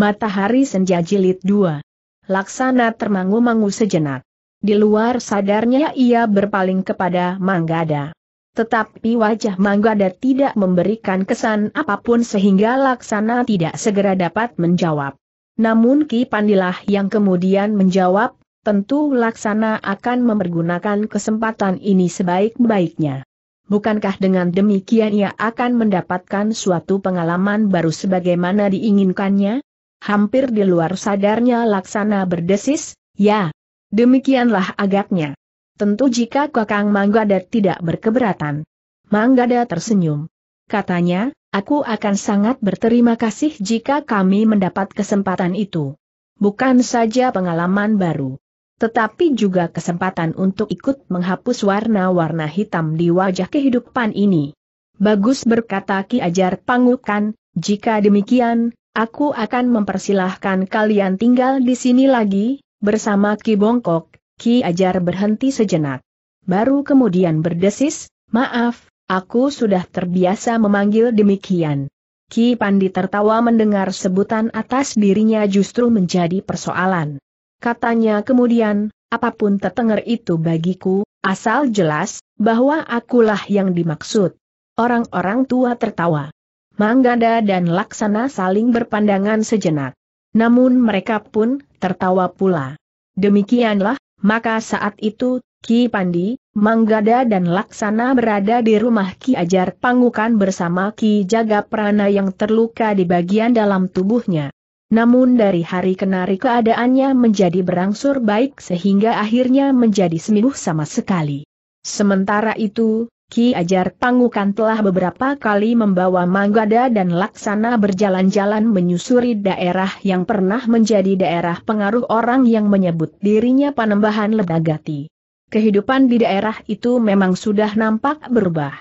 Matahari Senja Jilid 2. Laksana termangu-mangu sejenak. Di luar sadarnya ia berpaling kepada Manggada. Tetapi wajah Manggada tidak memberikan kesan apapun sehingga Laksana tidak segera dapat menjawab. Namun Ki Pandilah yang kemudian menjawab, tentu Laksana akan mempergunakan kesempatan ini sebaik-baiknya. Bukankah dengan demikian ia akan mendapatkan suatu pengalaman baru sebagaimana diinginkannya? hampir di luar sadarnya laksana berdesis, ya. Demikianlah agaknya. Tentu jika Kakang Manggada tidak berkeberatan. Manggada tersenyum. Katanya, aku akan sangat berterima kasih jika kami mendapat kesempatan itu. Bukan saja pengalaman baru. Tetapi juga kesempatan untuk ikut menghapus warna-warna hitam di wajah kehidupan ini. Bagus berkata Ki Ajar Pangukan, jika demikian, Aku akan mempersilahkan kalian tinggal di sini lagi, bersama Ki Bongkok, Ki Ajar berhenti sejenak. Baru kemudian berdesis, maaf, aku sudah terbiasa memanggil demikian. Ki Pandi tertawa mendengar sebutan atas dirinya justru menjadi persoalan. Katanya kemudian, apapun tetenger itu bagiku, asal jelas, bahwa akulah yang dimaksud. Orang-orang tua tertawa. Manggada dan Laksana saling berpandangan sejenak. Namun mereka pun tertawa pula. Demikianlah, maka saat itu, Ki Pandi, Manggada dan Laksana berada di rumah Ki Ajar Pangukan bersama Ki Jaga Prana yang terluka di bagian dalam tubuhnya. Namun dari hari ke hari keadaannya menjadi berangsur baik sehingga akhirnya menjadi sembuh sama sekali. Sementara itu, Ki Ajar Pangukan telah beberapa kali membawa Manggada dan Laksana berjalan-jalan menyusuri daerah yang pernah menjadi daerah pengaruh orang yang menyebut dirinya Panembahan Ledagati. Kehidupan di daerah itu memang sudah nampak berubah.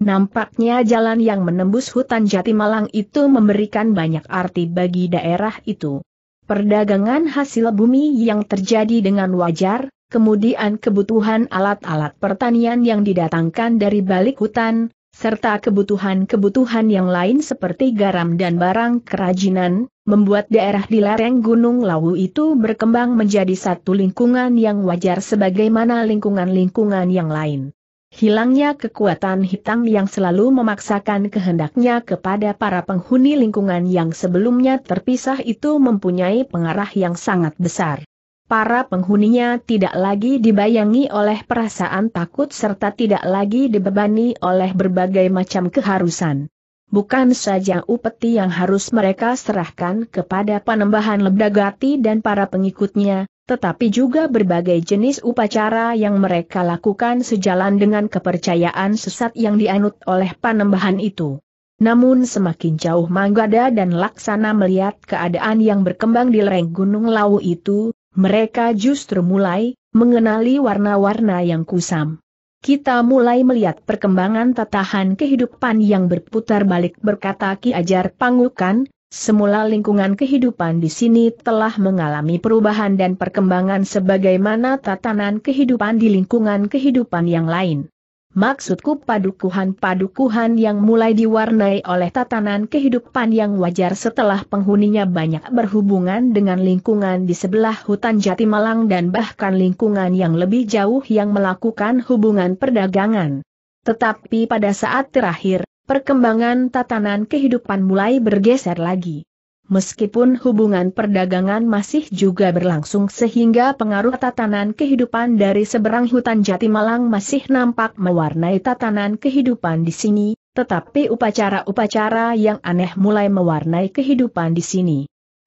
Nampaknya jalan yang menembus hutan jati malang itu memberikan banyak arti bagi daerah itu. Perdagangan hasil bumi yang terjadi dengan wajar, kemudian kebutuhan alat-alat pertanian yang didatangkan dari balik hutan, serta kebutuhan-kebutuhan yang lain seperti garam dan barang kerajinan, membuat daerah di lereng Gunung Lawu itu berkembang menjadi satu lingkungan yang wajar sebagaimana lingkungan-lingkungan yang lain. Hilangnya kekuatan hitam yang selalu memaksakan kehendaknya kepada para penghuni lingkungan yang sebelumnya terpisah itu mempunyai pengarah yang sangat besar para penghuninya tidak lagi dibayangi oleh perasaan takut serta tidak lagi dibebani oleh berbagai macam keharusan. Bukan saja upeti yang harus mereka serahkan kepada panembahan Lebdagati dan para pengikutnya, tetapi juga berbagai jenis upacara yang mereka lakukan sejalan dengan kepercayaan sesat yang dianut oleh panembahan itu. Namun semakin jauh Manggada dan Laksana melihat keadaan yang berkembang di lereng Gunung Lawu itu, mereka justru mulai mengenali warna-warna yang kusam. Kita mulai melihat perkembangan tatahan kehidupan yang berputar balik berkata Ki Ajar Pangukan, semula lingkungan kehidupan di sini telah mengalami perubahan dan perkembangan sebagaimana tatanan kehidupan di lingkungan kehidupan yang lain. Maksudku padukuhan-padukuhan yang mulai diwarnai oleh tatanan kehidupan yang wajar setelah penghuninya banyak berhubungan dengan lingkungan di sebelah hutan Jatimalang dan bahkan lingkungan yang lebih jauh yang melakukan hubungan perdagangan. Tetapi pada saat terakhir, perkembangan tatanan kehidupan mulai bergeser lagi meskipun hubungan perdagangan masih juga berlangsung sehingga pengaruh tatanan kehidupan dari seberang hutan Jatimalang masih nampak mewarnai tatanan kehidupan di sini, tetapi upacara-upacara yang aneh mulai mewarnai kehidupan di sini.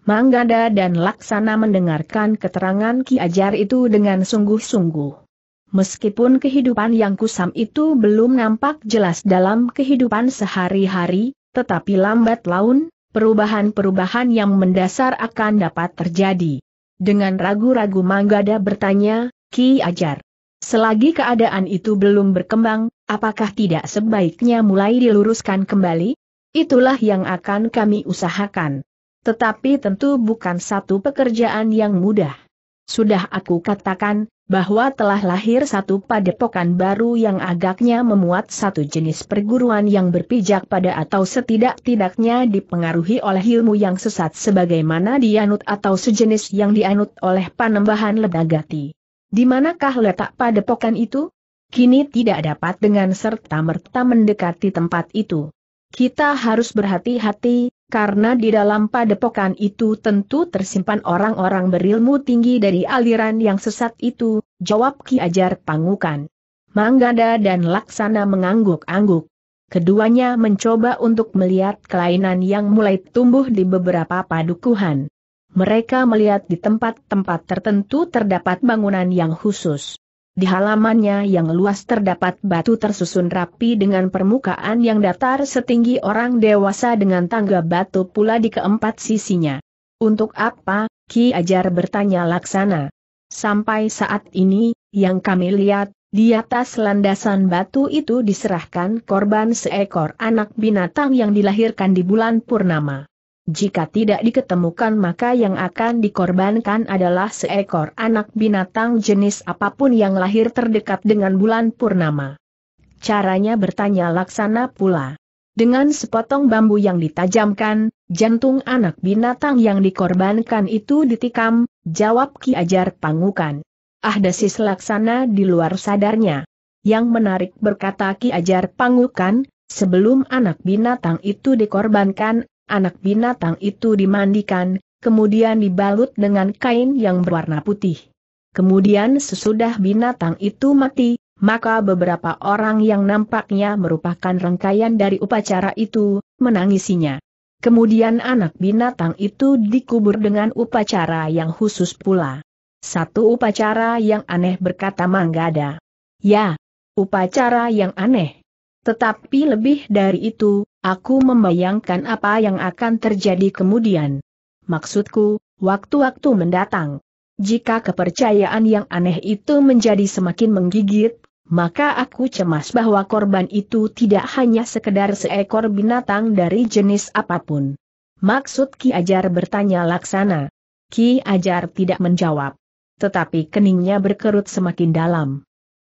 Manggada dan Laksana mendengarkan keterangan Ki Ajar itu dengan sungguh-sungguh. Meskipun kehidupan yang kusam itu belum nampak jelas dalam kehidupan sehari-hari, tetapi lambat laun, perubahan-perubahan yang mendasar akan dapat terjadi. Dengan ragu-ragu Manggada bertanya, Ki Ajar. Selagi keadaan itu belum berkembang, apakah tidak sebaiknya mulai diluruskan kembali? Itulah yang akan kami usahakan. Tetapi tentu bukan satu pekerjaan yang mudah. Sudah aku katakan, bahwa telah lahir satu padepokan baru yang agaknya memuat satu jenis perguruan yang berpijak pada atau setidak-tidaknya dipengaruhi oleh ilmu yang sesat sebagaimana dianut atau sejenis yang dianut oleh panembahan Ledagati. Di manakah letak padepokan itu? Kini tidak dapat dengan serta-merta mendekati tempat itu. Kita harus berhati-hati, karena di dalam padepokan itu tentu tersimpan orang-orang berilmu tinggi dari aliran yang sesat itu, jawab Ki Ajar Pangukan. Manggada dan Laksana mengangguk-angguk. Keduanya mencoba untuk melihat kelainan yang mulai tumbuh di beberapa padukuhan. Mereka melihat di tempat-tempat tertentu terdapat bangunan yang khusus. Di halamannya yang luas terdapat batu tersusun rapi dengan permukaan yang datar setinggi orang dewasa dengan tangga batu pula di keempat sisinya. Untuk apa, Ki Ajar bertanya Laksana. Sampai saat ini, yang kami lihat, di atas landasan batu itu diserahkan korban seekor anak binatang yang dilahirkan di bulan Purnama. Jika tidak diketemukan maka yang akan dikorbankan adalah seekor anak binatang jenis apapun yang lahir terdekat dengan bulan purnama. Caranya bertanya laksana pula. Dengan sepotong bambu yang ditajamkan, jantung anak binatang yang dikorbankan itu ditikam, jawab Ki Ajar Pangukan. Ah desis laksana di luar sadarnya. Yang menarik berkata Ki Ajar Pangukan, sebelum anak binatang itu dikorbankan, Anak binatang itu dimandikan, kemudian dibalut dengan kain yang berwarna putih. Kemudian sesudah binatang itu mati, maka beberapa orang yang nampaknya merupakan rangkaian dari upacara itu, menangisinya. Kemudian anak binatang itu dikubur dengan upacara yang khusus pula. Satu upacara yang aneh berkata Manggada. Ya, upacara yang aneh. Tetapi lebih dari itu, Aku membayangkan apa yang akan terjadi kemudian. Maksudku, waktu-waktu mendatang. Jika kepercayaan yang aneh itu menjadi semakin menggigit, maka aku cemas bahwa korban itu tidak hanya sekedar seekor binatang dari jenis apapun. Maksud Ki Ajar bertanya laksana. Ki Ajar tidak menjawab. Tetapi keningnya berkerut semakin dalam.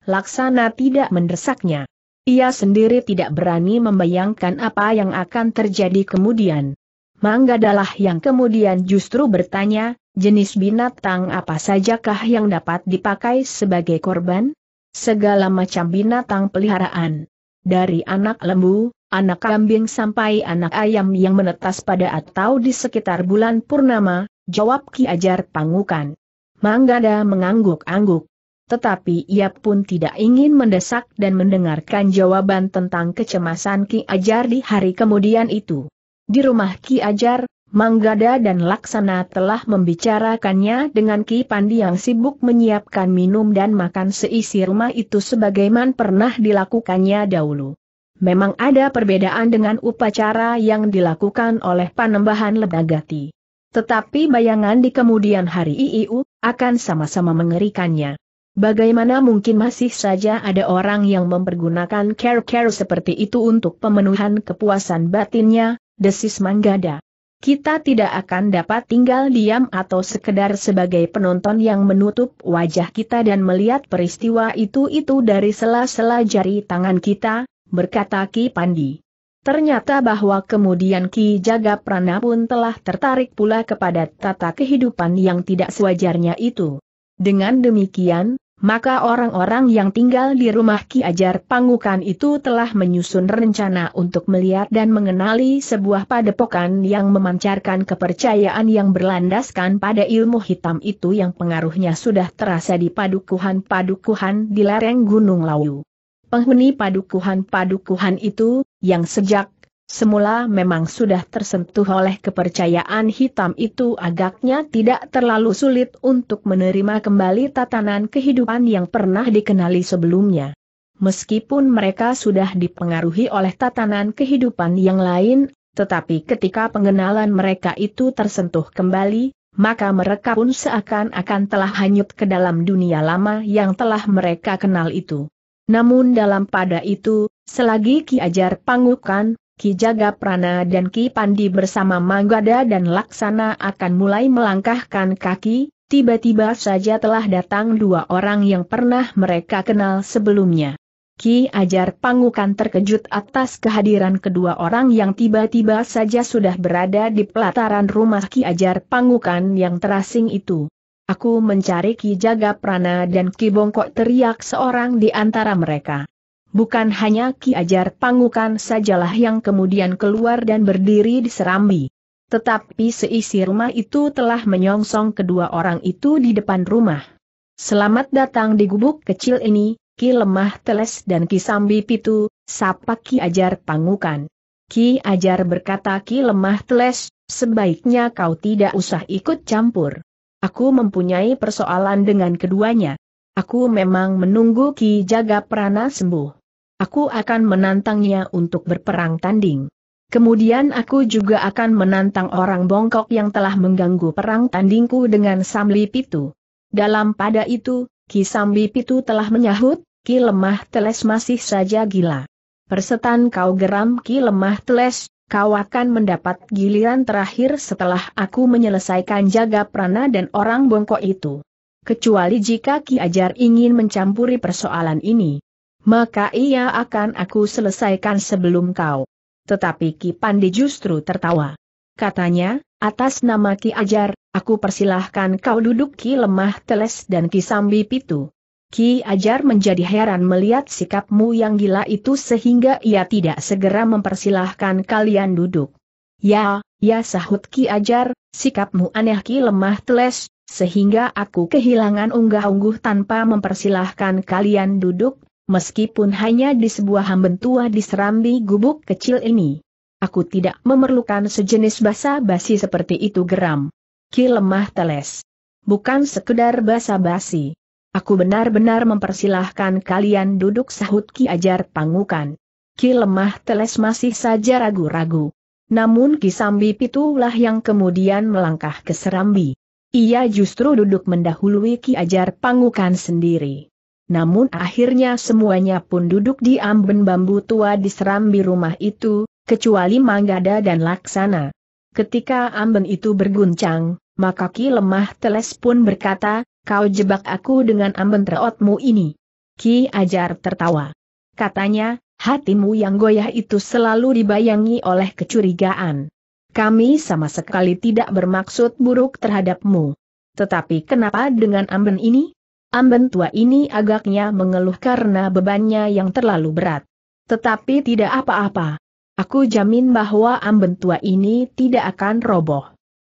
Laksana tidak mendesaknya. Ia sendiri tidak berani membayangkan apa yang akan terjadi kemudian. Manggadalah yang kemudian justru bertanya, jenis binatang apa sajakah yang dapat dipakai sebagai korban? Segala macam binatang peliharaan. Dari anak lembu, anak kambing sampai anak ayam yang menetas pada atau di sekitar bulan purnama, jawab Ki Ajar Pangukan. Manggada mengangguk-angguk tetapi ia pun tidak ingin mendesak dan mendengarkan jawaban tentang kecemasan Ki Ajar di hari kemudian itu. Di rumah Ki Ajar, Manggada dan Laksana telah membicarakannya dengan Ki Pandi yang sibuk menyiapkan minum dan makan seisi rumah itu sebagaimana pernah dilakukannya dahulu. Memang ada perbedaan dengan upacara yang dilakukan oleh panembahan Lebagati. Tetapi bayangan di kemudian hari IIU akan sama-sama mengerikannya. Bagaimana mungkin masih saja ada orang yang mempergunakan care-care seperti itu untuk pemenuhan kepuasan batinnya, desis Manggada. Kita tidak akan dapat tinggal diam atau sekedar sebagai penonton yang menutup wajah kita dan melihat peristiwa itu-itu dari sela-sela jari tangan kita, berkata Ki Pandi. Ternyata bahwa kemudian Ki Jaga Prana pun telah tertarik pula kepada tata kehidupan yang tidak sewajarnya itu. Dengan demikian, maka orang-orang yang tinggal di rumah Ki Ajar Pangukan itu telah menyusun rencana untuk melihat dan mengenali sebuah padepokan yang memancarkan kepercayaan yang berlandaskan pada ilmu hitam itu yang pengaruhnya sudah terasa di padukuhan-padukuhan di lereng Gunung Lawu. Penghuni padukuhan-padukuhan itu, yang sejak Semula memang sudah tersentuh oleh kepercayaan hitam itu agaknya tidak terlalu sulit untuk menerima kembali tatanan kehidupan yang pernah dikenali sebelumnya. Meskipun mereka sudah dipengaruhi oleh tatanan kehidupan yang lain, tetapi ketika pengenalan mereka itu tersentuh kembali, maka mereka pun seakan-akan telah hanyut ke dalam dunia lama yang telah mereka kenal itu. Namun dalam pada itu, selagi Ki Ajar Pangukan, Ki Jaga Prana dan Ki Pandi bersama Manggada dan Laksana akan mulai melangkahkan kaki, tiba-tiba saja telah datang dua orang yang pernah mereka kenal sebelumnya. Ki Ajar Pangukan terkejut atas kehadiran kedua orang yang tiba-tiba saja sudah berada di pelataran rumah Ki Ajar Pangukan yang terasing itu. Aku mencari Ki Jaga Prana dan Ki Bongkok teriak seorang di antara mereka. Bukan hanya Ki Ajar Pangukan sajalah yang kemudian keluar dan berdiri di serambi. Tetapi seisi rumah itu telah menyongsong kedua orang itu di depan rumah. Selamat datang di gubuk kecil ini, Ki Lemah Teles dan Ki Sambi Pitu, sapa Ki Ajar Pangukan. Ki Ajar berkata Ki Lemah Teles, sebaiknya kau tidak usah ikut campur. Aku mempunyai persoalan dengan keduanya. Aku memang menunggu Ki Jaga Prana sembuh. Aku akan menantangnya untuk berperang tanding. Kemudian aku juga akan menantang orang bongkok yang telah mengganggu perang tandingku dengan Samli Pitu. Dalam pada itu, Ki Samli Pitu telah menyahut, Ki lemah teles masih saja gila. Persetan kau geram Ki lemah teles, kau akan mendapat giliran terakhir setelah aku menyelesaikan jaga prana dan orang bongkok itu. Kecuali jika Ki Ajar ingin mencampuri persoalan ini maka ia akan aku selesaikan sebelum kau. Tetapi Ki Pandi justru tertawa. Katanya, atas nama Ki Ajar, aku persilahkan kau duduk Ki Lemah Teles dan Ki Sambi Pitu. Ki Ajar menjadi heran melihat sikapmu yang gila itu sehingga ia tidak segera mempersilahkan kalian duduk. Ya, ya sahut Ki Ajar, sikapmu aneh Ki lemah teles, sehingga aku kehilangan unggah-ungguh tanpa mempersilahkan kalian duduk, meskipun hanya di sebuah hamben tua di serambi gubuk kecil ini. Aku tidak memerlukan sejenis basa-basi seperti itu geram. Ki lemah teles. Bukan sekedar basa-basi. Aku benar-benar mempersilahkan kalian duduk sahut Ki Ajar Pangukan. Ki lemah teles masih saja ragu-ragu. Namun Ki Sambi Pitulah yang kemudian melangkah ke Serambi. Ia justru duduk mendahului Ki Ajar Pangukan sendiri namun akhirnya semuanya pun duduk di amben bambu tua di serambi rumah itu, kecuali Manggada dan Laksana. Ketika amben itu berguncang, maka Ki Lemah Teles pun berkata, kau jebak aku dengan amben terotmu ini. Ki Ajar tertawa. Katanya, hatimu yang goyah itu selalu dibayangi oleh kecurigaan. Kami sama sekali tidak bermaksud buruk terhadapmu. Tetapi kenapa dengan amben ini? Amben tua ini agaknya mengeluh karena bebannya yang terlalu berat. Tetapi tidak apa-apa. Aku jamin bahwa amben tua ini tidak akan roboh.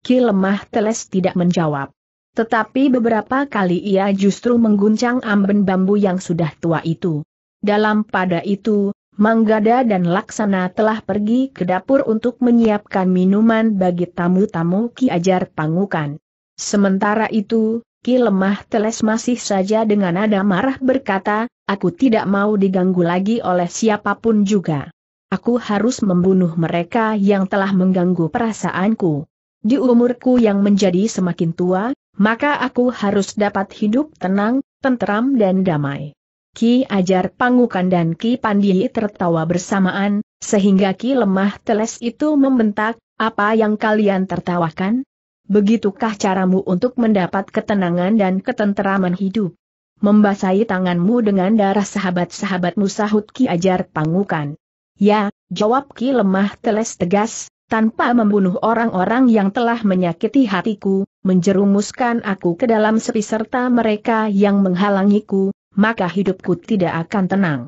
Ki lemah teles tidak menjawab. Tetapi beberapa kali ia justru mengguncang amben bambu yang sudah tua itu. Dalam pada itu, Manggada dan Laksana telah pergi ke dapur untuk menyiapkan minuman bagi tamu-tamu Ki Ajar Pangukan. Sementara itu, Ki lemah teles masih saja dengan nada marah berkata, aku tidak mau diganggu lagi oleh siapapun juga. Aku harus membunuh mereka yang telah mengganggu perasaanku. Di umurku yang menjadi semakin tua, maka aku harus dapat hidup tenang, tenteram dan damai. Ki Ajar Pangukan dan Ki Pandi tertawa bersamaan, sehingga Ki lemah teles itu membentak, apa yang kalian tertawakan? Begitukah caramu untuk mendapat ketenangan dan ketenteraman hidup? Membasahi tanganmu dengan darah sahabat-sahabatmu sahut Ki Ajar Pangukan. Ya, jawab Ki lemah teles tegas, tanpa membunuh orang-orang yang telah menyakiti hatiku, menjerumuskan aku ke dalam sepi serta mereka yang menghalangiku, maka hidupku tidak akan tenang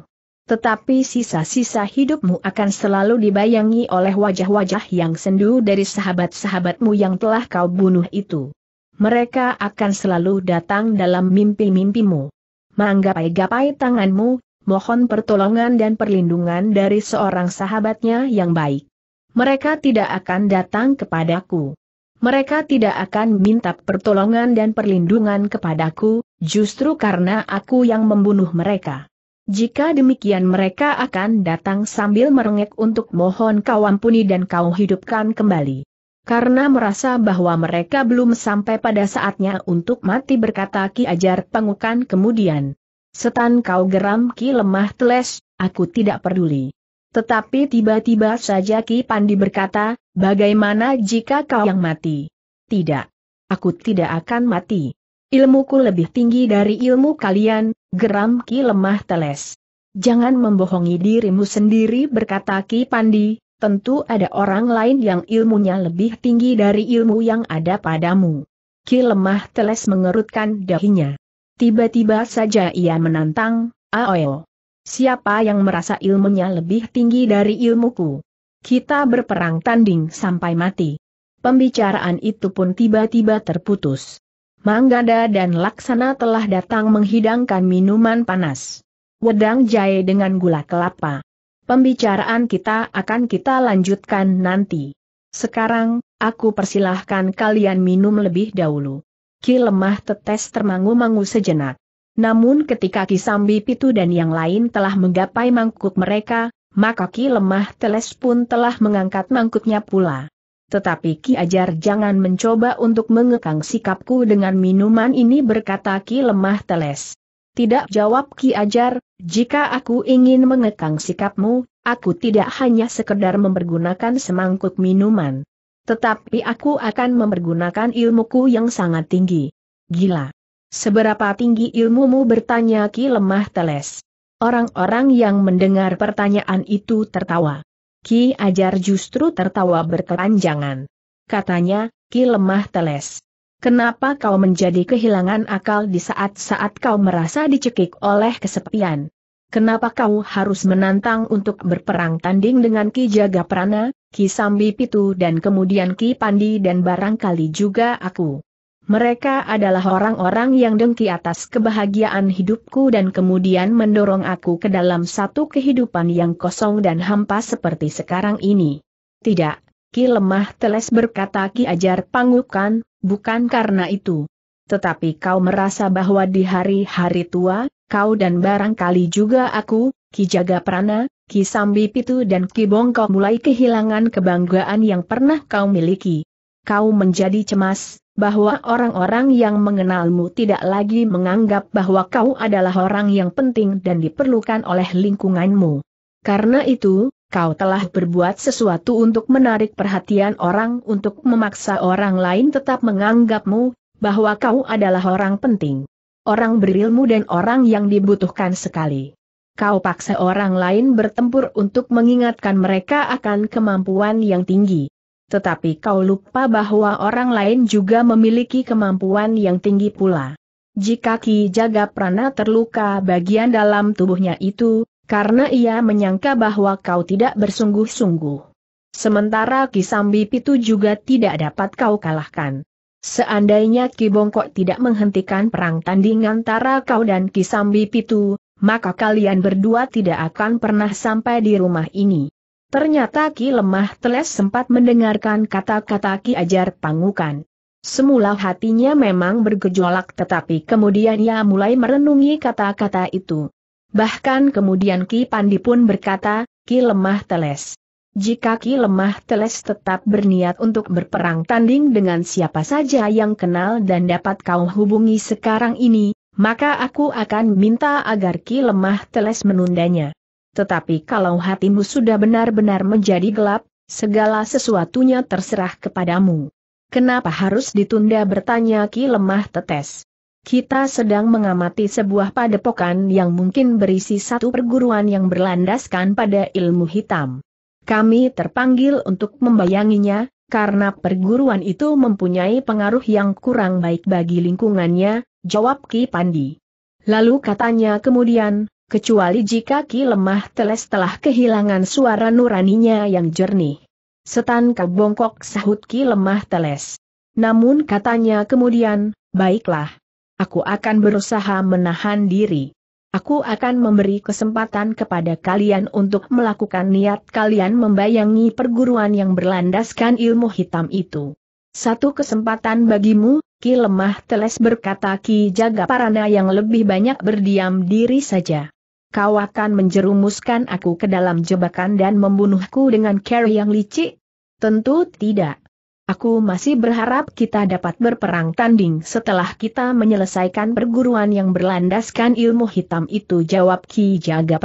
tetapi sisa-sisa hidupmu akan selalu dibayangi oleh wajah-wajah yang sendu dari sahabat-sahabatmu yang telah kau bunuh itu. Mereka akan selalu datang dalam mimpi-mimpimu. Menggapai-gapai tanganmu, mohon pertolongan dan perlindungan dari seorang sahabatnya yang baik. Mereka tidak akan datang kepadaku. Mereka tidak akan minta pertolongan dan perlindungan kepadaku, justru karena aku yang membunuh mereka. Jika demikian mereka akan datang sambil merengek untuk mohon kau ampuni dan kau hidupkan kembali. Karena merasa bahwa mereka belum sampai pada saatnya untuk mati berkata Ki Ajar Pengukan kemudian. Setan kau geram Ki lemah teles, aku tidak peduli. Tetapi tiba-tiba saja Ki Pandi berkata, bagaimana jika kau yang mati? Tidak. Aku tidak akan mati. Ilmuku lebih tinggi dari ilmu kalian, geram Ki Lemah Teles. Jangan membohongi dirimu sendiri berkata Ki Pandi, tentu ada orang lain yang ilmunya lebih tinggi dari ilmu yang ada padamu. Ki Lemah Teles mengerutkan dahinya. Tiba-tiba saja ia menantang, Aoyo. Siapa yang merasa ilmunya lebih tinggi dari ilmuku? Kita berperang tanding sampai mati. Pembicaraan itu pun tiba-tiba terputus. Manggada dan Laksana telah datang menghidangkan minuman panas. Wedang jahe dengan gula kelapa. Pembicaraan kita akan kita lanjutkan nanti. Sekarang, aku persilahkan kalian minum lebih dahulu. Ki lemah tetes termangu-mangu sejenak. Namun ketika Ki Sambi Pitu dan yang lain telah menggapai mangkuk mereka, maka Ki lemah teles pun telah mengangkat mangkuknya pula. Tetapi Ki Ajar jangan mencoba untuk mengekang sikapku dengan minuman ini berkata Ki lemah teles. Tidak jawab Ki Ajar, jika aku ingin mengekang sikapmu, aku tidak hanya sekedar mempergunakan semangkuk minuman. Tetapi aku akan mempergunakan ilmuku yang sangat tinggi. Gila. Seberapa tinggi ilmumu bertanya Ki lemah teles. Orang-orang yang mendengar pertanyaan itu tertawa. Ki Ajar justru tertawa berkepanjangan. Katanya, Ki lemah teles. Kenapa kau menjadi kehilangan akal di saat-saat kau merasa dicekik oleh kesepian? Kenapa kau harus menantang untuk berperang tanding dengan Ki Jagaprana, Ki Sambi Pitu dan kemudian Ki Pandi dan barangkali juga aku? Mereka adalah orang-orang yang dengki atas kebahagiaan hidupku dan kemudian mendorong aku ke dalam satu kehidupan yang kosong dan hampa seperti sekarang ini. Tidak, Ki lemah teles berkata Ki ajar pangukan, bukan karena itu. Tetapi kau merasa bahwa di hari-hari tua, kau dan barangkali juga aku, Ki Jaga Prana, Ki Sambi Pitu dan Ki Bongkok mulai kehilangan kebanggaan yang pernah kau miliki. Kau menjadi cemas, bahwa orang-orang yang mengenalmu tidak lagi menganggap bahwa kau adalah orang yang penting dan diperlukan oleh lingkunganmu. Karena itu, kau telah berbuat sesuatu untuk menarik perhatian orang untuk memaksa orang lain tetap menganggapmu, bahwa kau adalah orang penting. Orang berilmu dan orang yang dibutuhkan sekali. Kau paksa orang lain bertempur untuk mengingatkan mereka akan kemampuan yang tinggi tetapi kau lupa bahwa orang lain juga memiliki kemampuan yang tinggi pula. Jika Ki Jaga Prana terluka bagian dalam tubuhnya itu, karena ia menyangka bahwa kau tidak bersungguh-sungguh. Sementara Ki Sambi Pitu juga tidak dapat kau kalahkan. Seandainya Ki Bongkok tidak menghentikan perang tanding antara kau dan Ki Sambi Pitu, maka kalian berdua tidak akan pernah sampai di rumah ini. Ternyata Ki Lemah Teles sempat mendengarkan kata-kata Ki Ajar Pangukan. Semula hatinya memang bergejolak tetapi kemudian ia mulai merenungi kata-kata itu. Bahkan kemudian Ki Pandi pun berkata, Ki Lemah Teles. Jika Ki Lemah Teles tetap berniat untuk berperang tanding dengan siapa saja yang kenal dan dapat kau hubungi sekarang ini, maka aku akan minta agar Ki Lemah Teles menundanya. Tetapi kalau hatimu sudah benar-benar menjadi gelap, segala sesuatunya terserah kepadamu. Kenapa harus ditunda bertanya Ki Lemah Tetes? Kita sedang mengamati sebuah padepokan yang mungkin berisi satu perguruan yang berlandaskan pada ilmu hitam. Kami terpanggil untuk membayanginya, karena perguruan itu mempunyai pengaruh yang kurang baik bagi lingkungannya, jawab Ki Pandi. Lalu katanya kemudian, kecuali jika Ki lemah teles telah kehilangan suara nuraninya yang jernih. Setan kabongkok sahut Ki lemah teles. Namun katanya kemudian, baiklah. Aku akan berusaha menahan diri. Aku akan memberi kesempatan kepada kalian untuk melakukan niat kalian membayangi perguruan yang berlandaskan ilmu hitam itu. Satu kesempatan bagimu, Ki Lemah Teles berkata Ki Jaga Parana yang lebih banyak berdiam diri saja kau akan menjerumuskan aku ke dalam jebakan dan membunuhku dengan cara yang licik? Tentu tidak. Aku masih berharap kita dapat berperang tanding setelah kita menyelesaikan perguruan yang berlandaskan ilmu hitam itu jawab Ki Jaga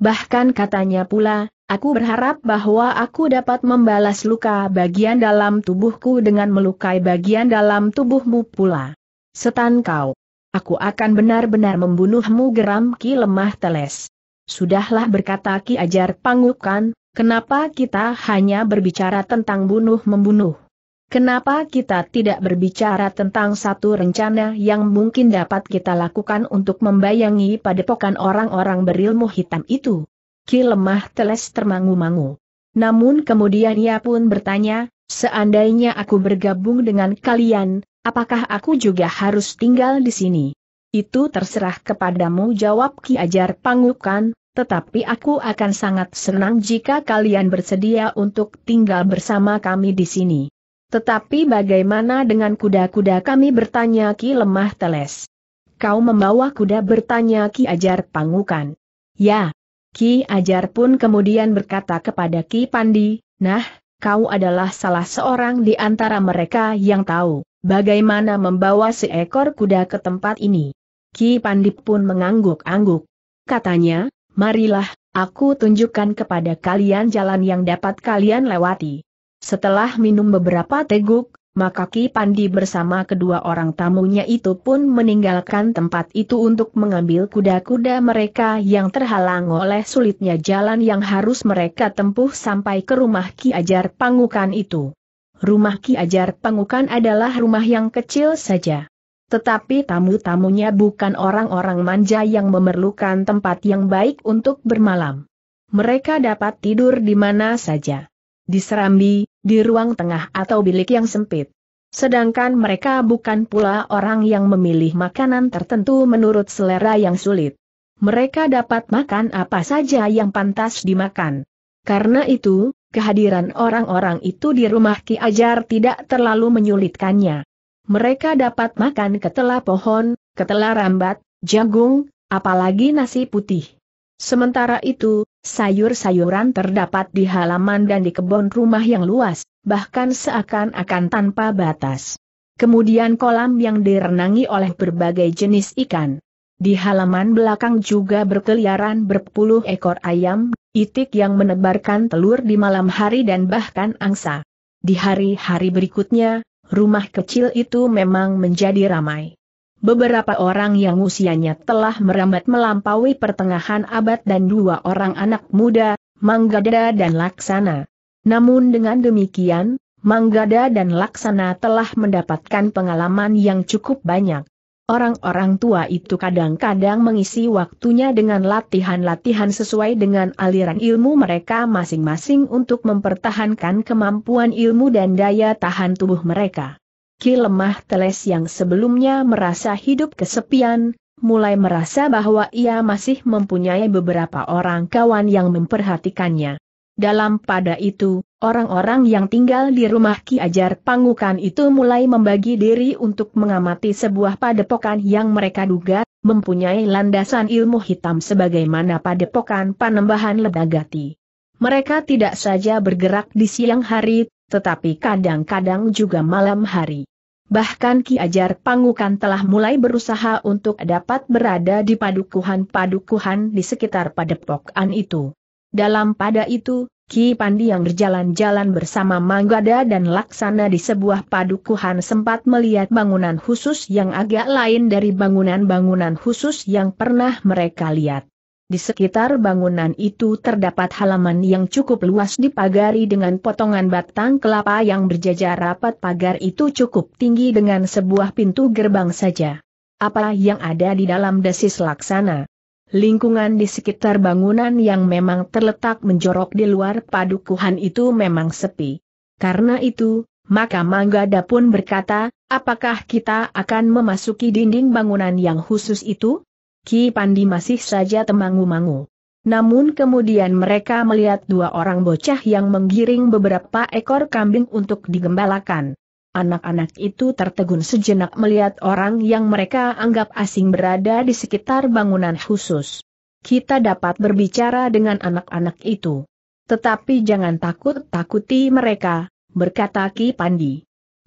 Bahkan katanya pula, aku berharap bahwa aku dapat membalas luka bagian dalam tubuhku dengan melukai bagian dalam tubuhmu pula. Setan kau. Aku akan benar-benar membunuhmu geram Ki Lemah Teles. Sudahlah berkata Ki Ajar Pangukan, kenapa kita hanya berbicara tentang bunuh-membunuh? Kenapa kita tidak berbicara tentang satu rencana yang mungkin dapat kita lakukan untuk membayangi padepokan orang-orang berilmu hitam itu? Ki lemah teles termangu-mangu. Namun kemudian ia pun bertanya, seandainya aku bergabung dengan kalian, Apakah aku juga harus tinggal di sini? Itu terserah kepadamu jawab Ki Ajar Pangukan, tetapi aku akan sangat senang jika kalian bersedia untuk tinggal bersama kami di sini. Tetapi bagaimana dengan kuda-kuda kami bertanya Ki Lemah Teles? Kau membawa kuda bertanya Ki Ajar Pangukan. Ya. Ki Ajar pun kemudian berkata kepada Ki Pandi, Nah, kau adalah salah seorang di antara mereka yang tahu bagaimana membawa seekor kuda ke tempat ini. Ki Pandit pun mengangguk-angguk. Katanya, marilah, aku tunjukkan kepada kalian jalan yang dapat kalian lewati. Setelah minum beberapa teguk, maka Ki Pandi bersama kedua orang tamunya itu pun meninggalkan tempat itu untuk mengambil kuda-kuda mereka yang terhalang oleh sulitnya jalan yang harus mereka tempuh sampai ke rumah Ki Ajar Pangukan itu. Rumah Ki Ajar Pangukan adalah rumah yang kecil saja. Tetapi tamu-tamunya bukan orang-orang manja yang memerlukan tempat yang baik untuk bermalam. Mereka dapat tidur di mana saja. Di Serambi, di ruang tengah atau bilik yang sempit. Sedangkan mereka bukan pula orang yang memilih makanan tertentu menurut selera yang sulit. Mereka dapat makan apa saja yang pantas dimakan. Karena itu, kehadiran orang-orang itu di rumah Ki Ajar tidak terlalu menyulitkannya. Mereka dapat makan ketela pohon, ketela rambat, jagung, apalagi nasi putih. Sementara itu, sayur-sayuran terdapat di halaman dan di kebun rumah yang luas, bahkan seakan-akan tanpa batas. Kemudian kolam yang direnangi oleh berbagai jenis ikan. Di halaman belakang juga berkeliaran berpuluh ekor ayam, itik yang menebarkan telur di malam hari dan bahkan angsa. Di hari-hari berikutnya, rumah kecil itu memang menjadi ramai. Beberapa orang yang usianya telah merambat melampaui pertengahan abad dan dua orang anak muda, Manggada dan Laksana. Namun dengan demikian, Manggada dan Laksana telah mendapatkan pengalaman yang cukup banyak. Orang-orang tua itu kadang-kadang mengisi waktunya dengan latihan-latihan sesuai dengan aliran ilmu mereka masing-masing untuk mempertahankan kemampuan ilmu dan daya tahan tubuh mereka. Ki lemah teles yang sebelumnya merasa hidup kesepian, mulai merasa bahwa ia masih mempunyai beberapa orang kawan yang memperhatikannya. Dalam pada itu, orang-orang yang tinggal di rumah Ki Ajar Pangukan itu mulai membagi diri untuk mengamati sebuah padepokan yang mereka duga, mempunyai landasan ilmu hitam sebagaimana padepokan panembahan Ledagati. Mereka tidak saja bergerak di siang hari, tetapi kadang-kadang juga malam hari. Bahkan Ki Ajar Pangukan telah mulai berusaha untuk dapat berada di padukuhan-padukuhan di sekitar padepokan itu. Dalam pada itu, Ki Pandi yang berjalan-jalan bersama Manggada dan Laksana di sebuah padukuhan sempat melihat bangunan khusus yang agak lain dari bangunan-bangunan khusus yang pernah mereka lihat. Di sekitar bangunan itu terdapat halaman yang cukup luas dipagari dengan potongan batang kelapa yang berjajar rapat pagar itu cukup tinggi dengan sebuah pintu gerbang saja. Apa yang ada di dalam desis laksana? Lingkungan di sekitar bangunan yang memang terletak menjorok di luar padukuhan itu memang sepi. Karena itu, maka Manggada pun berkata, apakah kita akan memasuki dinding bangunan yang khusus itu? Ki Pandi masih saja temangu-mangu. Namun kemudian mereka melihat dua orang bocah yang menggiring beberapa ekor kambing untuk digembalakan. Anak-anak itu tertegun sejenak melihat orang yang mereka anggap asing berada di sekitar bangunan khusus. Kita dapat berbicara dengan anak-anak itu. Tetapi jangan takut-takuti mereka, berkata Ki Pandi.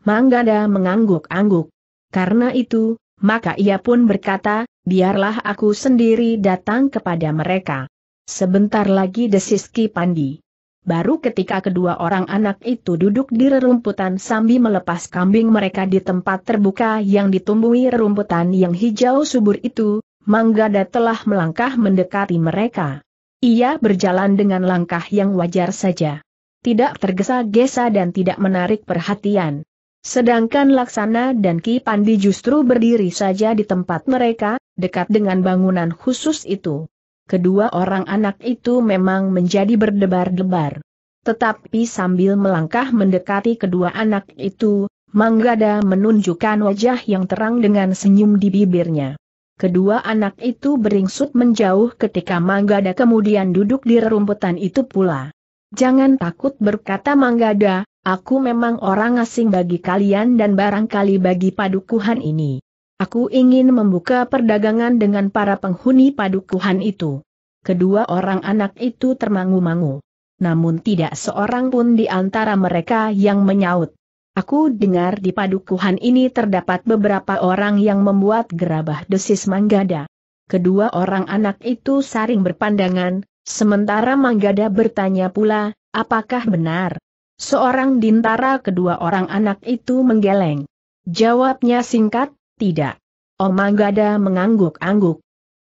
Manggada mengangguk-angguk. Karena itu, maka ia pun berkata, biarlah aku sendiri datang kepada mereka. Sebentar lagi desis Ki Pandi. Baru ketika kedua orang anak itu duduk di rerumputan sambil melepas kambing mereka di tempat terbuka yang ditumbuhi rerumputan yang hijau subur itu, Manggada telah melangkah mendekati mereka. Ia berjalan dengan langkah yang wajar saja. Tidak tergesa-gesa dan tidak menarik perhatian. Sedangkan Laksana dan Ki Pandi justru berdiri saja di tempat mereka, dekat dengan bangunan khusus itu. Kedua orang anak itu memang menjadi berdebar-debar. Tetapi sambil melangkah mendekati kedua anak itu, Manggada menunjukkan wajah yang terang dengan senyum di bibirnya. Kedua anak itu beringsut menjauh ketika Manggada kemudian duduk di rerumputan itu pula. Jangan takut berkata Manggada, Aku memang orang asing bagi kalian dan barangkali bagi padukuhan ini. Aku ingin membuka perdagangan dengan para penghuni padukuhan itu. Kedua orang anak itu termangu-mangu. Namun tidak seorang pun di antara mereka yang menyaut. Aku dengar di padukuhan ini terdapat beberapa orang yang membuat gerabah desis Manggada. Kedua orang anak itu saring berpandangan, sementara Manggada bertanya pula, apakah benar? Seorang dintara kedua orang anak itu menggeleng. Jawabnya singkat, tidak. Omanggada oh mengangguk-angguk.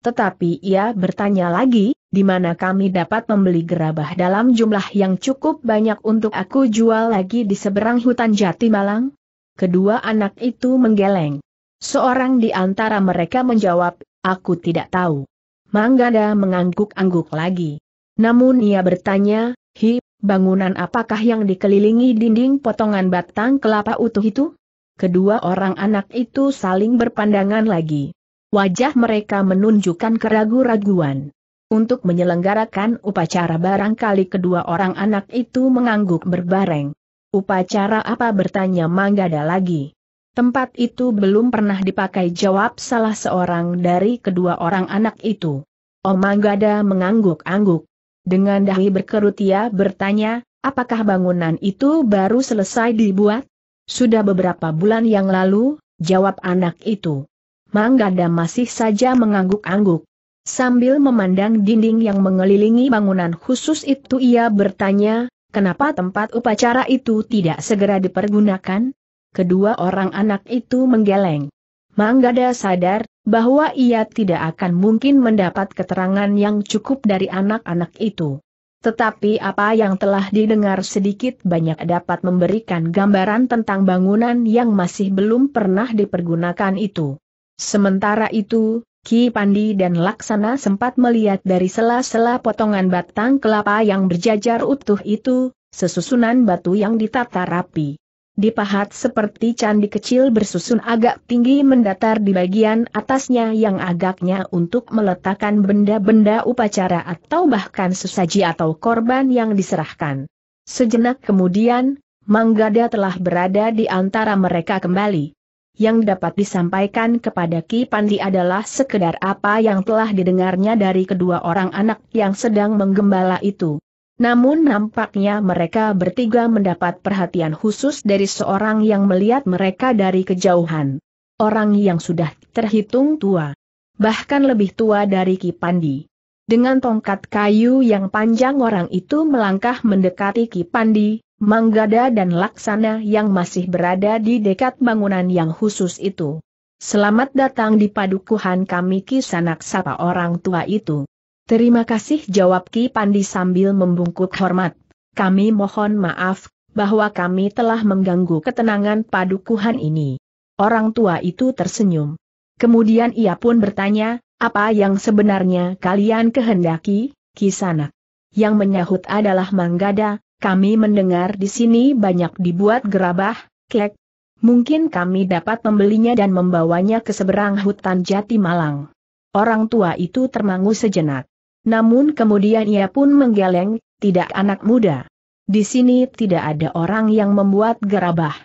Tetapi ia bertanya lagi, di mana kami dapat membeli gerabah dalam jumlah yang cukup banyak untuk aku jual lagi di seberang hutan Jati Malang? Kedua anak itu menggeleng. Seorang di antara mereka menjawab, aku tidak tahu. Manggada mengangguk-angguk lagi. Namun ia bertanya, hi, bangunan apakah yang dikelilingi dinding potongan batang kelapa utuh itu? kedua orang anak itu saling berpandangan lagi. Wajah mereka menunjukkan keragu-raguan. Untuk menyelenggarakan upacara barangkali kedua orang anak itu mengangguk berbareng. Upacara apa bertanya Manggada lagi. Tempat itu belum pernah dipakai jawab salah seorang dari kedua orang anak itu. Oh, Manggada mengangguk-angguk. Dengan dahi berkerut ia bertanya, apakah bangunan itu baru selesai dibuat? Sudah beberapa bulan yang lalu, jawab anak itu. Manggada masih saja mengangguk-angguk. Sambil memandang dinding yang mengelilingi bangunan khusus itu ia bertanya, kenapa tempat upacara itu tidak segera dipergunakan? Kedua orang anak itu menggeleng. Manggada sadar, bahwa ia tidak akan mungkin mendapat keterangan yang cukup dari anak-anak itu. Tetapi apa yang telah didengar sedikit banyak dapat memberikan gambaran tentang bangunan yang masih belum pernah dipergunakan itu. Sementara itu, Ki Pandi dan Laksana sempat melihat dari sela-sela potongan batang kelapa yang berjajar utuh itu, sesusunan batu yang ditata rapi dipahat seperti candi kecil bersusun agak tinggi mendatar di bagian atasnya yang agaknya untuk meletakkan benda-benda upacara atau bahkan sesaji atau korban yang diserahkan. Sejenak kemudian, Manggada telah berada di antara mereka kembali. Yang dapat disampaikan kepada Ki Pandi adalah sekedar apa yang telah didengarnya dari kedua orang anak yang sedang menggembala itu. Namun nampaknya mereka bertiga mendapat perhatian khusus dari seorang yang melihat mereka dari kejauhan. Orang yang sudah terhitung tua. Bahkan lebih tua dari Kipandi. Dengan tongkat kayu yang panjang orang itu melangkah mendekati Kipandi, Manggada dan Laksana yang masih berada di dekat bangunan yang khusus itu. Selamat datang di padukuhan kami Kisanak Sanak sapa orang tua itu. Terima kasih jawab Ki Pandi sambil membungkuk hormat. Kami mohon maaf, bahwa kami telah mengganggu ketenangan padukuhan ini. Orang tua itu tersenyum. Kemudian ia pun bertanya, apa yang sebenarnya kalian kehendaki, Kisana? Yang menyahut adalah Manggada, kami mendengar di sini banyak dibuat gerabah, klek. Mungkin kami dapat membelinya dan membawanya ke seberang hutan Jati Malang. Orang tua itu termangu sejenak. Namun kemudian ia pun menggeleng, tidak anak muda. Di sini tidak ada orang yang membuat gerabah.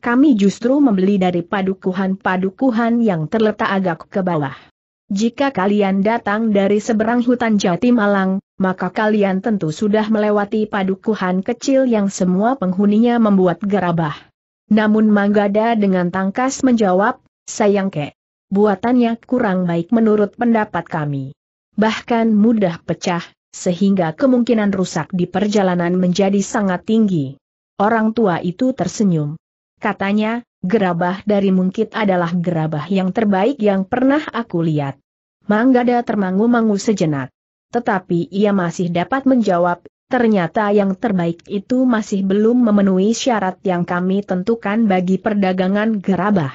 Kami justru membeli dari padukuhan-padukuhan yang terletak agak ke bawah. Jika kalian datang dari seberang hutan Jati Malang, maka kalian tentu sudah melewati padukuhan kecil yang semua penghuninya membuat gerabah. Namun Manggada dengan tangkas menjawab, sayang kek. Buatannya kurang baik menurut pendapat kami bahkan mudah pecah, sehingga kemungkinan rusak di perjalanan menjadi sangat tinggi. Orang tua itu tersenyum. Katanya, gerabah dari Mungkit adalah gerabah yang terbaik yang pernah aku lihat. Manggada termangu-mangu sejenak. Tetapi ia masih dapat menjawab, ternyata yang terbaik itu masih belum memenuhi syarat yang kami tentukan bagi perdagangan gerabah.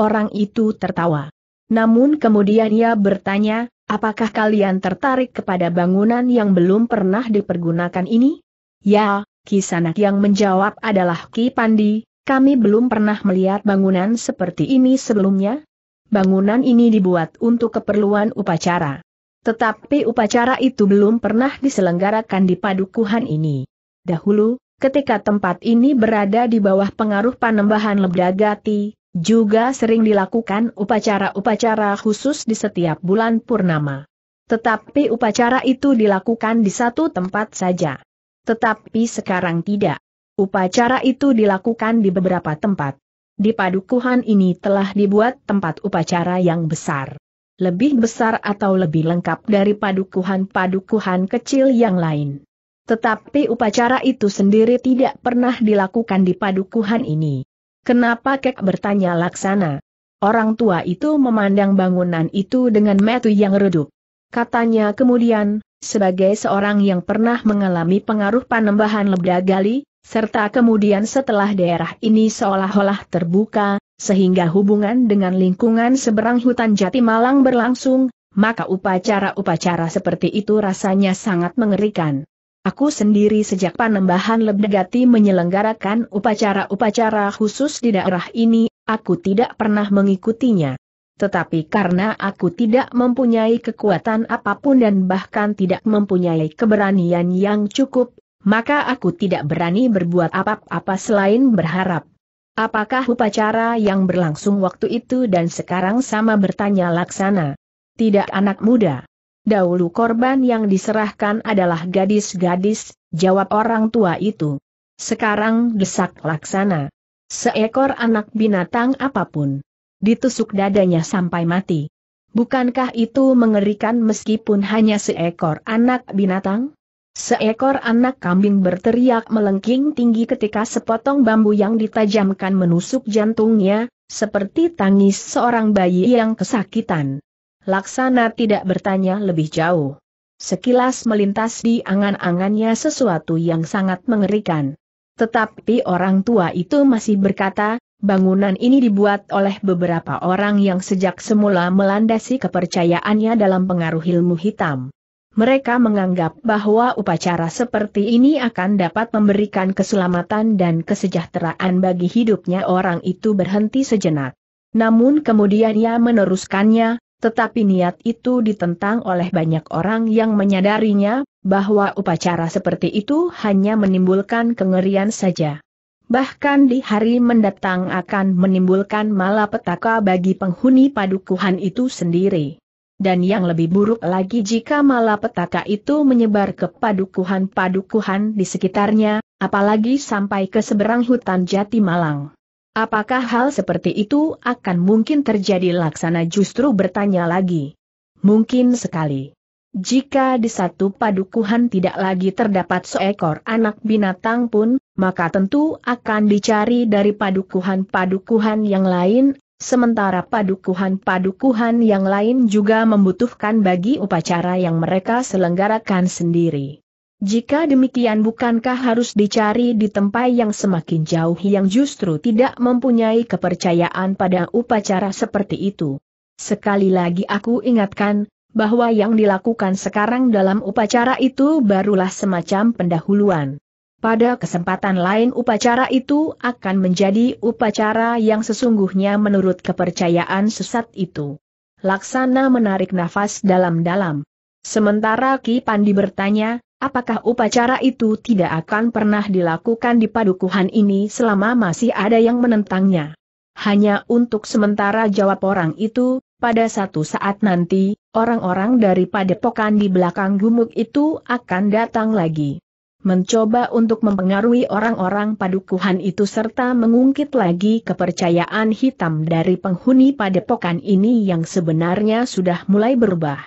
Orang itu tertawa. Namun kemudian ia bertanya, Apakah kalian tertarik kepada bangunan yang belum pernah dipergunakan ini? Ya, Kisanak yang menjawab adalah Ki Pandi, kami belum pernah melihat bangunan seperti ini sebelumnya. Bangunan ini dibuat untuk keperluan upacara. Tetapi upacara itu belum pernah diselenggarakan di padukuhan ini. Dahulu, ketika tempat ini berada di bawah pengaruh panembahan Lebdagati, juga sering dilakukan upacara-upacara khusus di setiap bulan purnama. Tetapi upacara itu dilakukan di satu tempat saja. Tetapi sekarang tidak. Upacara itu dilakukan di beberapa tempat. Di padukuhan ini telah dibuat tempat upacara yang besar. Lebih besar atau lebih lengkap dari padukuhan-padukuhan kecil yang lain. Tetapi upacara itu sendiri tidak pernah dilakukan di padukuhan ini. Kenapa kek bertanya laksana? Orang tua itu memandang bangunan itu dengan metu yang redup. Katanya kemudian, sebagai seorang yang pernah mengalami pengaruh panembahan lebda gali, serta kemudian setelah daerah ini seolah-olah terbuka, sehingga hubungan dengan lingkungan seberang hutan jati malang berlangsung, maka upacara-upacara seperti itu rasanya sangat mengerikan. Aku sendiri sejak Panembahan Lebdegati menyelenggarakan upacara-upacara khusus di daerah ini, aku tidak pernah mengikutinya. Tetapi karena aku tidak mempunyai kekuatan apapun dan bahkan tidak mempunyai keberanian yang cukup, maka aku tidak berani berbuat apa-apa selain berharap. Apakah upacara yang berlangsung waktu itu dan sekarang sama bertanya laksana? Tidak anak muda. Dahulu korban yang diserahkan adalah gadis-gadis, jawab orang tua itu. Sekarang desak laksana. Seekor anak binatang apapun. Ditusuk dadanya sampai mati. Bukankah itu mengerikan meskipun hanya seekor anak binatang? Seekor anak kambing berteriak melengking tinggi ketika sepotong bambu yang ditajamkan menusuk jantungnya, seperti tangis seorang bayi yang kesakitan. Laksana tidak bertanya lebih jauh. Sekilas melintas di angan-angannya sesuatu yang sangat mengerikan. Tetapi orang tua itu masih berkata, bangunan ini dibuat oleh beberapa orang yang sejak semula melandasi kepercayaannya dalam pengaruh ilmu hitam. Mereka menganggap bahwa upacara seperti ini akan dapat memberikan keselamatan dan kesejahteraan bagi hidupnya orang itu berhenti sejenak. Namun kemudian ia meneruskannya, tetapi niat itu ditentang oleh banyak orang yang menyadarinya, bahwa upacara seperti itu hanya menimbulkan kengerian saja. Bahkan di hari mendatang akan menimbulkan malapetaka bagi penghuni padukuhan itu sendiri. Dan yang lebih buruk lagi jika malapetaka itu menyebar ke padukuhan-padukuhan di sekitarnya, apalagi sampai ke seberang hutan Jati Malang. Apakah hal seperti itu akan mungkin terjadi laksana justru bertanya lagi? Mungkin sekali. Jika di satu padukuhan tidak lagi terdapat seekor anak binatang pun, maka tentu akan dicari dari padukuhan-padukuhan yang lain, sementara padukuhan-padukuhan yang lain juga membutuhkan bagi upacara yang mereka selenggarakan sendiri. Jika demikian bukankah harus dicari di tempat yang semakin jauh yang justru tidak mempunyai kepercayaan pada upacara seperti itu? Sekali lagi aku ingatkan, bahwa yang dilakukan sekarang dalam upacara itu barulah semacam pendahuluan. Pada kesempatan lain upacara itu akan menjadi upacara yang sesungguhnya menurut kepercayaan sesat itu. Laksana menarik nafas dalam-dalam. Sementara Ki Pandi bertanya, Apakah upacara itu tidak akan pernah dilakukan di padukuhan ini selama masih ada yang menentangnya? Hanya untuk sementara jawab orang itu, pada satu saat nanti, orang-orang dari padepokan di belakang gumuk itu akan datang lagi. Mencoba untuk mempengaruhi orang-orang padukuhan itu serta mengungkit lagi kepercayaan hitam dari penghuni padepokan ini yang sebenarnya sudah mulai berubah.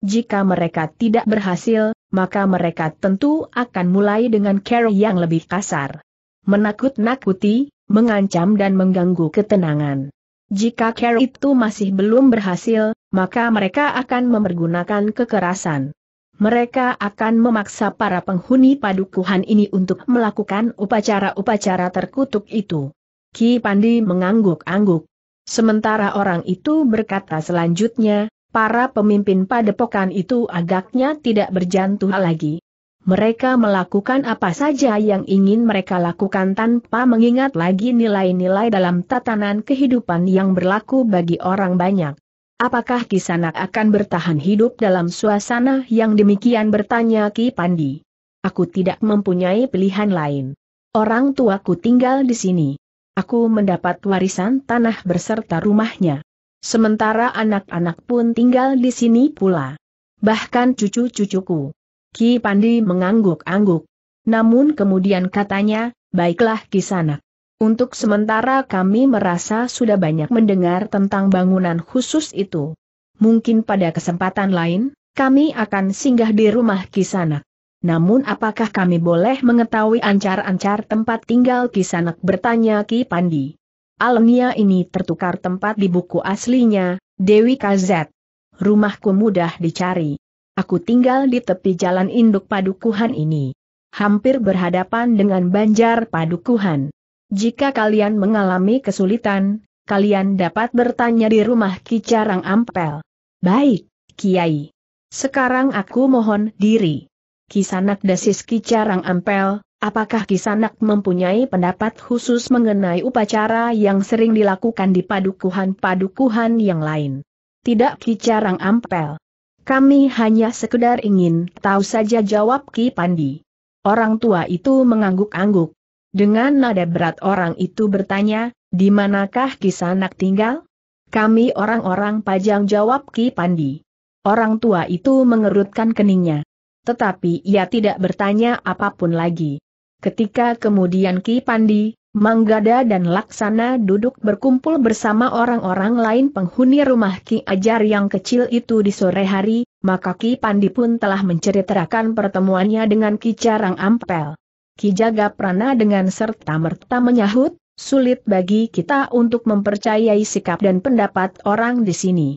Jika mereka tidak berhasil, maka mereka tentu akan mulai dengan cara yang lebih kasar. Menakut-nakuti, mengancam dan mengganggu ketenangan. Jika care itu masih belum berhasil, maka mereka akan memergunakan kekerasan. Mereka akan memaksa para penghuni padukuhan ini untuk melakukan upacara-upacara terkutuk itu. Ki Pandi mengangguk-angguk. Sementara orang itu berkata selanjutnya, para pemimpin padepokan itu agaknya tidak berjantung lagi. Mereka melakukan apa saja yang ingin mereka lakukan tanpa mengingat lagi nilai-nilai dalam tatanan kehidupan yang berlaku bagi orang banyak. Apakah Kisanak akan bertahan hidup dalam suasana yang demikian bertanya Ki Pandi? Aku tidak mempunyai pilihan lain. Orang tuaku tinggal di sini. Aku mendapat warisan tanah berserta rumahnya. Sementara anak-anak pun tinggal di sini pula. Bahkan cucu-cucuku. Ki Pandi mengangguk-angguk. Namun kemudian katanya, baiklah kisanak. Untuk sementara kami merasa sudah banyak mendengar tentang bangunan khusus itu. Mungkin pada kesempatan lain, kami akan singgah di rumah kisanak. Namun apakah kami boleh mengetahui ancar-ancar tempat tinggal kisanak bertanya Ki Pandi. Alengnya ini tertukar tempat di buku aslinya, Dewi KZ. Rumahku mudah dicari. Aku tinggal di tepi jalan induk padukuhan ini. Hampir berhadapan dengan banjar padukuhan. Jika kalian mengalami kesulitan, kalian dapat bertanya di rumah Kicarang Ampel. Baik, Kiai. Sekarang aku mohon diri. Kisanak Desis Kicarang Ampel, Apakah Kisanak mempunyai pendapat khusus mengenai upacara yang sering dilakukan di padukuhan-padukuhan yang lain? Tidak kicarang ampel. Kami hanya sekedar ingin tahu saja jawab Ki Pandi. Orang tua itu mengangguk-angguk. Dengan nada berat orang itu bertanya, di manakah Kisanak tinggal? Kami orang-orang pajang jawab Ki Pandi. Orang tua itu mengerutkan keningnya. Tetapi ia tidak bertanya apapun lagi. Ketika kemudian Ki Pandi, Manggada dan Laksana duduk berkumpul bersama orang-orang lain penghuni rumah Ki Ajar yang kecil itu di sore hari, maka Ki Pandi pun telah menceritakan pertemuannya dengan Ki Carang Ampel. Ki Jaga Prana dengan serta-merta menyahut, sulit bagi kita untuk mempercayai sikap dan pendapat orang di sini.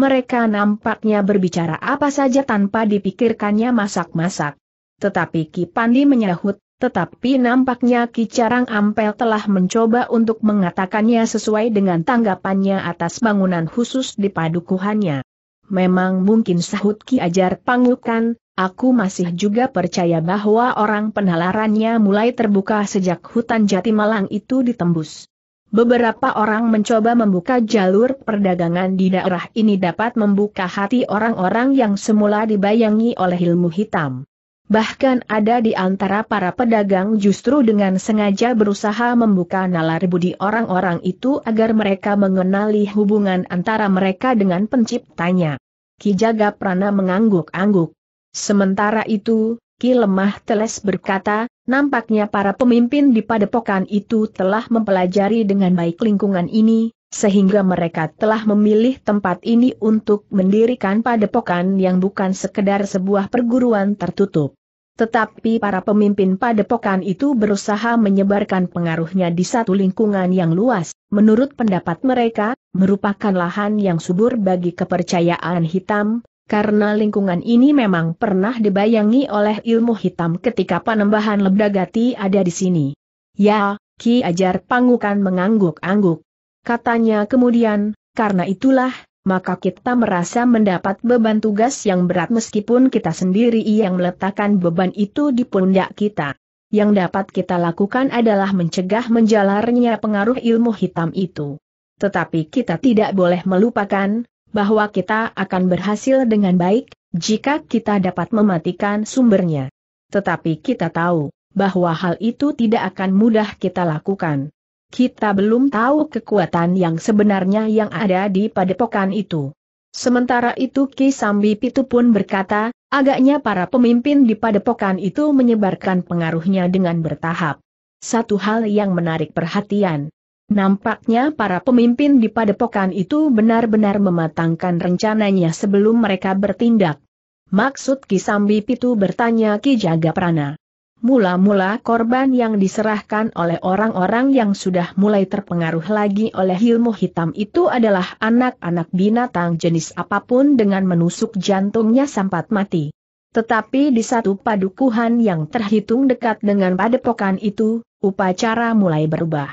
Mereka nampaknya berbicara apa saja tanpa dipikirkannya masak-masak. Tetapi Ki Pandi menyahut, tetapi nampaknya Kicarang Ampel telah mencoba untuk mengatakannya sesuai dengan tanggapannya atas bangunan khusus di padukuhannya. Memang mungkin sahut Ki Ajar Pangukan, aku masih juga percaya bahwa orang penalarannya mulai terbuka sejak hutan jati malang itu ditembus. Beberapa orang mencoba membuka jalur perdagangan di daerah ini dapat membuka hati orang-orang yang semula dibayangi oleh ilmu hitam. Bahkan ada di antara para pedagang justru dengan sengaja berusaha membuka nalar budi orang-orang itu agar mereka mengenali hubungan antara mereka dengan penciptanya. Ki Jaga Prana mengangguk-angguk. Sementara itu, Ki Lemah Teles berkata, nampaknya para pemimpin di padepokan itu telah mempelajari dengan baik lingkungan ini, sehingga mereka telah memilih tempat ini untuk mendirikan padepokan yang bukan sekedar sebuah perguruan tertutup. Tetapi para pemimpin padepokan itu berusaha menyebarkan pengaruhnya di satu lingkungan yang luas, menurut pendapat mereka, merupakan lahan yang subur bagi kepercayaan hitam, karena lingkungan ini memang pernah dibayangi oleh ilmu hitam ketika panembahan Lebdagati ada di sini. Ya, Ki Ajar Pangukan mengangguk-angguk. Katanya kemudian, karena itulah, maka kita merasa mendapat beban tugas yang berat meskipun kita sendiri yang meletakkan beban itu di pundak kita. Yang dapat kita lakukan adalah mencegah menjalarnya pengaruh ilmu hitam itu. Tetapi kita tidak boleh melupakan, bahwa kita akan berhasil dengan baik, jika kita dapat mematikan sumbernya. Tetapi kita tahu, bahwa hal itu tidak akan mudah kita lakukan kita belum tahu kekuatan yang sebenarnya yang ada di padepokan itu. Sementara itu Ki Sambi Pitu pun berkata, agaknya para pemimpin di padepokan itu menyebarkan pengaruhnya dengan bertahap. Satu hal yang menarik perhatian. Nampaknya para pemimpin di padepokan itu benar-benar mematangkan rencananya sebelum mereka bertindak. Maksud Ki Sambi Pitu bertanya Ki Jaga Prana. Mula-mula korban yang diserahkan oleh orang-orang yang sudah mulai terpengaruh lagi oleh ilmu hitam itu adalah anak-anak binatang jenis apapun dengan menusuk jantungnya sampai mati. Tetapi di satu padukuhan yang terhitung dekat dengan padepokan itu, upacara mulai berubah.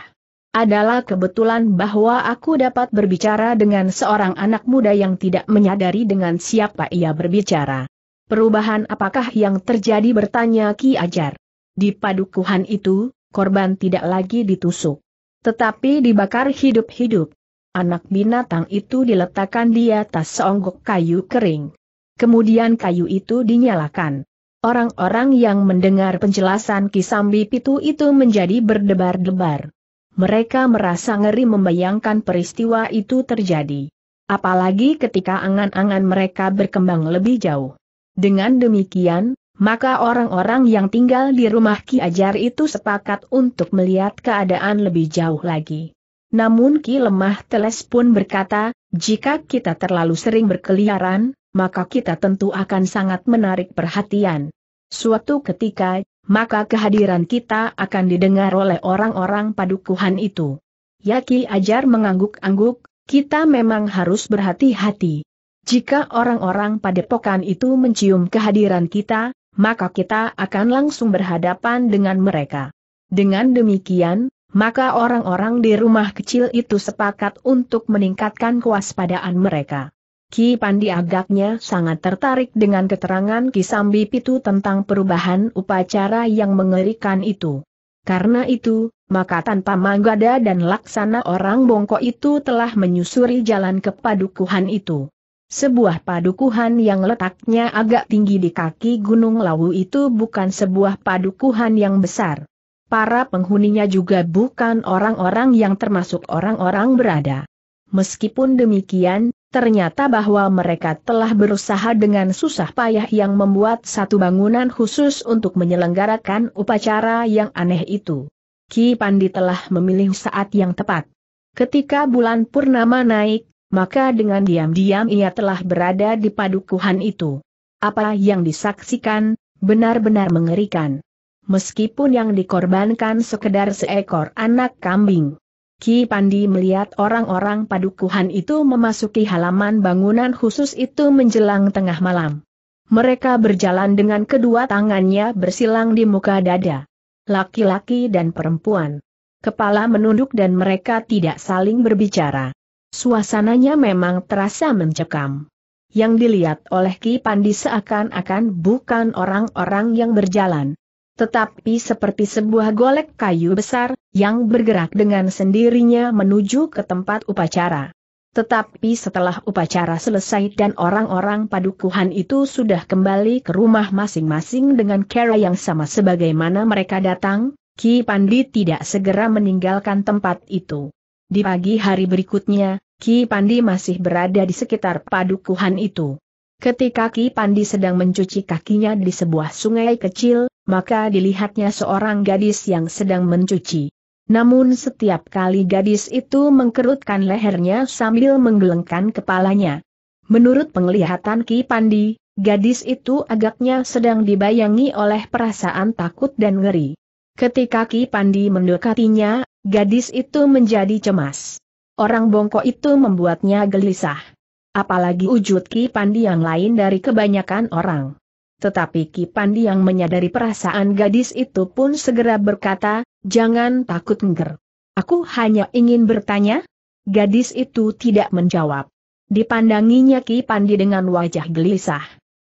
Adalah kebetulan bahwa aku dapat berbicara dengan seorang anak muda yang tidak menyadari dengan siapa ia berbicara. Perubahan apakah yang terjadi bertanya Ki Ajar. Di padukuhan itu, korban tidak lagi ditusuk. Tetapi dibakar hidup-hidup. Anak binatang itu diletakkan di atas seonggok kayu kering. Kemudian kayu itu dinyalakan. Orang-orang yang mendengar penjelasan Kisambi Pitu itu menjadi berdebar-debar. Mereka merasa ngeri membayangkan peristiwa itu terjadi. Apalagi ketika angan-angan mereka berkembang lebih jauh. Dengan demikian, maka orang-orang yang tinggal di rumah Ki Ajar itu sepakat untuk melihat keadaan lebih jauh lagi. Namun Ki Lemah Teles pun berkata, jika kita terlalu sering berkeliaran, maka kita tentu akan sangat menarik perhatian. Suatu ketika, maka kehadiran kita akan didengar oleh orang-orang padukuhan itu. Ya Ki Ajar mengangguk-angguk, kita memang harus berhati-hati. Jika orang-orang padepokan itu mencium kehadiran kita, maka kita akan langsung berhadapan dengan mereka. Dengan demikian, maka orang-orang di rumah kecil itu sepakat untuk meningkatkan kewaspadaan mereka. Ki Pandi agaknya sangat tertarik dengan keterangan Ki Sambi Pitu tentang perubahan upacara yang mengerikan itu. Karena itu, maka tanpa Manggada dan Laksana orang bongkok itu telah menyusuri jalan ke padukuhan itu. Sebuah padukuhan yang letaknya agak tinggi di kaki Gunung Lawu itu bukan sebuah padukuhan yang besar. Para penghuninya juga bukan orang-orang yang termasuk orang-orang berada. Meskipun demikian, ternyata bahwa mereka telah berusaha dengan susah payah yang membuat satu bangunan khusus untuk menyelenggarakan upacara yang aneh itu. Ki Pandi telah memilih saat yang tepat. Ketika bulan purnama naik, maka dengan diam-diam ia telah berada di padukuhan itu. Apa yang disaksikan, benar-benar mengerikan. Meskipun yang dikorbankan sekedar seekor anak kambing. Ki Pandi melihat orang-orang padukuhan itu memasuki halaman bangunan khusus itu menjelang tengah malam. Mereka berjalan dengan kedua tangannya bersilang di muka dada. Laki-laki dan perempuan. Kepala menunduk dan mereka tidak saling berbicara. Suasananya memang terasa mencekam. Yang dilihat oleh Ki Pandi seakan-akan bukan orang-orang yang berjalan. Tetapi seperti sebuah golek kayu besar, yang bergerak dengan sendirinya menuju ke tempat upacara. Tetapi setelah upacara selesai dan orang-orang padukuhan itu sudah kembali ke rumah masing-masing dengan cara yang sama sebagaimana mereka datang, Ki Pandi tidak segera meninggalkan tempat itu. Di pagi hari berikutnya, Ki Pandi masih berada di sekitar padukuhan itu. Ketika Ki Pandi sedang mencuci kakinya di sebuah sungai kecil, maka dilihatnya seorang gadis yang sedang mencuci. Namun setiap kali gadis itu mengkerutkan lehernya sambil menggelengkan kepalanya. Menurut penglihatan Ki Pandi, gadis itu agaknya sedang dibayangi oleh perasaan takut dan ngeri. Ketika Ki Pandi mendekatinya, Gadis itu menjadi cemas. Orang bongkok itu membuatnya gelisah. Apalagi wujud Ki Pandi yang lain dari kebanyakan orang. Tetapi Ki Pandi yang menyadari perasaan gadis itu pun segera berkata, jangan takut ngger. Aku hanya ingin bertanya. Gadis itu tidak menjawab. Dipandanginya Ki Pandi dengan wajah gelisah.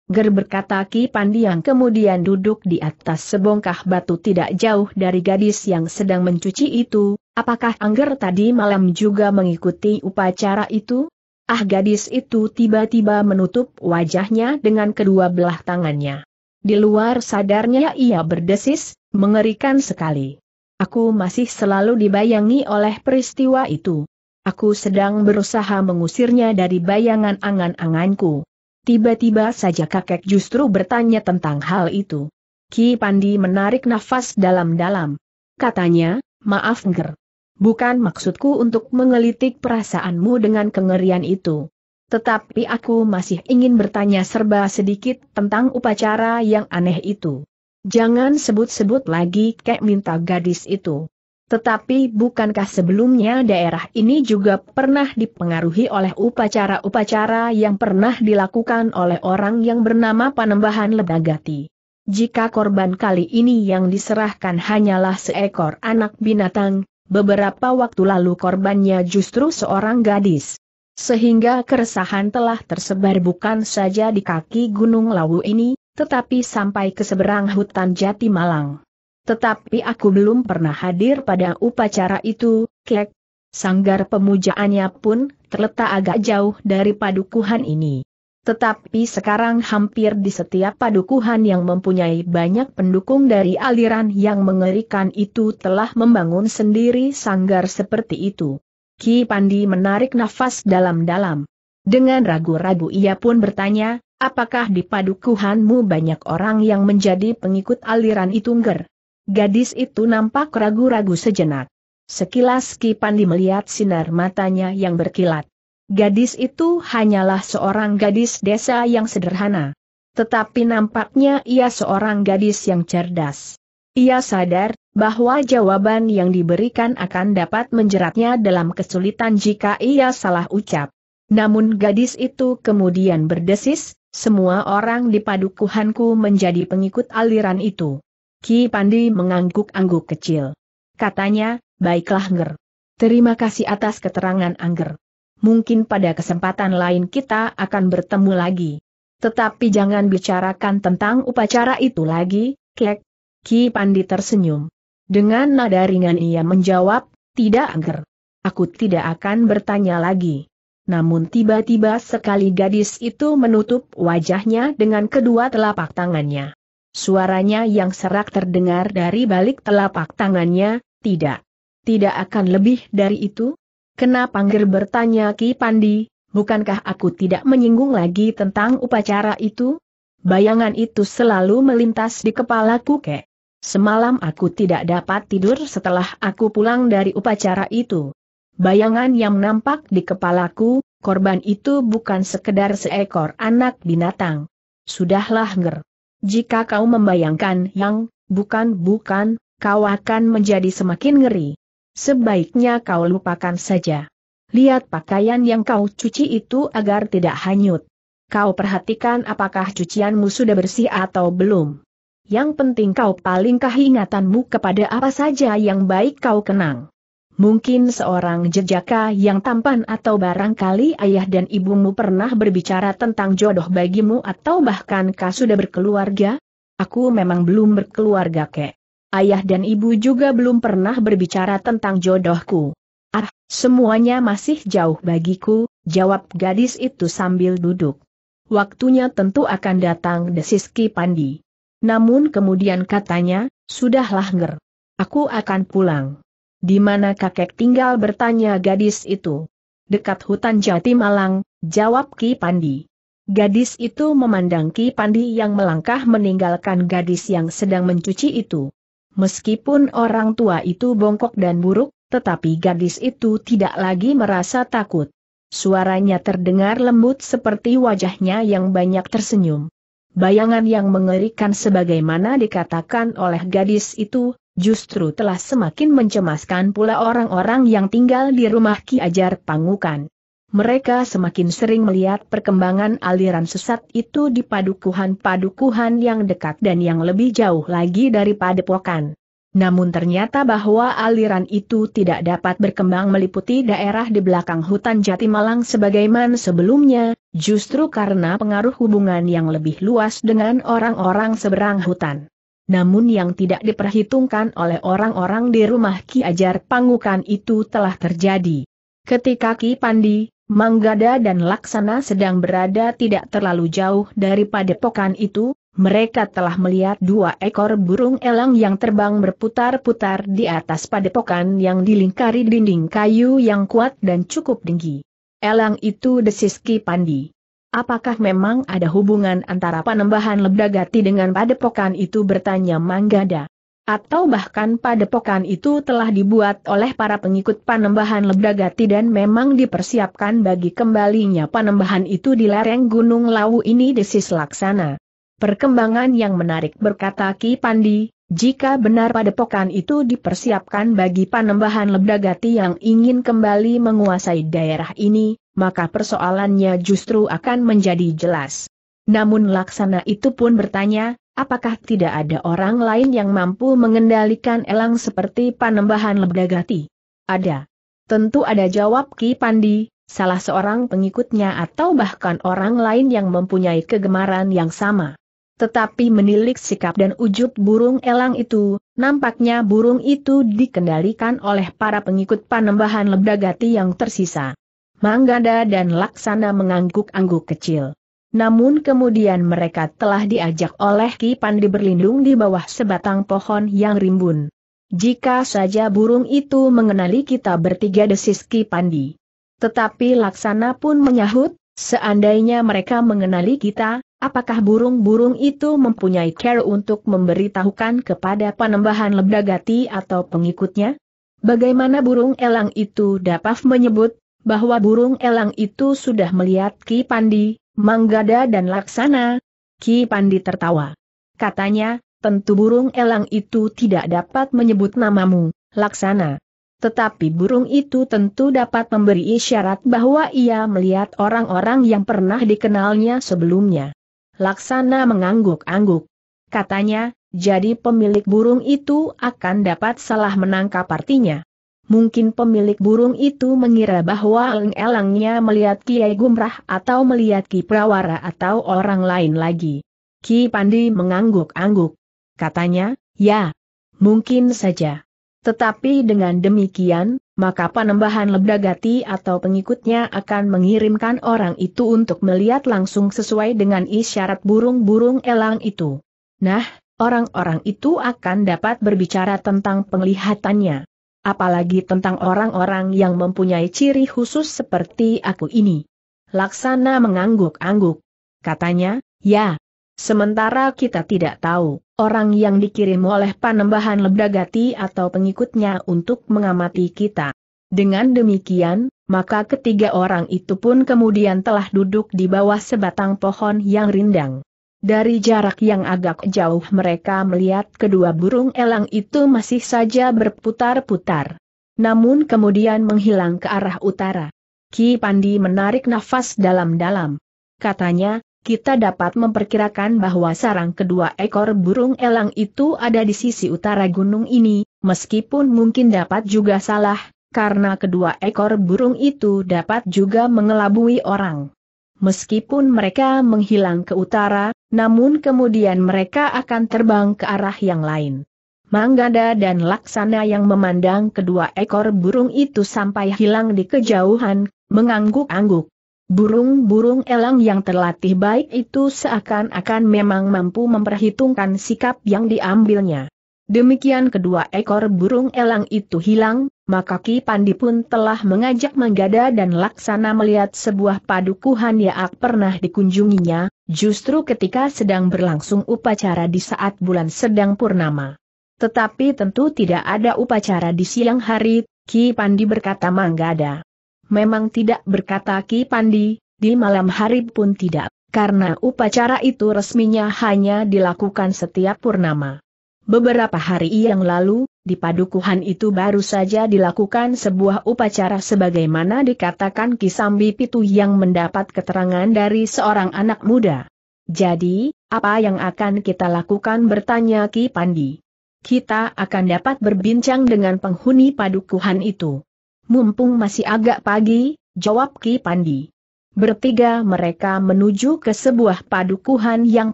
Ger berkata Ki Pandi yang kemudian duduk di atas sebongkah batu tidak jauh dari gadis yang sedang mencuci itu, apakah Angger tadi malam juga mengikuti upacara itu? Ah gadis itu tiba-tiba menutup wajahnya dengan kedua belah tangannya. Di luar sadarnya ia berdesis, mengerikan sekali. Aku masih selalu dibayangi oleh peristiwa itu. Aku sedang berusaha mengusirnya dari bayangan angan-anganku. Tiba-tiba saja kakek justru bertanya tentang hal itu. Ki Pandi menarik nafas dalam-dalam. Katanya, maaf Nger. Bukan maksudku untuk mengelitik perasaanmu dengan kengerian itu. Tetapi aku masih ingin bertanya serba sedikit tentang upacara yang aneh itu. Jangan sebut-sebut lagi kek minta gadis itu. Tetapi bukankah sebelumnya daerah ini juga pernah dipengaruhi oleh upacara-upacara yang pernah dilakukan oleh orang yang bernama Panembahan Lebagati? Jika korban kali ini yang diserahkan hanyalah seekor anak binatang, beberapa waktu lalu korbannya justru seorang gadis. Sehingga keresahan telah tersebar bukan saja di kaki Gunung Lawu ini, tetapi sampai ke seberang hutan Jati Malang. Tetapi aku belum pernah hadir pada upacara itu, kek. Sanggar pemujaannya pun terletak agak jauh dari padukuhan ini. Tetapi sekarang hampir di setiap padukuhan yang mempunyai banyak pendukung dari aliran yang mengerikan itu telah membangun sendiri sanggar seperti itu. Ki Pandi menarik nafas dalam-dalam. Dengan ragu-ragu ia pun bertanya, apakah di padukuhanmu banyak orang yang menjadi pengikut aliran itu ngger? Gadis itu nampak ragu-ragu sejenak. Sekilas Ki Pandi melihat sinar matanya yang berkilat. Gadis itu hanyalah seorang gadis desa yang sederhana. Tetapi nampaknya ia seorang gadis yang cerdas. Ia sadar bahwa jawaban yang diberikan akan dapat menjeratnya dalam kesulitan jika ia salah ucap. Namun gadis itu kemudian berdesis, semua orang di padukuhanku menjadi pengikut aliran itu. Ki Pandi mengangguk-angguk kecil. Katanya, baiklah Ngger. Terima kasih atas keterangan Angger. Mungkin pada kesempatan lain kita akan bertemu lagi. Tetapi jangan bicarakan tentang upacara itu lagi, Kek. Ki Pandi tersenyum. Dengan nada ringan ia menjawab, tidak Angger. Aku tidak akan bertanya lagi. Namun tiba-tiba sekali gadis itu menutup wajahnya dengan kedua telapak tangannya. Suaranya yang serak terdengar dari balik telapak tangannya, tidak. Tidak akan lebih dari itu? Kenapa Ngger bertanya Ki Pandi, bukankah aku tidak menyinggung lagi tentang upacara itu? Bayangan itu selalu melintas di kepalaku kek. Semalam aku tidak dapat tidur setelah aku pulang dari upacara itu. Bayangan yang nampak di kepalaku, korban itu bukan sekedar seekor anak binatang. Sudahlah Ngger. Jika kau membayangkan yang, bukan-bukan, kau akan menjadi semakin ngeri. Sebaiknya kau lupakan saja. Lihat pakaian yang kau cuci itu agar tidak hanyut. Kau perhatikan apakah cucianmu sudah bersih atau belum. Yang penting kau palingkah ingatanmu kepada apa saja yang baik kau kenang. Mungkin seorang jejaka yang tampan atau barangkali ayah dan ibumu pernah berbicara tentang jodoh bagimu atau bahkan kau sudah berkeluarga? Aku memang belum berkeluarga kek. Ayah dan ibu juga belum pernah berbicara tentang jodohku. Ah, semuanya masih jauh bagiku, jawab gadis itu sambil duduk. Waktunya tentu akan datang desiski Pandi. Namun kemudian katanya, sudahlah nger. Aku akan pulang. Di mana kakek tinggal bertanya gadis itu? Dekat hutan Jati Malang, jawab Ki Pandi. Gadis itu memandang Ki Pandi yang melangkah meninggalkan gadis yang sedang mencuci itu. Meskipun orang tua itu bongkok dan buruk, tetapi gadis itu tidak lagi merasa takut. Suaranya terdengar lembut seperti wajahnya yang banyak tersenyum. Bayangan yang mengerikan sebagaimana dikatakan oleh gadis itu, justru telah semakin mencemaskan pula orang-orang yang tinggal di rumah Ki Ajar Pangukan. Mereka semakin sering melihat perkembangan aliran sesat itu di padukuhan-padukuhan yang dekat dan yang lebih jauh lagi dari padepokan. Namun ternyata bahwa aliran itu tidak dapat berkembang meliputi daerah di belakang hutan Jatimalang sebagaimana sebelumnya, justru karena pengaruh hubungan yang lebih luas dengan orang-orang seberang hutan namun yang tidak diperhitungkan oleh orang-orang di rumah Ki Ajar Pangukan itu telah terjadi. Ketika Ki Pandi, Manggada dan Laksana sedang berada tidak terlalu jauh dari padepokan itu, mereka telah melihat dua ekor burung elang yang terbang berputar-putar di atas padepokan yang dilingkari dinding kayu yang kuat dan cukup tinggi. Elang itu desis Ki Pandi. Apakah memang ada hubungan antara panembahan Lebdagati dengan padepokan itu bertanya Manggada? Atau bahkan padepokan itu telah dibuat oleh para pengikut panembahan Lebdagati dan memang dipersiapkan bagi kembalinya panembahan itu di lereng Gunung Lawu ini desis laksana. Perkembangan yang menarik berkata Ki Pandi, jika benar padepokan itu dipersiapkan bagi panembahan Lebdagati yang ingin kembali menguasai daerah ini, maka persoalannya justru akan menjadi jelas. Namun laksana itu pun bertanya, apakah tidak ada orang lain yang mampu mengendalikan elang seperti panembahan lebdagati? Ada. Tentu ada jawab Ki Pandi, salah seorang pengikutnya atau bahkan orang lain yang mempunyai kegemaran yang sama. Tetapi menilik sikap dan ujub burung elang itu, nampaknya burung itu dikendalikan oleh para pengikut panembahan lebdagati yang tersisa. Manggada dan Laksana mengangguk-angguk kecil. Namun kemudian mereka telah diajak oleh Ki Pandi berlindung di bawah sebatang pohon yang rimbun. Jika saja burung itu mengenali kita bertiga desis Ki Pandi. Tetapi Laksana pun menyahut, seandainya mereka mengenali kita, apakah burung-burung itu mempunyai care untuk memberitahukan kepada panembahan lebdagati atau pengikutnya? Bagaimana burung elang itu dapat menyebut, bahwa burung elang itu sudah melihat Ki Pandi, Manggada dan Laksana. Ki Pandi tertawa. Katanya, tentu burung elang itu tidak dapat menyebut namamu, Laksana. Tetapi burung itu tentu dapat memberi isyarat bahwa ia melihat orang-orang yang pernah dikenalnya sebelumnya. Laksana mengangguk-angguk. Katanya, jadi pemilik burung itu akan dapat salah menangkap artinya. Mungkin pemilik burung itu mengira bahwa elang-elangnya melihat Kiai Gumrah atau melihat Ki Prawara atau orang lain lagi. Ki Pandi mengangguk-angguk. Katanya, ya, mungkin saja. Tetapi dengan demikian, maka penambahan lebdagati atau pengikutnya akan mengirimkan orang itu untuk melihat langsung sesuai dengan isyarat burung-burung elang itu. Nah, orang-orang itu akan dapat berbicara tentang penglihatannya. Apalagi tentang orang-orang yang mempunyai ciri khusus seperti aku ini. Laksana mengangguk-angguk. Katanya, ya. Sementara kita tidak tahu, orang yang dikirim oleh panembahan Lebdagati atau pengikutnya untuk mengamati kita. Dengan demikian, maka ketiga orang itu pun kemudian telah duduk di bawah sebatang pohon yang rindang. Dari jarak yang agak jauh mereka melihat kedua burung elang itu masih saja berputar-putar. Namun kemudian menghilang ke arah utara. Ki Pandi menarik nafas dalam-dalam. Katanya, kita dapat memperkirakan bahwa sarang kedua ekor burung elang itu ada di sisi utara gunung ini, meskipun mungkin dapat juga salah, karena kedua ekor burung itu dapat juga mengelabui orang. Meskipun mereka menghilang ke utara, namun kemudian mereka akan terbang ke arah yang lain. Manggada dan Laksana yang memandang kedua ekor burung itu sampai hilang di kejauhan, mengangguk-angguk. Burung-burung elang yang terlatih baik itu seakan-akan memang mampu memperhitungkan sikap yang diambilnya. Demikian kedua ekor burung elang itu hilang, maka Ki Pandi pun telah mengajak Manggada dan Laksana melihat sebuah padukuhan yang pernah dikunjunginya, justru ketika sedang berlangsung upacara di saat bulan sedang purnama. Tetapi tentu tidak ada upacara di siang hari, Ki Pandi berkata Manggada. Memang tidak berkata Ki Pandi, di malam hari pun tidak, karena upacara itu resminya hanya dilakukan setiap purnama. Beberapa hari yang lalu, di padukuhan itu baru saja dilakukan sebuah upacara sebagaimana dikatakan Kisambi Pitu yang mendapat keterangan dari seorang anak muda. Jadi, apa yang akan kita lakukan bertanya Ki Pandi. Kita akan dapat berbincang dengan penghuni padukuhan itu. Mumpung masih agak pagi, jawab Ki Pandi. Bertiga mereka menuju ke sebuah padukuhan yang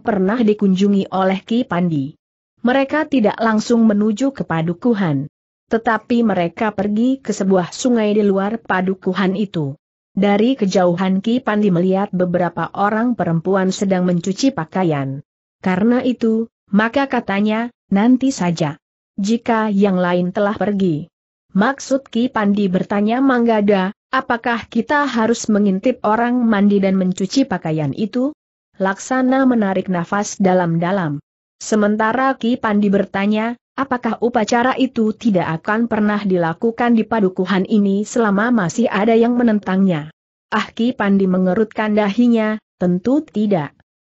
pernah dikunjungi oleh Ki Pandi mereka tidak langsung menuju ke padukuhan. Tetapi mereka pergi ke sebuah sungai di luar padukuhan itu. Dari kejauhan Ki Pandi melihat beberapa orang perempuan sedang mencuci pakaian. Karena itu, maka katanya, nanti saja. Jika yang lain telah pergi. Maksud Ki Pandi bertanya Manggada, apakah kita harus mengintip orang mandi dan mencuci pakaian itu? Laksana menarik nafas dalam-dalam. Sementara Ki Pandi bertanya, apakah upacara itu tidak akan pernah dilakukan di padukuhan ini selama masih ada yang menentangnya? Ah Ki Pandi mengerutkan dahinya, tentu tidak.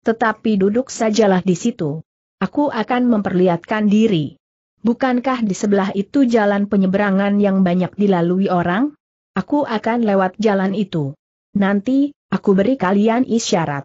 Tetapi duduk sajalah di situ. Aku akan memperlihatkan diri. Bukankah di sebelah itu jalan penyeberangan yang banyak dilalui orang? Aku akan lewat jalan itu. Nanti, aku beri kalian isyarat.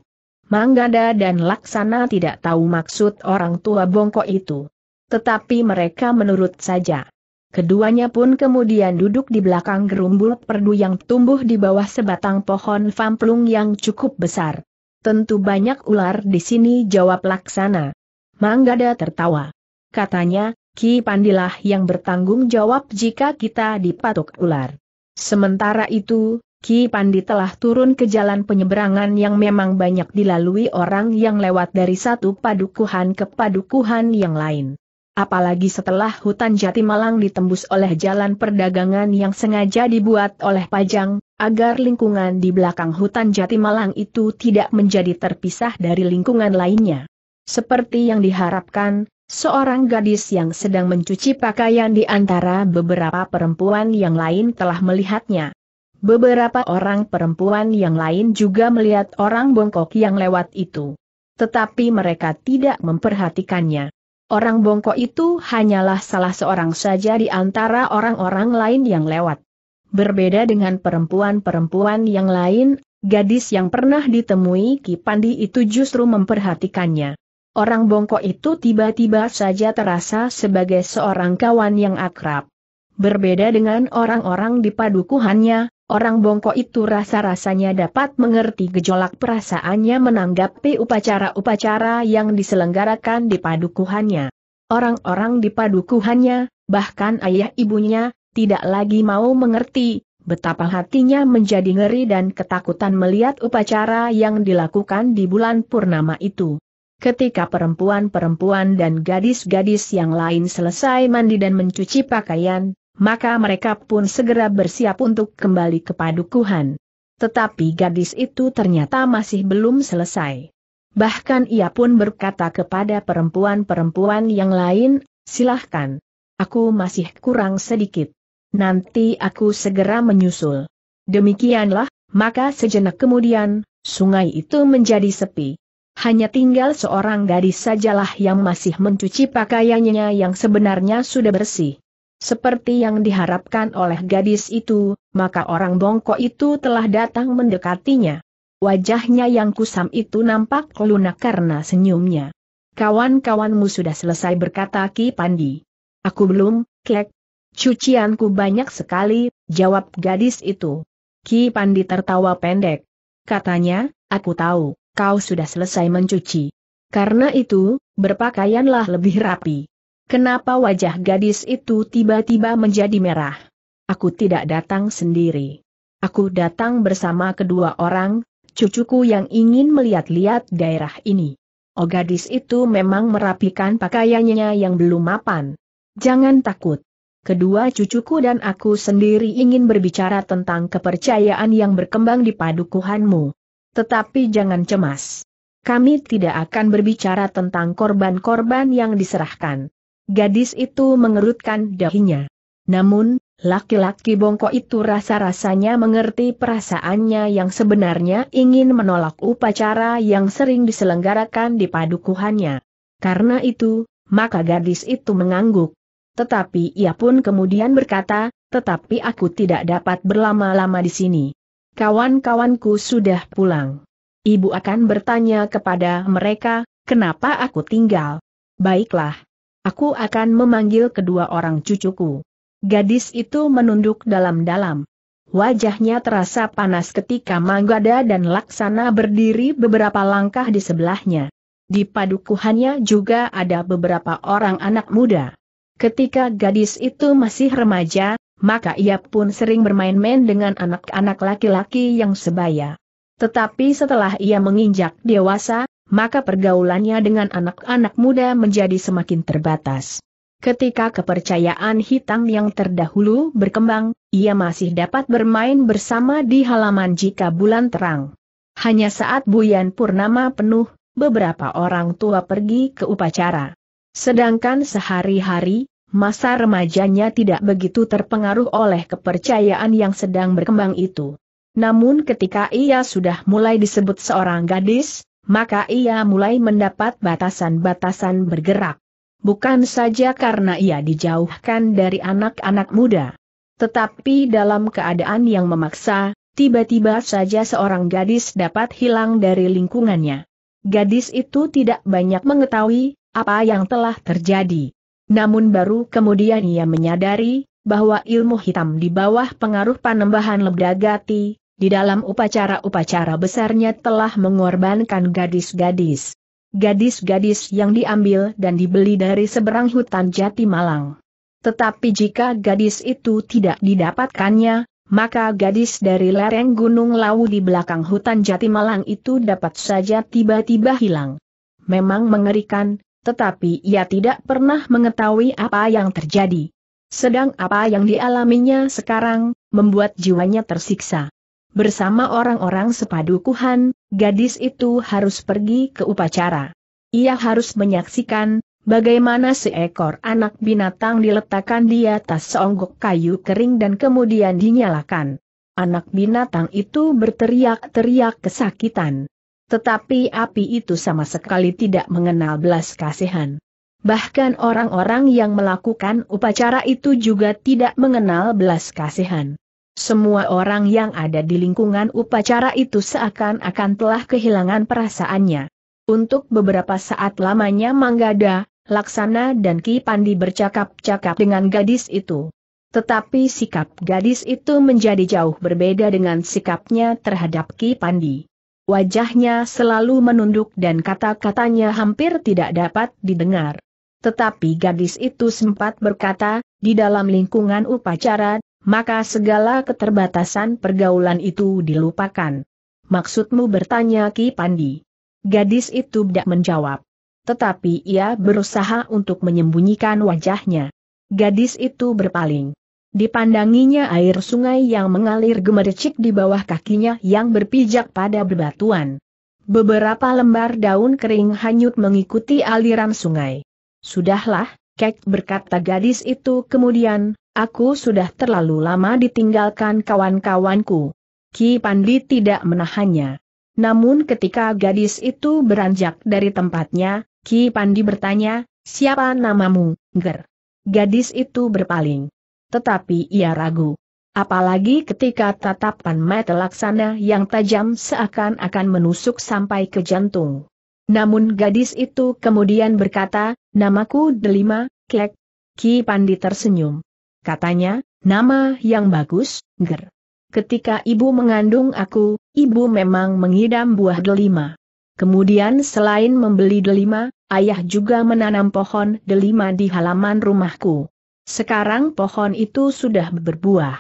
Manggada dan Laksana tidak tahu maksud orang tua bongkok itu. Tetapi mereka menurut saja. Keduanya pun kemudian duduk di belakang gerumbul perdu yang tumbuh di bawah sebatang pohon famplung yang cukup besar. Tentu banyak ular di sini jawab Laksana. Manggada tertawa. Katanya, Ki Pandilah yang bertanggung jawab jika kita dipatuk ular. Sementara itu, Ki Pandi telah turun ke jalan penyeberangan yang memang banyak dilalui orang yang lewat dari satu padukuhan ke padukuhan yang lain. Apalagi setelah hutan jati malang ditembus oleh jalan perdagangan yang sengaja dibuat oleh Pajang, agar lingkungan di belakang hutan jati malang itu tidak menjadi terpisah dari lingkungan lainnya. Seperti yang diharapkan, Seorang gadis yang sedang mencuci pakaian di antara beberapa perempuan yang lain telah melihatnya. Beberapa orang perempuan yang lain juga melihat orang bongkok yang lewat itu. Tetapi mereka tidak memperhatikannya. Orang bongkok itu hanyalah salah seorang saja di antara orang-orang lain yang lewat. Berbeda dengan perempuan-perempuan yang lain, gadis yang pernah ditemui Ki Pandi itu justru memperhatikannya. Orang bongkok itu tiba-tiba saja terasa sebagai seorang kawan yang akrab. Berbeda dengan orang-orang di padukuhannya, Orang bongkok itu rasa-rasanya dapat mengerti gejolak perasaannya menanggapi upacara-upacara yang diselenggarakan di padukuhannya. Orang-orang di padukuhannya, bahkan ayah ibunya, tidak lagi mau mengerti betapa hatinya menjadi ngeri dan ketakutan melihat upacara yang dilakukan di bulan purnama itu. Ketika perempuan-perempuan dan gadis-gadis yang lain selesai mandi dan mencuci pakaian, maka mereka pun segera bersiap untuk kembali ke padukuhan. Tetapi gadis itu ternyata masih belum selesai. Bahkan ia pun berkata kepada perempuan-perempuan yang lain, silahkan. Aku masih kurang sedikit. Nanti aku segera menyusul. Demikianlah, maka sejenak kemudian, sungai itu menjadi sepi. Hanya tinggal seorang gadis sajalah yang masih mencuci pakaiannya yang sebenarnya sudah bersih. Seperti yang diharapkan oleh gadis itu, maka orang bongkok itu telah datang mendekatinya. Wajahnya yang kusam itu nampak lunak karena senyumnya. Kawan-kawanmu sudah selesai berkata Ki Pandi. Aku belum, Kek. Cucianku banyak sekali, jawab gadis itu. Ki Pandi tertawa pendek. Katanya, aku tahu, kau sudah selesai mencuci. Karena itu, berpakaianlah lebih rapi. Kenapa wajah gadis itu tiba-tiba menjadi merah? Aku tidak datang sendiri. Aku datang bersama kedua orang, cucuku yang ingin melihat-lihat daerah ini. Oh gadis itu memang merapikan pakaiannya yang belum mapan. Jangan takut. Kedua cucuku dan aku sendiri ingin berbicara tentang kepercayaan yang berkembang di padukuhanmu. Tetapi jangan cemas. Kami tidak akan berbicara tentang korban-korban yang diserahkan. Gadis itu mengerutkan dahinya. Namun, laki-laki bongkok itu rasa-rasanya mengerti perasaannya yang sebenarnya ingin menolak upacara yang sering diselenggarakan di padukuhannya. Karena itu, maka gadis itu mengangguk. Tetapi ia pun kemudian berkata, tetapi aku tidak dapat berlama-lama di sini. Kawan-kawanku sudah pulang. Ibu akan bertanya kepada mereka, kenapa aku tinggal. Baiklah. Aku akan memanggil kedua orang cucuku. Gadis itu menunduk dalam-dalam. Wajahnya terasa panas ketika Manggada dan Laksana berdiri beberapa langkah di sebelahnya. Di padukuhannya juga ada beberapa orang anak muda. Ketika gadis itu masih remaja, maka ia pun sering bermain-main dengan anak-anak laki-laki yang sebaya. Tetapi setelah ia menginjak dewasa, maka pergaulannya dengan anak-anak muda menjadi semakin terbatas. Ketika kepercayaan hitam yang terdahulu berkembang, ia masih dapat bermain bersama di halaman jika bulan terang. Hanya saat Buyan purnama penuh, beberapa orang tua pergi ke upacara. Sedangkan sehari-hari, masa remajanya tidak begitu terpengaruh oleh kepercayaan yang sedang berkembang itu. Namun ketika ia sudah mulai disebut seorang gadis, maka ia mulai mendapat batasan-batasan bergerak. Bukan saja karena ia dijauhkan dari anak-anak muda. Tetapi dalam keadaan yang memaksa, tiba-tiba saja seorang gadis dapat hilang dari lingkungannya. Gadis itu tidak banyak mengetahui apa yang telah terjadi. Namun baru kemudian ia menyadari bahwa ilmu hitam di bawah pengaruh panembahan Lebdagati di dalam upacara-upacara besarnya telah mengorbankan gadis-gadis. Gadis-gadis yang diambil dan dibeli dari seberang hutan Jati Malang. Tetapi jika gadis itu tidak didapatkannya, maka gadis dari lereng Gunung Lawu di belakang hutan Jati Malang itu dapat saja tiba-tiba hilang. Memang mengerikan, tetapi ia tidak pernah mengetahui apa yang terjadi. Sedang apa yang dialaminya sekarang, membuat jiwanya tersiksa bersama orang-orang sepadu sepadukuhan, gadis itu harus pergi ke upacara. Ia harus menyaksikan, bagaimana seekor anak binatang diletakkan di atas seonggok kayu kering dan kemudian dinyalakan. Anak binatang itu berteriak-teriak kesakitan. Tetapi api itu sama sekali tidak mengenal belas kasihan. Bahkan orang-orang yang melakukan upacara itu juga tidak mengenal belas kasihan. Semua orang yang ada di lingkungan upacara itu seakan-akan telah kehilangan perasaannya. Untuk beberapa saat lamanya Manggada, Laksana dan Ki Pandi bercakap-cakap dengan gadis itu. Tetapi sikap gadis itu menjadi jauh berbeda dengan sikapnya terhadap Ki Pandi. Wajahnya selalu menunduk dan kata-katanya hampir tidak dapat didengar. Tetapi gadis itu sempat berkata, di dalam lingkungan upacara, maka segala keterbatasan pergaulan itu dilupakan. Maksudmu bertanya Ki Pandi. Gadis itu tidak menjawab. Tetapi ia berusaha untuk menyembunyikan wajahnya. Gadis itu berpaling. Dipandanginya air sungai yang mengalir gemericik di bawah kakinya yang berpijak pada bebatuan. Beberapa lembar daun kering hanyut mengikuti aliran sungai. Sudahlah, Kek berkata gadis itu kemudian, Aku sudah terlalu lama ditinggalkan kawan-kawanku. Ki Pandi tidak menahannya. Namun ketika gadis itu beranjak dari tempatnya, Ki Pandi bertanya, siapa namamu, Ger? Gadis itu berpaling. Tetapi ia ragu. Apalagi ketika tatapan mata laksana yang tajam seakan-akan menusuk sampai ke jantung. Namun gadis itu kemudian berkata, namaku Delima, Klek. Ki Pandi tersenyum. Katanya, nama yang bagus, Ger. Ketika ibu mengandung aku, ibu memang mengidam buah delima. Kemudian selain membeli delima, ayah juga menanam pohon delima di halaman rumahku. Sekarang pohon itu sudah berbuah.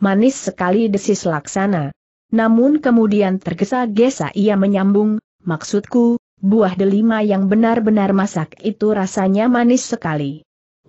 Manis sekali desis laksana. Namun kemudian tergesa-gesa ia menyambung, maksudku, buah delima yang benar-benar masak itu rasanya manis sekali.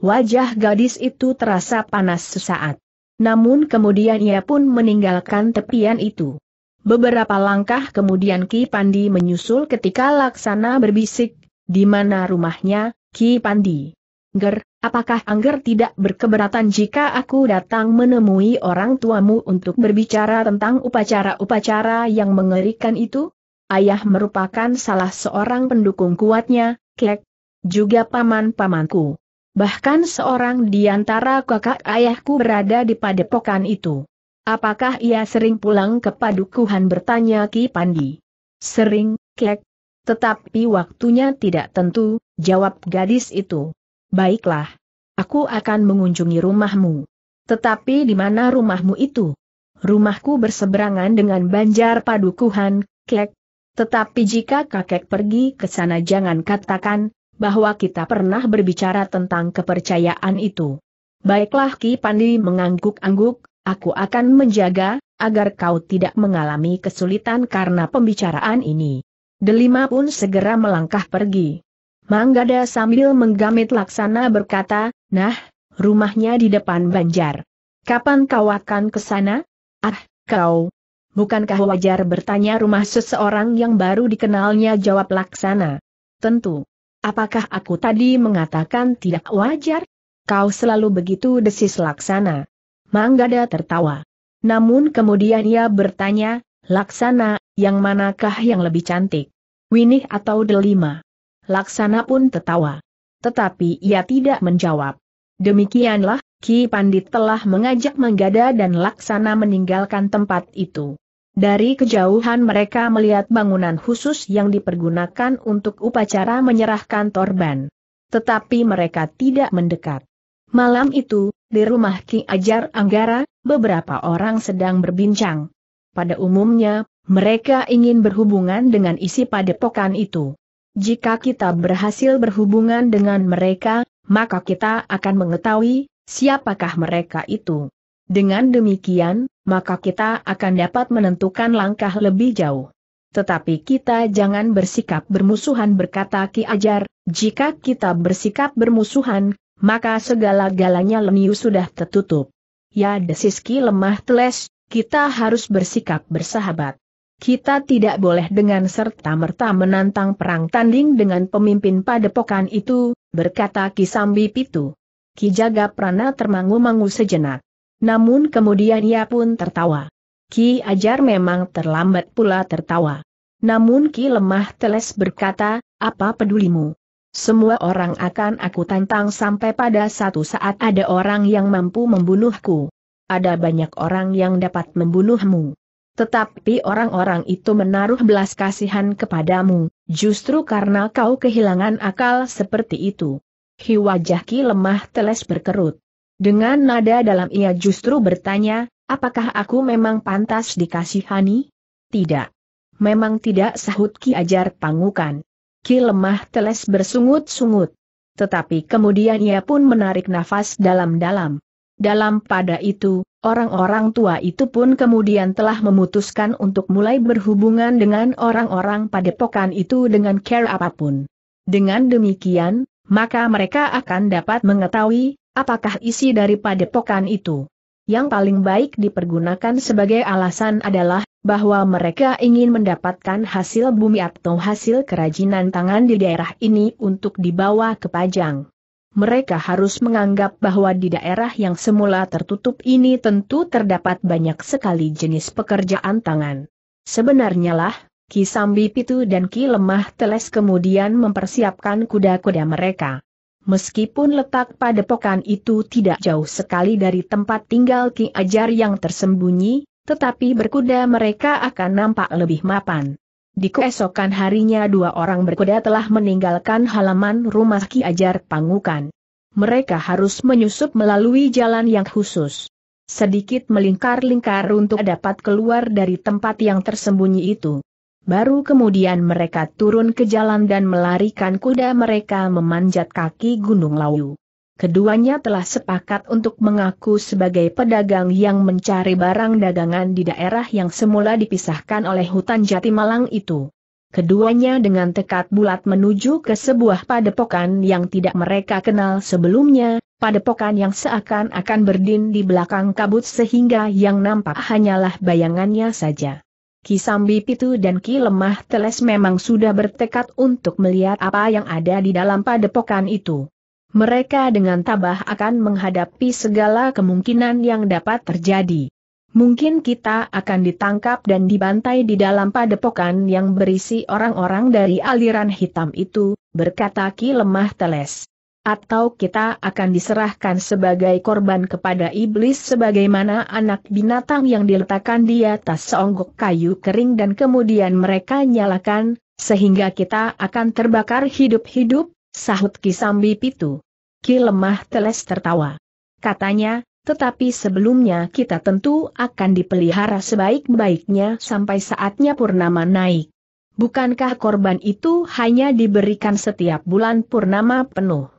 Wajah gadis itu terasa panas sesaat. Namun kemudian ia pun meninggalkan tepian itu. Beberapa langkah kemudian Ki Pandi menyusul ketika Laksana berbisik, di mana rumahnya, Ki Pandi. Ger, apakah Angger tidak berkeberatan jika aku datang menemui orang tuamu untuk berbicara tentang upacara-upacara yang mengerikan itu? Ayah merupakan salah seorang pendukung kuatnya, Klek, juga paman-pamanku. Bahkan seorang di antara kakak ayahku berada di padepokan itu. Apakah ia sering pulang ke padukuhan bertanya Ki Pandi? Sering, kek. Tetapi waktunya tidak tentu, jawab gadis itu. Baiklah. Aku akan mengunjungi rumahmu. Tetapi di mana rumahmu itu? Rumahku berseberangan dengan banjar padukuhan, kek. Tetapi jika kakek pergi ke sana jangan katakan, bahwa kita pernah berbicara tentang kepercayaan itu. Baiklah Ki Pandi mengangguk-angguk, aku akan menjaga, agar kau tidak mengalami kesulitan karena pembicaraan ini. Delima pun segera melangkah pergi. Manggada sambil menggamit laksana berkata, nah, rumahnya di depan Banjar. Kapan kau akan ke sana? Ah, kau. Bukankah wajar bertanya rumah seseorang yang baru dikenalnya jawab laksana? Tentu. Apakah aku tadi mengatakan tidak wajar? Kau selalu begitu desis Laksana. Manggada tertawa. Namun kemudian ia bertanya, Laksana, yang manakah yang lebih cantik? Winih atau Delima? Laksana pun tertawa. Tetapi ia tidak menjawab. Demikianlah, Ki Pandit telah mengajak Manggada dan Laksana meninggalkan tempat itu. Dari kejauhan mereka melihat bangunan khusus yang dipergunakan untuk upacara menyerahkan torban. Tetapi mereka tidak mendekat. Malam itu, di rumah Ki Ajar Anggara, beberapa orang sedang berbincang. Pada umumnya, mereka ingin berhubungan dengan isi padepokan itu. Jika kita berhasil berhubungan dengan mereka, maka kita akan mengetahui siapakah mereka itu. Dengan demikian, maka kita akan dapat menentukan langkah lebih jauh. Tetapi kita jangan bersikap bermusuhan berkata Ki Ajar, jika kita bersikap bermusuhan, maka segala-galanya leniu sudah tertutup. Ya desis Ki lemah teles, kita harus bersikap bersahabat. Kita tidak boleh dengan serta-merta menantang perang tanding dengan pemimpin padepokan itu, berkata Ki Sambi Pitu. Ki Jaga Prana termangu-mangu sejenak. Namun kemudian ia pun tertawa. Ki Ajar memang terlambat pula tertawa. Namun Ki Lemah Teles berkata, apa pedulimu? Semua orang akan aku tantang sampai pada satu saat ada orang yang mampu membunuhku. Ada banyak orang yang dapat membunuhmu. Tetapi orang-orang itu menaruh belas kasihan kepadamu, justru karena kau kehilangan akal seperti itu. Hi wajah Ki lemah teles berkerut. Dengan nada dalam ia justru bertanya, apakah aku memang pantas dikasihani? Tidak. Memang tidak sahut Ki Ajar Pangukan. Ki lemah teles bersungut-sungut. Tetapi kemudian ia pun menarik nafas dalam-dalam. Dalam pada itu, orang-orang tua itu pun kemudian telah memutuskan untuk mulai berhubungan dengan orang-orang padepokan itu dengan care apapun. Dengan demikian, maka mereka akan dapat mengetahui Apakah isi dari padepokan itu? Yang paling baik dipergunakan sebagai alasan adalah bahwa mereka ingin mendapatkan hasil bumi atau hasil kerajinan tangan di daerah ini untuk dibawa ke Pajang. Mereka harus menganggap bahwa di daerah yang semula tertutup ini tentu terdapat banyak sekali jenis pekerjaan tangan. Sebenarnya lah, Ki Sambi Pitu dan Ki Lemah Teles kemudian mempersiapkan kuda-kuda mereka. Meskipun letak padepokan itu tidak jauh sekali dari tempat tinggal Ki Ajar yang tersembunyi, tetapi berkuda mereka akan nampak lebih mapan. Di keesokan harinya dua orang berkuda telah meninggalkan halaman rumah Ki Ajar Pangukan. Mereka harus menyusup melalui jalan yang khusus. Sedikit melingkar-lingkar untuk dapat keluar dari tempat yang tersembunyi itu. Baru kemudian mereka turun ke jalan dan melarikan kuda mereka memanjat kaki Gunung Lawu. Keduanya telah sepakat untuk mengaku sebagai pedagang yang mencari barang dagangan di daerah yang semula dipisahkan oleh hutan jati malang itu. Keduanya dengan tekad bulat menuju ke sebuah padepokan yang tidak mereka kenal sebelumnya, padepokan yang seakan-akan berdin di belakang kabut sehingga yang nampak hanyalah bayangannya saja. Kisambi Sambi Pitu dan Ki Lemah Teles memang sudah bertekad untuk melihat apa yang ada di dalam padepokan itu. Mereka dengan tabah akan menghadapi segala kemungkinan yang dapat terjadi. Mungkin kita akan ditangkap dan dibantai di dalam padepokan yang berisi orang-orang dari aliran hitam itu, berkata Ki Lemah Teles. Atau kita akan diserahkan sebagai korban kepada iblis sebagaimana anak binatang yang diletakkan di atas seonggok kayu kering dan kemudian mereka nyalakan, sehingga kita akan terbakar hidup-hidup, sahut Kisambi Pitu. Ki lemah teles tertawa. Katanya, tetapi sebelumnya kita tentu akan dipelihara sebaik-baiknya sampai saatnya purnama naik. Bukankah korban itu hanya diberikan setiap bulan purnama penuh?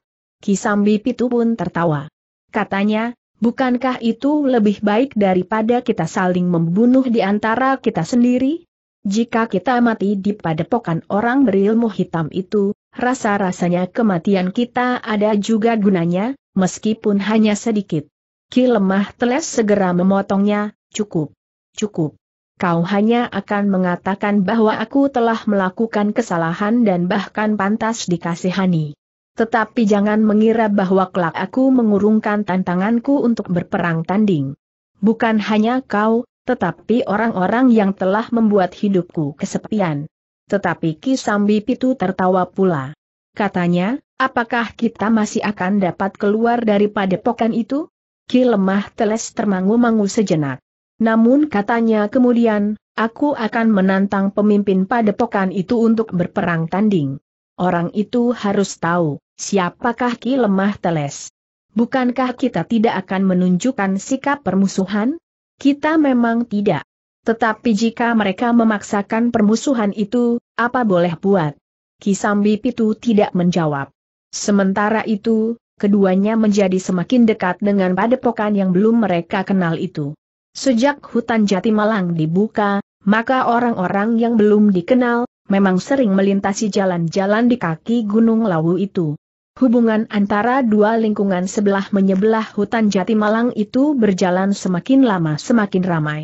Kisambi Pitu pun tertawa. Katanya, bukankah itu lebih baik daripada kita saling membunuh di antara kita sendiri? Jika kita mati di padepokan orang berilmu hitam itu, rasa-rasanya kematian kita ada juga gunanya, meskipun hanya sedikit. Ki lemah teles segera memotongnya, cukup, cukup. Kau hanya akan mengatakan bahwa aku telah melakukan kesalahan dan bahkan pantas dikasihani. Tetapi jangan mengira bahwa kelak aku mengurungkan tantanganku untuk berperang tanding. Bukan hanya kau, tetapi orang-orang yang telah membuat hidupku kesepian. Tetapi Ki Sambi Pitu tertawa pula. Katanya, apakah kita masih akan dapat keluar dari padepokan itu? Ki lemah teles termangu-mangu sejenak. Namun katanya kemudian, aku akan menantang pemimpin padepokan itu untuk berperang tanding. Orang itu harus tahu, Siapakah Ki Lemah Teles? Bukankah kita tidak akan menunjukkan sikap permusuhan? Kita memang tidak. Tetapi jika mereka memaksakan permusuhan itu, apa boleh buat? Kisambi Pitu tidak menjawab. Sementara itu, keduanya menjadi semakin dekat dengan padepokan yang belum mereka kenal itu. Sejak hutan jati malang dibuka, maka orang-orang yang belum dikenal, memang sering melintasi jalan-jalan di kaki Gunung Lawu itu. Hubungan antara dua lingkungan sebelah menyebelah hutan jati malang itu berjalan semakin lama semakin ramai.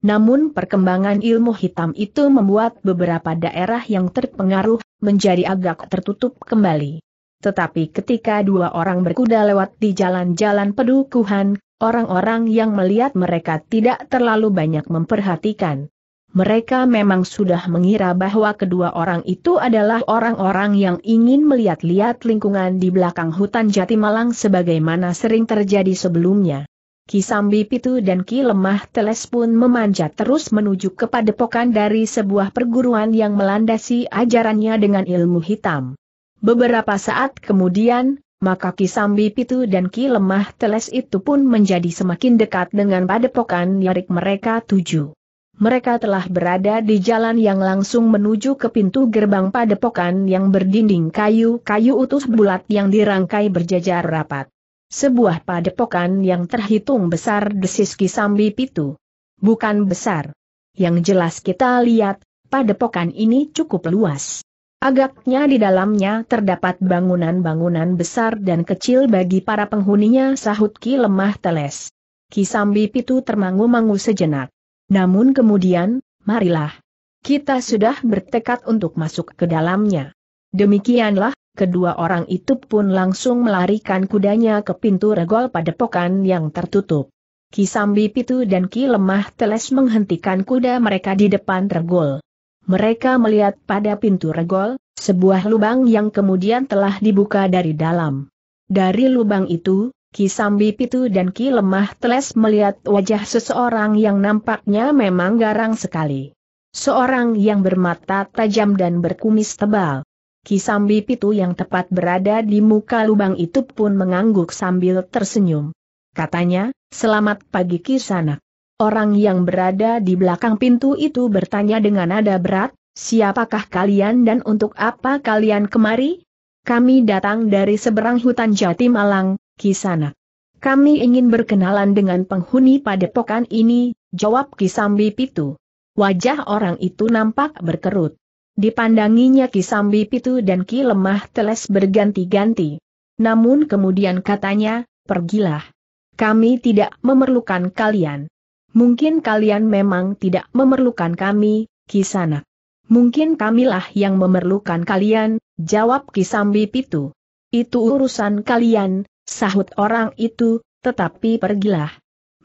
Namun perkembangan ilmu hitam itu membuat beberapa daerah yang terpengaruh menjadi agak tertutup kembali. Tetapi ketika dua orang berkuda lewat di jalan-jalan pedukuhan, orang-orang yang melihat mereka tidak terlalu banyak memperhatikan mereka memang sudah mengira bahwa kedua orang itu adalah orang-orang yang ingin melihat-lihat lingkungan di belakang hutan Jati Malang sebagaimana sering terjadi sebelumnya. Kisambi Pitu dan Ki Lemah Teles pun memanjat terus menuju ke padepokan dari sebuah perguruan yang melandasi ajarannya dengan ilmu hitam. Beberapa saat kemudian, maka Kisambi Pitu dan Ki Lemah Teles itu pun menjadi semakin dekat dengan padepokan yarik mereka tuju mereka telah berada di jalan yang langsung menuju ke pintu gerbang padepokan yang berdinding kayu-kayu utus bulat yang dirangkai berjajar rapat. Sebuah padepokan yang terhitung besar desis Kisambi Pitu. Bukan besar. Yang jelas kita lihat, padepokan ini cukup luas. Agaknya di dalamnya terdapat bangunan-bangunan besar dan kecil bagi para penghuninya sahut Ki lemah teles. Kisambi Pitu termangu-mangu sejenak. Namun kemudian, marilah. Kita sudah bertekad untuk masuk ke dalamnya. Demikianlah, kedua orang itu pun langsung melarikan kudanya ke pintu regol pada padepokan yang tertutup. Kisambi Pitu dan Ki Lemah Teles menghentikan kuda mereka di depan regol. Mereka melihat pada pintu regol, sebuah lubang yang kemudian telah dibuka dari dalam. Dari lubang itu, Ki Sambi Pitu dan Ki Lemah Teles melihat wajah seseorang yang nampaknya memang garang sekali. Seorang yang bermata tajam dan berkumis tebal. Ki Sambi Pitu yang tepat berada di muka lubang itu pun mengangguk sambil tersenyum. Katanya, selamat pagi Ki Sanak. Orang yang berada di belakang pintu itu bertanya dengan nada berat, siapakah kalian dan untuk apa kalian kemari? Kami datang dari seberang hutan Jati Malang, Kisana, Kami ingin berkenalan dengan penghuni padepokan ini, jawab Kisambi Pitu. Wajah orang itu nampak berkerut. Dipandanginya Kisambi Pitu dan Ki Lemah Teles berganti-ganti. Namun kemudian katanya, pergilah. Kami tidak memerlukan kalian. Mungkin kalian memang tidak memerlukan kami, Kisana. Mungkin kamilah yang memerlukan kalian, jawab Kisambi Pitu. Itu urusan kalian, sahut orang itu, tetapi pergilah.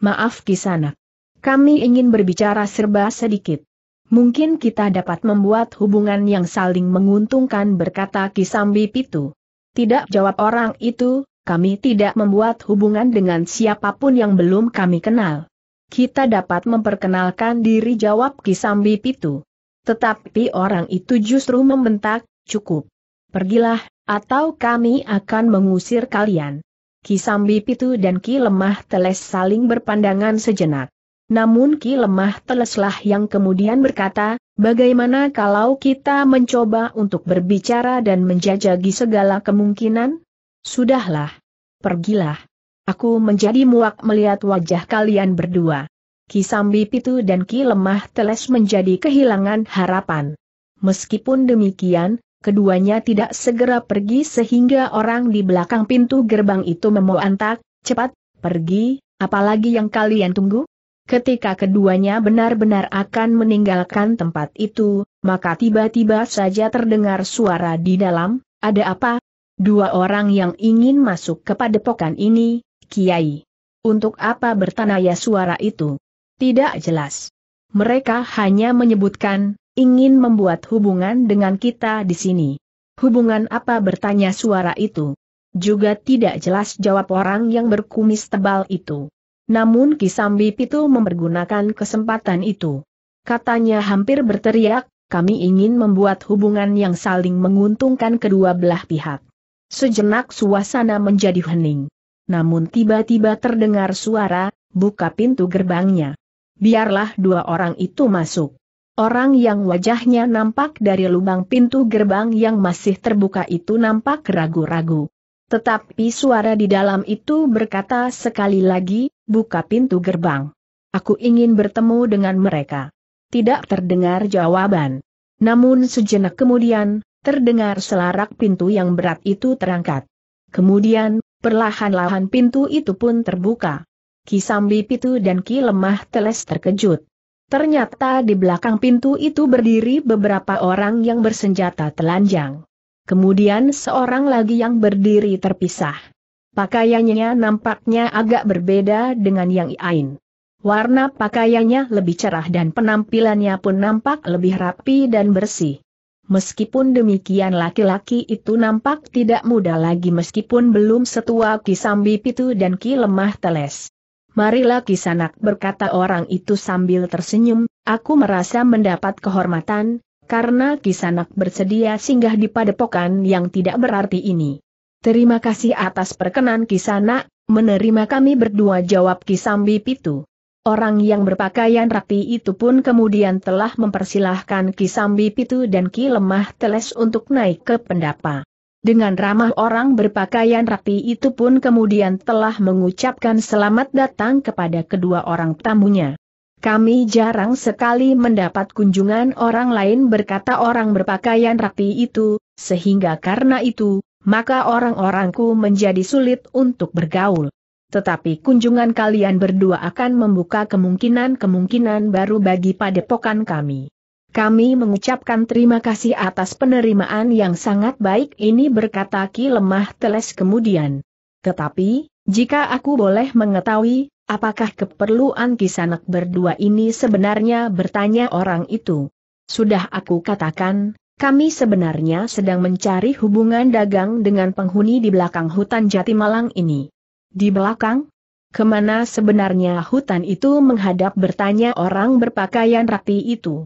Maaf kisanak. Kami ingin berbicara serba sedikit. Mungkin kita dapat membuat hubungan yang saling menguntungkan berkata Kisambi Pitu. Tidak jawab orang itu, kami tidak membuat hubungan dengan siapapun yang belum kami kenal. Kita dapat memperkenalkan diri jawab Kisambi Pitu. Tetapi orang itu justru membentak, cukup. Pergilah, atau kami akan mengusir kalian. Ki Sambi Pitu dan Ki Lemah Teles saling berpandangan sejenak. Namun Ki Lemah Teleslah yang kemudian berkata, bagaimana kalau kita mencoba untuk berbicara dan menjajagi segala kemungkinan? Sudahlah. Pergilah. Aku menjadi muak melihat wajah kalian berdua. Ki Sambi Pitu dan Ki Lemah Teles menjadi kehilangan harapan. Meskipun demikian, keduanya tidak segera pergi sehingga orang di belakang pintu gerbang itu memuantak, cepat, pergi, apalagi yang kalian tunggu? Ketika keduanya benar-benar akan meninggalkan tempat itu, maka tiba-tiba saja terdengar suara di dalam, ada apa? Dua orang yang ingin masuk ke padepokan ini, Kiai. Untuk apa bertanaya suara itu? Tidak jelas. Mereka hanya menyebutkan, ingin membuat hubungan dengan kita di sini. Hubungan apa bertanya suara itu? Juga tidak jelas jawab orang yang berkumis tebal itu. Namun Kisambi Pitu mempergunakan kesempatan itu. Katanya hampir berteriak, kami ingin membuat hubungan yang saling menguntungkan kedua belah pihak. Sejenak suasana menjadi hening. Namun tiba-tiba terdengar suara, buka pintu gerbangnya. Biarlah dua orang itu masuk. Orang yang wajahnya nampak dari lubang pintu gerbang yang masih terbuka itu nampak ragu-ragu. Tetapi suara di dalam itu berkata sekali lagi, buka pintu gerbang. Aku ingin bertemu dengan mereka. Tidak terdengar jawaban. Namun sejenak kemudian, terdengar selarak pintu yang berat itu terangkat. Kemudian, perlahan-lahan pintu itu pun terbuka. Kisambi Pitu dan Ki Lemah Teles terkejut. Ternyata di belakang pintu itu berdiri beberapa orang yang bersenjata telanjang. Kemudian seorang lagi yang berdiri terpisah. Pakaiannya nampaknya agak berbeda dengan yang lain. Warna pakaiannya lebih cerah dan penampilannya pun nampak lebih rapi dan bersih. Meskipun demikian laki-laki itu nampak tidak muda lagi meskipun belum setua Ki Sambi Pitu dan Ki Lemah Teles. Marilah kisanak berkata orang itu sambil tersenyum, aku merasa mendapat kehormatan, karena kisanak bersedia singgah di padepokan yang tidak berarti ini. Terima kasih atas perkenan kisanak, menerima kami berdua jawab Kisambi Pitu. Orang yang berpakaian rapi itu pun kemudian telah mempersilahkan Kisambi Pitu dan Ki Lemah Teles untuk naik ke pendapa. Dengan ramah orang berpakaian rapi itu pun kemudian telah mengucapkan selamat datang kepada kedua orang tamunya. Kami jarang sekali mendapat kunjungan orang lain berkata orang berpakaian rapi itu, sehingga karena itu, maka orang-orangku menjadi sulit untuk bergaul. Tetapi kunjungan kalian berdua akan membuka kemungkinan-kemungkinan baru bagi padepokan kami. Kami mengucapkan terima kasih atas penerimaan yang sangat baik ini berkata Ki Lemah Teles kemudian. Tetapi, jika aku boleh mengetahui, apakah keperluan kisanak berdua ini sebenarnya bertanya orang itu? Sudah aku katakan, kami sebenarnya sedang mencari hubungan dagang dengan penghuni di belakang hutan Jati Malang ini. Di belakang? Kemana sebenarnya hutan itu menghadap bertanya orang berpakaian rapi itu?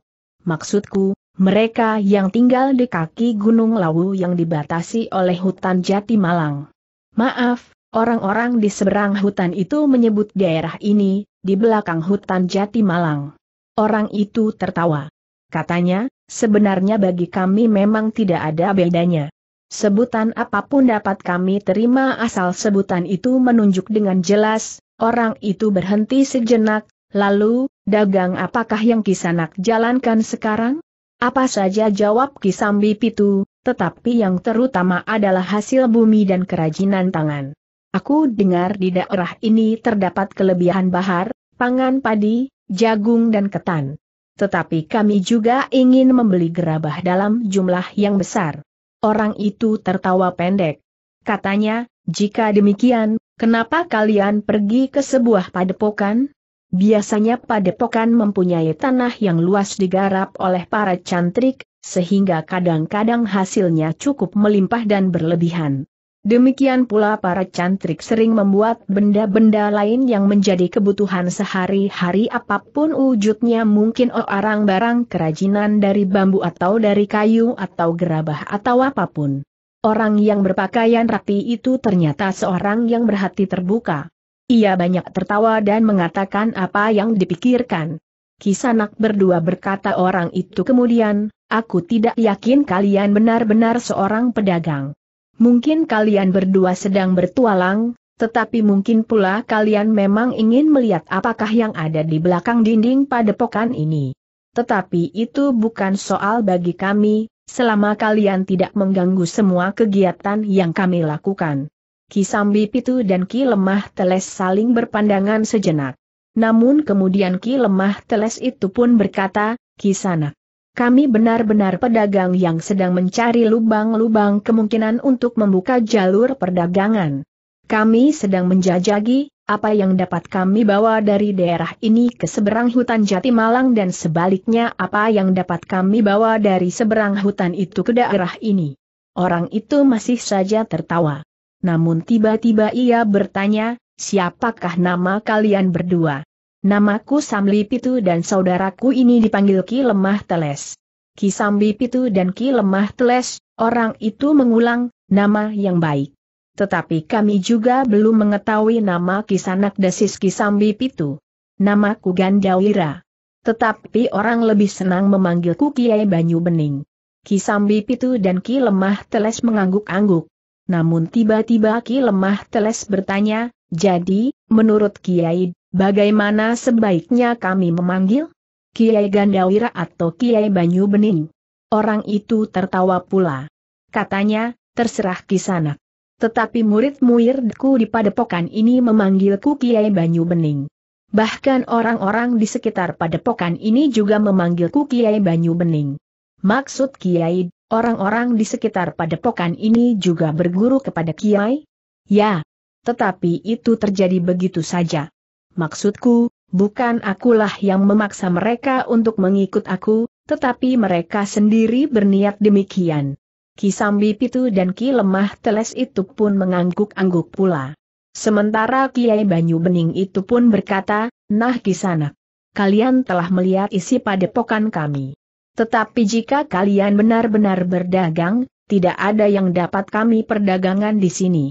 Maksudku, mereka yang tinggal di kaki Gunung Lawu yang dibatasi oleh hutan Jati Malang. Maaf, orang-orang di seberang hutan itu menyebut daerah ini, di belakang hutan Jati Malang. Orang itu tertawa. Katanya, sebenarnya bagi kami memang tidak ada bedanya. Sebutan apapun dapat kami terima asal sebutan itu menunjuk dengan jelas, orang itu berhenti sejenak, lalu, Dagang apakah yang Kisanak jalankan sekarang? Apa saja jawab Kisambi Pitu, tetapi yang terutama adalah hasil bumi dan kerajinan tangan. Aku dengar di daerah ini terdapat kelebihan bahar, pangan padi, jagung dan ketan. Tetapi kami juga ingin membeli gerabah dalam jumlah yang besar. Orang itu tertawa pendek. Katanya, jika demikian, kenapa kalian pergi ke sebuah padepokan? Biasanya padepokan mempunyai tanah yang luas digarap oleh para cantrik, sehingga kadang-kadang hasilnya cukup melimpah dan berlebihan. Demikian pula para cantrik sering membuat benda-benda lain yang menjadi kebutuhan sehari-hari apapun wujudnya mungkin orang barang kerajinan dari bambu atau dari kayu atau gerabah atau apapun. Orang yang berpakaian rapi itu ternyata seorang yang berhati terbuka. Ia banyak tertawa dan mengatakan apa yang dipikirkan. Kisanak berdua berkata orang itu kemudian, aku tidak yakin kalian benar-benar seorang pedagang. Mungkin kalian berdua sedang bertualang, tetapi mungkin pula kalian memang ingin melihat apakah yang ada di belakang dinding padepokan ini. Tetapi itu bukan soal bagi kami, selama kalian tidak mengganggu semua kegiatan yang kami lakukan. Ki Sambi Pitu dan Ki Lemah Teles saling berpandangan sejenak. Namun kemudian Ki Lemah Teles itu pun berkata, Ki Sana, kami benar-benar pedagang yang sedang mencari lubang-lubang kemungkinan untuk membuka jalur perdagangan. Kami sedang menjajagi, apa yang dapat kami bawa dari daerah ini ke seberang hutan Jati Malang dan sebaliknya apa yang dapat kami bawa dari seberang hutan itu ke daerah ini. Orang itu masih saja tertawa. Namun tiba-tiba ia bertanya, siapakah nama kalian berdua? Namaku Samli Pitu dan saudaraku ini dipanggil Ki Lemah Teles. Ki Samli Pitu dan Ki Lemah Teles, orang itu mengulang, nama yang baik. Tetapi kami juga belum mengetahui nama Kisanak Desis Kisambi Pitu. Namaku Gandawira. Tetapi orang lebih senang memanggilku Kiai Banyu Bening. Kisambi Pitu dan Ki Lemah Teles mengangguk-angguk namun tiba-tiba Ki Lemah Teles bertanya, jadi, menurut Kiai, bagaimana sebaiknya kami memanggil? Kiai Gandawira atau Kiai Banyu Bening. Orang itu tertawa pula. Katanya, terserah kisanak. Tetapi murid muridku di padepokan ini memanggilku Kiai Banyu Bening. Bahkan orang-orang di sekitar padepokan ini juga memanggilku Kiai Banyu Bening. Maksud Kiai, Orang-orang di sekitar padepokan ini juga berguru kepada Kiai? Ya. Tetapi itu terjadi begitu saja. Maksudku, bukan akulah yang memaksa mereka untuk mengikut aku, tetapi mereka sendiri berniat demikian. Kisambi Pitu dan Ki Lemah Teles itu pun mengangguk-angguk pula. Sementara Kiai Banyu Bening itu pun berkata, Nah Kisana, kalian telah melihat isi padepokan kami. Tetapi jika kalian benar-benar berdagang, tidak ada yang dapat kami perdagangan di sini.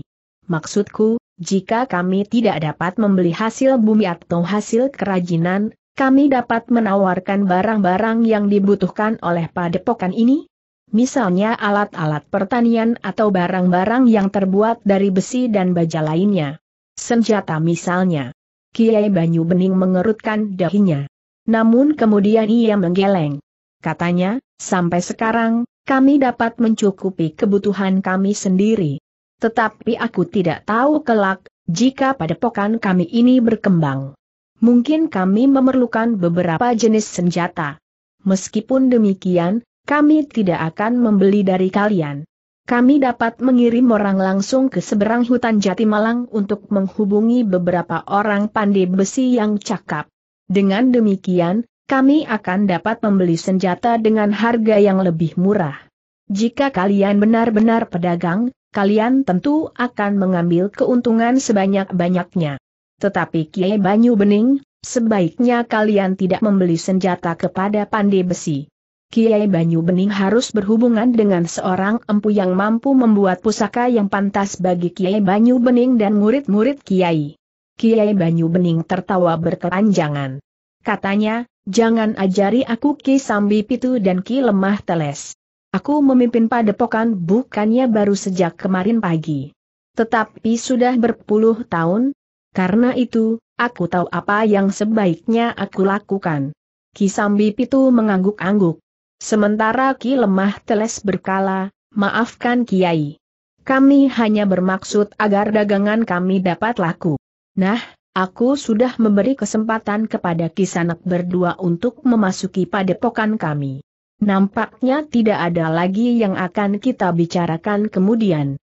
Maksudku, jika kami tidak dapat membeli hasil bumi atau hasil kerajinan, kami dapat menawarkan barang-barang yang dibutuhkan oleh padepokan ini? Misalnya alat-alat pertanian atau barang-barang yang terbuat dari besi dan baja lainnya. Senjata misalnya. Kiai Banyu Bening mengerutkan dahinya. Namun kemudian ia menggeleng. Katanya, sampai sekarang, kami dapat mencukupi kebutuhan kami sendiri. Tetapi aku tidak tahu kelak, jika padepokan kami ini berkembang. Mungkin kami memerlukan beberapa jenis senjata. Meskipun demikian, kami tidak akan membeli dari kalian. Kami dapat mengirim orang langsung ke seberang hutan Jatimalang untuk menghubungi beberapa orang pandai besi yang cakap. Dengan demikian, kami akan dapat membeli senjata dengan harga yang lebih murah. Jika kalian benar-benar pedagang, kalian tentu akan mengambil keuntungan sebanyak-banyaknya. Tetapi Kiai Banyu Bening, sebaiknya kalian tidak membeli senjata kepada pandai besi. Kiai Banyu Bening harus berhubungan dengan seorang empu yang mampu membuat pusaka yang pantas bagi Kiai Banyu Bening dan murid-murid Kiai. Kiai Banyu Bening tertawa berkepanjangan. Katanya, jangan ajari aku Ki Sambi Pitu dan Ki Lemah Teles. Aku memimpin padepokan bukannya baru sejak kemarin pagi. Tetapi sudah berpuluh tahun, karena itu, aku tahu apa yang sebaiknya aku lakukan. Ki Sambi Pitu mengangguk-angguk. Sementara Ki Lemah Teles berkala, maafkan Kiai. Kami hanya bermaksud agar dagangan kami dapat laku. Nah, Aku sudah memberi kesempatan kepada kisanak berdua untuk memasuki padepokan kami. Nampaknya tidak ada lagi yang akan kita bicarakan kemudian.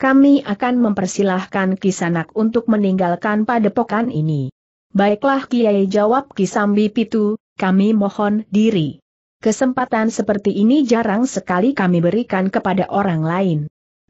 Kami akan mempersilahkan kisanak untuk meninggalkan padepokan ini. Baiklah Kiai jawab Kisambi Pitu, kami mohon diri. Kesempatan seperti ini jarang sekali kami berikan kepada orang lain.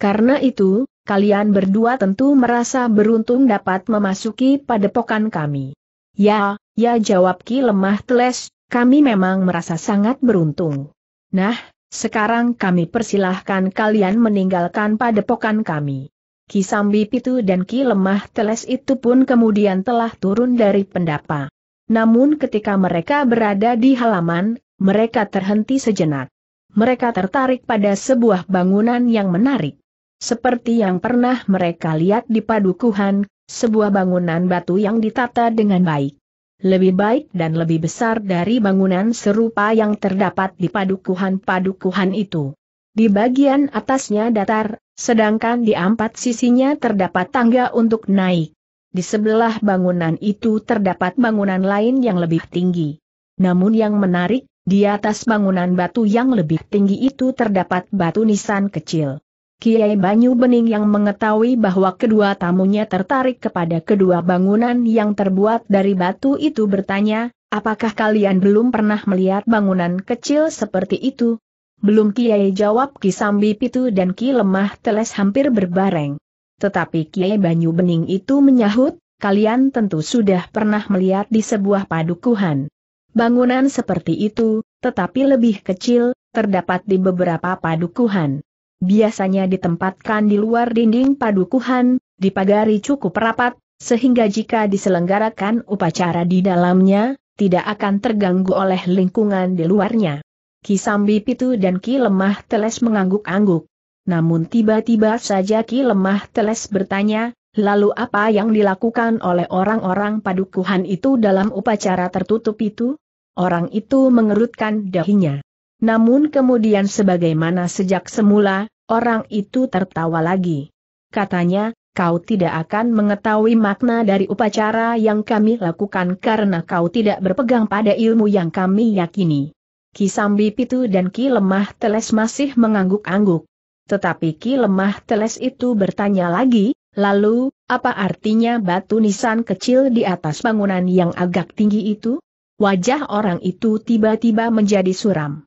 Karena itu, kalian berdua tentu merasa beruntung dapat memasuki padepokan kami. Ya, ya jawab Ki Lemah Teles, kami memang merasa sangat beruntung. Nah, sekarang kami persilahkan kalian meninggalkan padepokan kami. Ki Sambi Pitu dan Ki Lemah Teles itu pun kemudian telah turun dari pendapa. Namun ketika mereka berada di halaman, mereka terhenti sejenak. Mereka tertarik pada sebuah bangunan yang menarik. Seperti yang pernah mereka lihat di padukuhan, sebuah bangunan batu yang ditata dengan baik. Lebih baik dan lebih besar dari bangunan serupa yang terdapat di padukuhan-padukuhan itu. Di bagian atasnya datar, sedangkan di empat sisinya terdapat tangga untuk naik. Di sebelah bangunan itu terdapat bangunan lain yang lebih tinggi. Namun yang menarik, di atas bangunan batu yang lebih tinggi itu terdapat batu nisan kecil. Kiai Banyu Bening yang mengetahui bahwa kedua tamunya tertarik kepada kedua bangunan yang terbuat dari batu itu bertanya, apakah kalian belum pernah melihat bangunan kecil seperti itu? Belum Kiai jawab Ki Sambi Pitu dan Ki Lemah Teles hampir berbareng. Tetapi Kiai Banyu Bening itu menyahut, kalian tentu sudah pernah melihat di sebuah padukuhan. Bangunan seperti itu, tetapi lebih kecil, terdapat di beberapa padukuhan biasanya ditempatkan di luar dinding padukuhan, dipagari cukup rapat, sehingga jika diselenggarakan upacara di dalamnya, tidak akan terganggu oleh lingkungan di luarnya. Ki Sambi Pitu dan Ki Lemah Teles mengangguk-angguk. Namun tiba-tiba saja Ki Lemah Teles bertanya, lalu apa yang dilakukan oleh orang-orang padukuhan itu dalam upacara tertutup itu? Orang itu mengerutkan dahinya. Namun kemudian sebagaimana sejak semula, orang itu tertawa lagi. Katanya, kau tidak akan mengetahui makna dari upacara yang kami lakukan karena kau tidak berpegang pada ilmu yang kami yakini. Ki Sambi Pitu dan Ki Lemah Teles masih mengangguk-angguk. Tetapi Ki Lemah Teles itu bertanya lagi, lalu, apa artinya batu nisan kecil di atas bangunan yang agak tinggi itu? Wajah orang itu tiba-tiba menjadi suram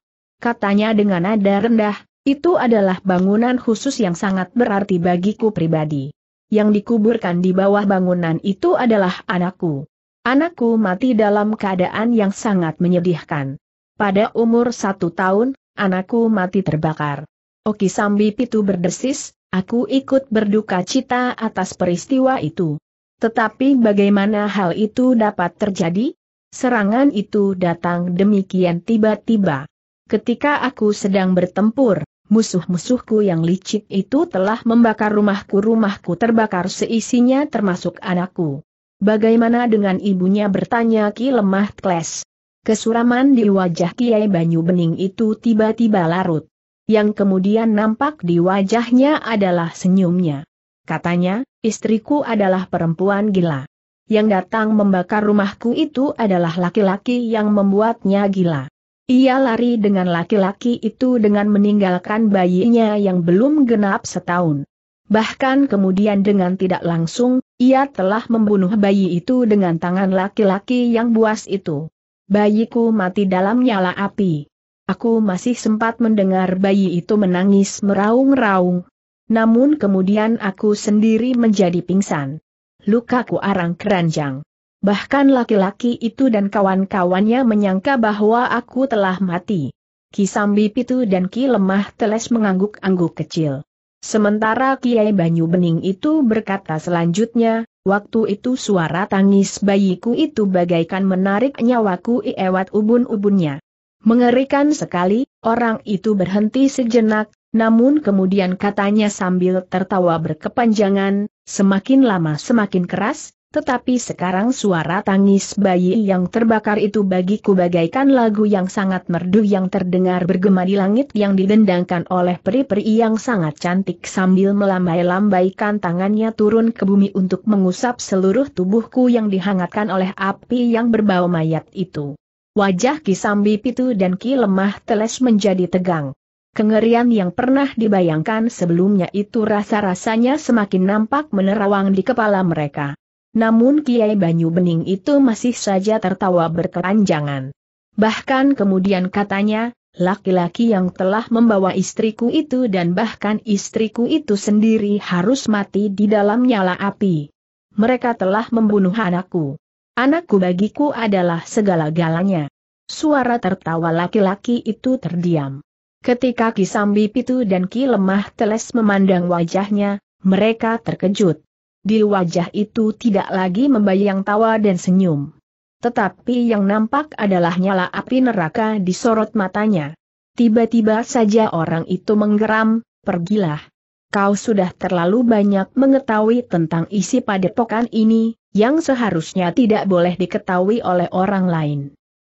katanya dengan nada rendah, itu adalah bangunan khusus yang sangat berarti bagiku pribadi. Yang dikuburkan di bawah bangunan itu adalah anakku. Anakku mati dalam keadaan yang sangat menyedihkan. Pada umur satu tahun, anakku mati terbakar. Oki Sambi Pitu berdesis, aku ikut berduka cita atas peristiwa itu. Tetapi bagaimana hal itu dapat terjadi? Serangan itu datang demikian tiba-tiba. Ketika aku sedang bertempur, musuh-musuhku yang licik itu telah membakar rumahku. Rumahku terbakar seisinya termasuk anakku. Bagaimana dengan ibunya bertanya Ki Lemah Kles. Kesuraman di wajah Kiai Banyu Bening itu tiba-tiba larut. Yang kemudian nampak di wajahnya adalah senyumnya. Katanya, istriku adalah perempuan gila. Yang datang membakar rumahku itu adalah laki-laki yang membuatnya gila. Ia lari dengan laki-laki itu dengan meninggalkan bayinya yang belum genap setahun. Bahkan kemudian dengan tidak langsung, ia telah membunuh bayi itu dengan tangan laki-laki yang buas itu. Bayiku mati dalam nyala api. Aku masih sempat mendengar bayi itu menangis meraung-raung. Namun kemudian aku sendiri menjadi pingsan. Lukaku arang keranjang. Bahkan laki-laki itu dan kawan-kawannya menyangka bahwa aku telah mati. Kisambi Pitu dan Ki Lemah Teles mengangguk-angguk kecil. Sementara Kiai Banyu Bening itu berkata selanjutnya, waktu itu suara tangis bayiku itu bagaikan menarik nyawaku iewat ubun-ubunnya. Mengerikan sekali, orang itu berhenti sejenak, namun kemudian katanya sambil tertawa berkepanjangan, semakin lama semakin keras, tetapi sekarang suara tangis bayi yang terbakar itu bagiku bagaikan lagu yang sangat merdu yang terdengar bergema di langit yang didendangkan oleh peri-peri yang sangat cantik sambil melambai-lambaikan tangannya turun ke bumi untuk mengusap seluruh tubuhku yang dihangatkan oleh api yang berbau mayat itu. Wajah Ki Sambi Pitu dan Ki Lemah Teles menjadi tegang. Kengerian yang pernah dibayangkan sebelumnya itu rasa-rasanya semakin nampak menerawang di kepala mereka. Namun Kiai Banyu Bening itu masih saja tertawa berkeranjangan. Bahkan kemudian katanya, laki-laki yang telah membawa istriku itu dan bahkan istriku itu sendiri harus mati di dalam nyala api. Mereka telah membunuh anakku. Anakku bagiku adalah segala-galanya. Suara tertawa laki-laki itu terdiam. Ketika Sambi Pitu dan Ki Lemah Teles memandang wajahnya, mereka terkejut. Di wajah itu tidak lagi membayang tawa dan senyum. Tetapi yang nampak adalah nyala api neraka di sorot matanya. Tiba-tiba saja orang itu menggeram, pergilah. Kau sudah terlalu banyak mengetahui tentang isi padepokan ini, yang seharusnya tidak boleh diketahui oleh orang lain.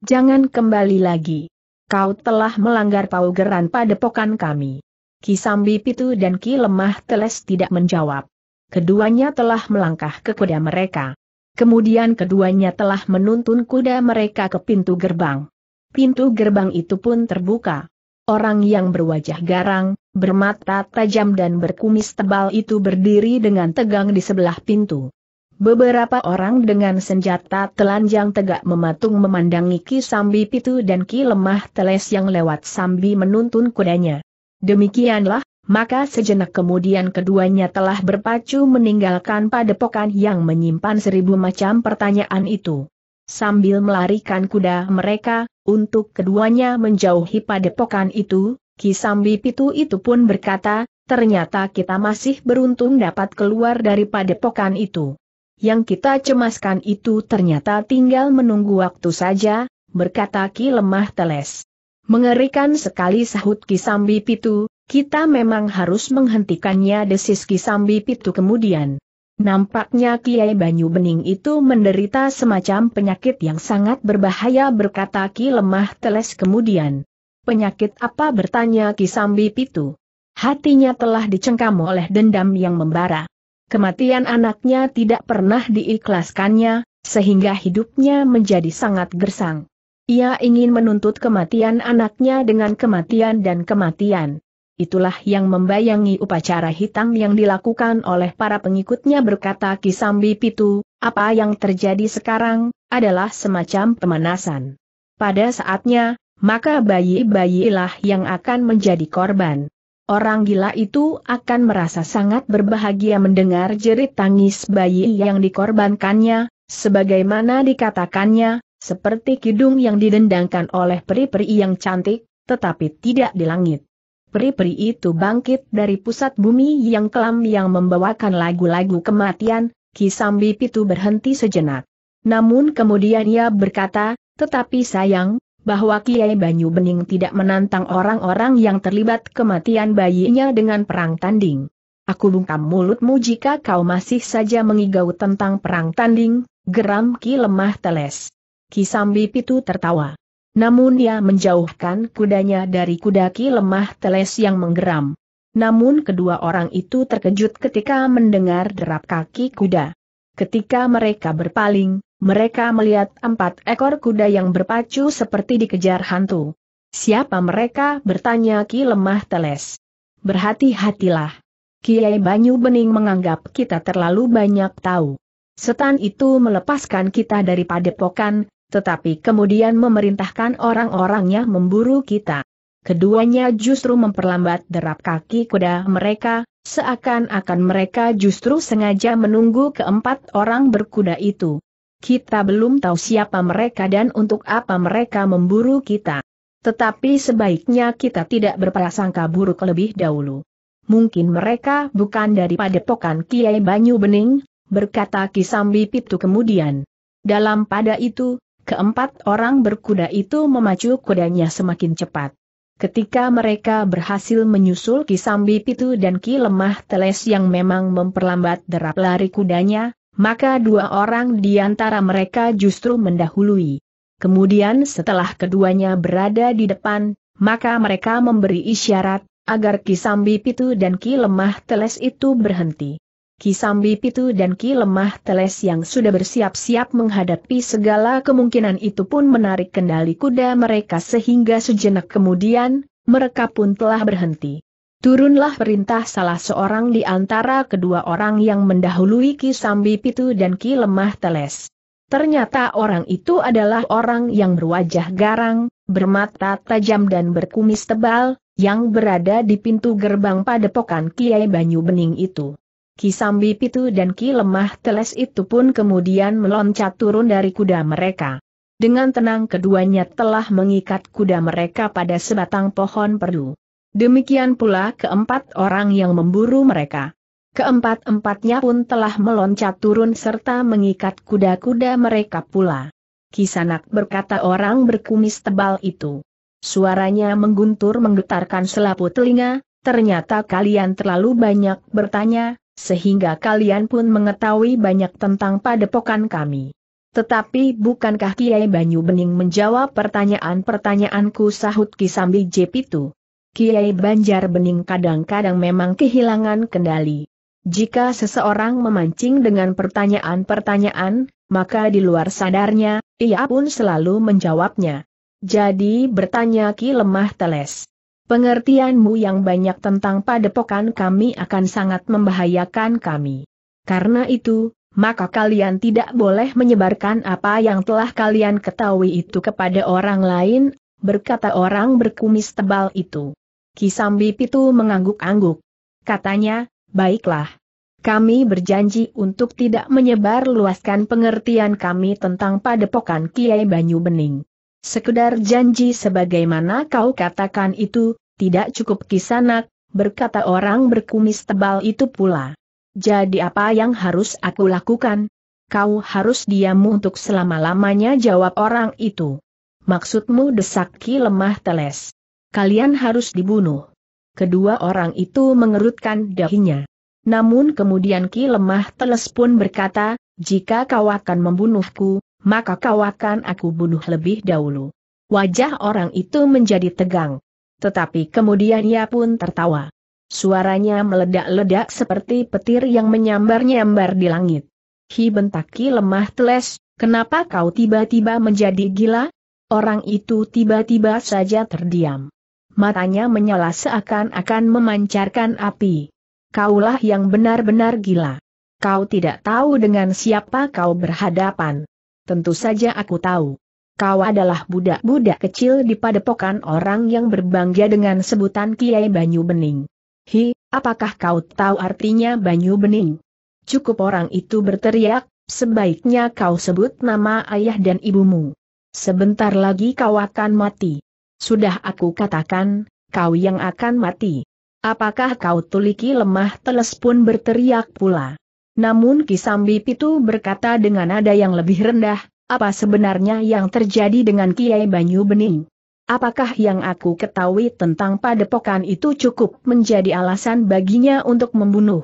Jangan kembali lagi. Kau telah melanggar paugeran padepokan kami. Kisambi Pitu dan Ki Lemah Teles tidak menjawab keduanya telah melangkah ke kuda mereka. Kemudian keduanya telah menuntun kuda mereka ke pintu gerbang. Pintu gerbang itu pun terbuka. Orang yang berwajah garang, bermata tajam dan berkumis tebal itu berdiri dengan tegang di sebelah pintu. Beberapa orang dengan senjata telanjang tegak mematung memandangi Ki Sambi Pitu dan Ki Lemah Teles yang lewat sambi menuntun kudanya. Demikianlah maka sejenak kemudian keduanya telah berpacu meninggalkan padepokan yang menyimpan seribu macam pertanyaan itu. Sambil melarikan kuda mereka, untuk keduanya menjauhi padepokan itu, Kisambi Pitu itu pun berkata, ternyata kita masih beruntung dapat keluar dari padepokan itu. Yang kita cemaskan itu ternyata tinggal menunggu waktu saja, berkata Ki Lemah Teles. Mengerikan sekali sahut Kisambi Pitu, kita memang harus menghentikannya desis Kisambi Pitu kemudian. Nampaknya Kiai Banyu Bening itu menderita semacam penyakit yang sangat berbahaya berkata Ki lemah teles kemudian. Penyakit apa bertanya Ki Sambi Pitu? Hatinya telah dicengkam oleh dendam yang membara. Kematian anaknya tidak pernah diikhlaskannya, sehingga hidupnya menjadi sangat gersang. Ia ingin menuntut kematian anaknya dengan kematian dan kematian itulah yang membayangi upacara hitam yang dilakukan oleh para pengikutnya berkata Kisambi Pitu, apa yang terjadi sekarang, adalah semacam pemanasan. Pada saatnya, maka bayi bayi lah yang akan menjadi korban. Orang gila itu akan merasa sangat berbahagia mendengar jerit tangis bayi yang dikorbankannya, sebagaimana dikatakannya, seperti kidung yang didendangkan oleh peri-peri yang cantik, tetapi tidak di langit. Peri-peri itu bangkit dari pusat bumi yang kelam yang membawakan lagu-lagu kematian, Kisambi Pitu berhenti sejenak. Namun kemudian ia berkata, tetapi sayang, bahwa Kiai Banyu Bening tidak menantang orang-orang yang terlibat kematian bayinya dengan perang tanding. Aku bungkam mulutmu jika kau masih saja mengigau tentang perang tanding, geram Ki lemah teles. Kisambi Pitu tertawa. Namun ia menjauhkan kudanya dari kudaki lemah teles yang menggeram. Namun kedua orang itu terkejut ketika mendengar derap kaki kuda. Ketika mereka berpaling, mereka melihat empat ekor kuda yang berpacu seperti dikejar hantu. Siapa mereka? bertanya Ki Lemah Teles. Berhati-hatilah. Kiai Banyu Bening menganggap kita terlalu banyak tahu. Setan itu melepaskan kita dari padepokan, tetapi kemudian memerintahkan orang-orangnya memburu kita. Keduanya justru memperlambat derap kaki kuda mereka, seakan-akan mereka justru sengaja menunggu keempat orang berkuda itu. Kita belum tahu siapa mereka dan untuk apa mereka memburu kita. Tetapi sebaiknya kita tidak berprasangka buruk lebih dahulu. Mungkin mereka bukan daripada padepokan Kiai Banyu Bening, berkata Kisambi Pitu kemudian. Dalam pada itu, Keempat orang berkuda itu memacu kudanya semakin cepat. Ketika mereka berhasil menyusul Kisambi Pitu dan Ki Lemah Teles yang memang memperlambat derap lari kudanya, maka dua orang di antara mereka justru mendahului. Kemudian setelah keduanya berada di depan, maka mereka memberi isyarat, agar Kisambi Pitu dan Ki Lemah Teles itu berhenti. Ki Sambi Pitu dan Ki Lemah Teles yang sudah bersiap-siap menghadapi segala kemungkinan itu pun menarik kendali kuda mereka sehingga sejenak kemudian, mereka pun telah berhenti. Turunlah perintah salah seorang di antara kedua orang yang mendahului Ki Sambi Pitu dan Ki Lemah Teles. Ternyata orang itu adalah orang yang berwajah garang, bermata tajam dan berkumis tebal, yang berada di pintu gerbang padepokan Kiai Banyu Bening itu. Ki Sambi Pitu dan Ki Lemah Teles itu pun kemudian meloncat turun dari kuda mereka. Dengan tenang keduanya telah mengikat kuda mereka pada sebatang pohon perdu. Demikian pula keempat orang yang memburu mereka. Keempat-empatnya pun telah meloncat turun serta mengikat kuda-kuda mereka pula. Kisanak berkata orang berkumis tebal itu. Suaranya mengguntur menggetarkan selaput telinga, ternyata kalian terlalu banyak bertanya, sehingga kalian pun mengetahui banyak tentang padepokan kami. Tetapi bukankah Kiai Banyu Bening menjawab pertanyaan-pertanyaanku sahut Ki Kisambi Jepitu? Kiai Banjar Bening kadang-kadang memang kehilangan kendali. Jika seseorang memancing dengan pertanyaan-pertanyaan, maka di luar sadarnya, ia pun selalu menjawabnya. Jadi bertanya Ki lemah teles. Pengertianmu yang banyak tentang padepokan kami akan sangat membahayakan kami. Karena itu, maka kalian tidak boleh menyebarkan apa yang telah kalian ketahui itu kepada orang lain, berkata orang berkumis tebal itu. Kisambi Pitu mengangguk-angguk. Katanya, baiklah. Kami berjanji untuk tidak menyebar luaskan pengertian kami tentang padepokan Kiai Banyu Bening. Sekedar janji sebagaimana kau katakan itu, tidak cukup kisanak, berkata orang berkumis tebal itu pula. Jadi apa yang harus aku lakukan? Kau harus diam untuk selama-lamanya jawab orang itu. Maksudmu desak ki lemah teles. Kalian harus dibunuh. Kedua orang itu mengerutkan dahinya. Namun kemudian ki lemah teles pun berkata, jika kau akan membunuhku, maka kau akan aku bunuh lebih dahulu. Wajah orang itu menjadi tegang. Tetapi kemudian ia pun tertawa. Suaranya meledak-ledak seperti petir yang menyambar-nyambar di langit. Hi bentaki lemah teles, kenapa kau tiba-tiba menjadi gila? Orang itu tiba-tiba saja terdiam. Matanya menyala seakan-akan memancarkan api. Kaulah yang benar-benar gila. Kau tidak tahu dengan siapa kau berhadapan. Tentu saja aku tahu kau adalah budak-budak kecil di padepokan orang yang berbangga dengan sebutan Kiai Banyu Bening. Hi, apakah kau tahu artinya Banyu Bening? Cukup orang itu berteriak, sebaiknya kau sebut nama ayah dan ibumu. Sebentar lagi kau akan mati. Sudah aku katakan, kau yang akan mati. Apakah kau tuliki lemah teles pun berteriak pula. Namun Kisambi Pitu berkata dengan nada yang lebih rendah, apa sebenarnya yang terjadi dengan Kiai Banyu Bening? Apakah yang aku ketahui tentang padepokan itu cukup menjadi alasan baginya untuk membunuh?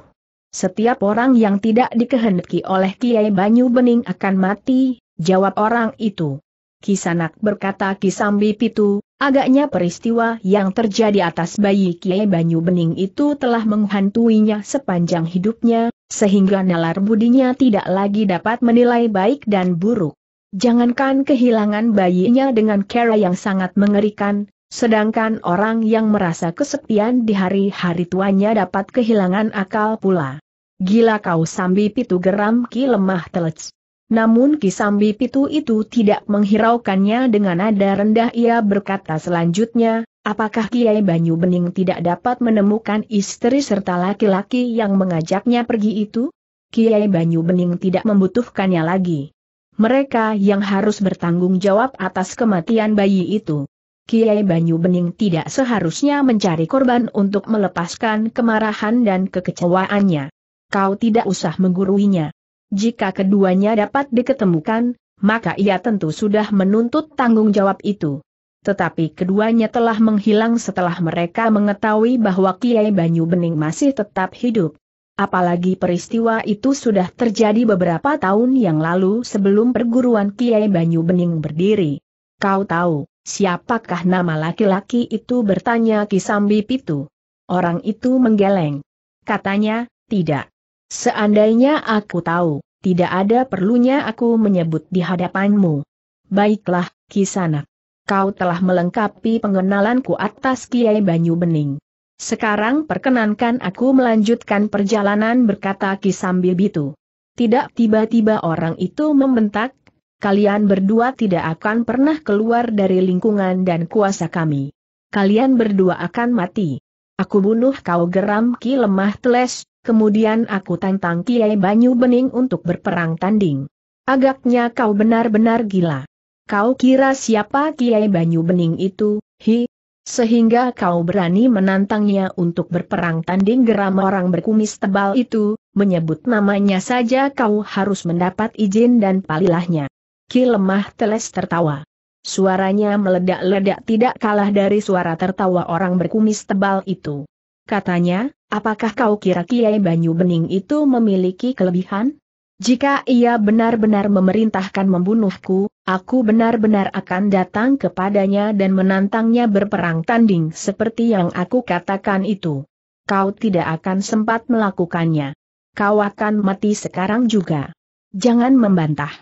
Setiap orang yang tidak dikehendaki oleh Kiai Banyu Bening akan mati, jawab orang itu. Kisanak berkata Kisambi Pitu, agaknya peristiwa yang terjadi atas bayi Kiai Banyu Bening itu telah menghantuinya sepanjang hidupnya, sehingga nalar budinya tidak lagi dapat menilai baik dan buruk. Jangankan kehilangan bayinya dengan cara yang sangat mengerikan, sedangkan orang yang merasa kesepian di hari-hari tuanya dapat kehilangan akal pula. Gila kau sambi pitu geram ki lemah telec. Namun ki sambi pitu itu tidak menghiraukannya dengan nada rendah ia berkata selanjutnya, apakah Kiai Banyu Bening tidak dapat menemukan istri serta laki-laki yang mengajaknya pergi itu? Kiai Banyu Bening tidak membutuhkannya lagi mereka yang harus bertanggung jawab atas kematian bayi itu. Kiai Banyu Bening tidak seharusnya mencari korban untuk melepaskan kemarahan dan kekecewaannya. Kau tidak usah mengguruinya. Jika keduanya dapat diketemukan, maka ia tentu sudah menuntut tanggung jawab itu. Tetapi keduanya telah menghilang setelah mereka mengetahui bahwa Kiai Banyu Bening masih tetap hidup. Apalagi peristiwa itu sudah terjadi beberapa tahun yang lalu sebelum perguruan Kiai Banyu Bening berdiri. Kau tahu, siapakah nama laki-laki itu bertanya Kisambi Pitu. Orang itu menggeleng. Katanya, tidak. Seandainya aku tahu, tidak ada perlunya aku menyebut di hadapanmu. Baiklah, Kisanak. Kau telah melengkapi pengenalanku atas Kiai Banyu Bening. Sekarang perkenankan aku melanjutkan perjalanan berkata Ki sambil bitu. Tidak tiba-tiba orang itu membentak, kalian berdua tidak akan pernah keluar dari lingkungan dan kuasa kami. Kalian berdua akan mati. Aku bunuh kau geram Ki lemah teles, kemudian aku tantang Kiai Banyu Bening untuk berperang tanding. Agaknya kau benar-benar gila. Kau kira siapa Kiai Banyu Bening itu, hi, sehingga kau berani menantangnya untuk berperang tanding geram orang berkumis tebal itu, menyebut namanya saja kau harus mendapat izin dan palilahnya. Ki lemah teles tertawa. Suaranya meledak-ledak tidak kalah dari suara tertawa orang berkumis tebal itu. Katanya, apakah kau kira Kiai Banyu Bening itu memiliki kelebihan? Jika ia benar-benar memerintahkan membunuhku, aku benar-benar akan datang kepadanya dan menantangnya berperang tanding seperti yang aku katakan itu. Kau tidak akan sempat melakukannya. Kau akan mati sekarang juga. Jangan membantah.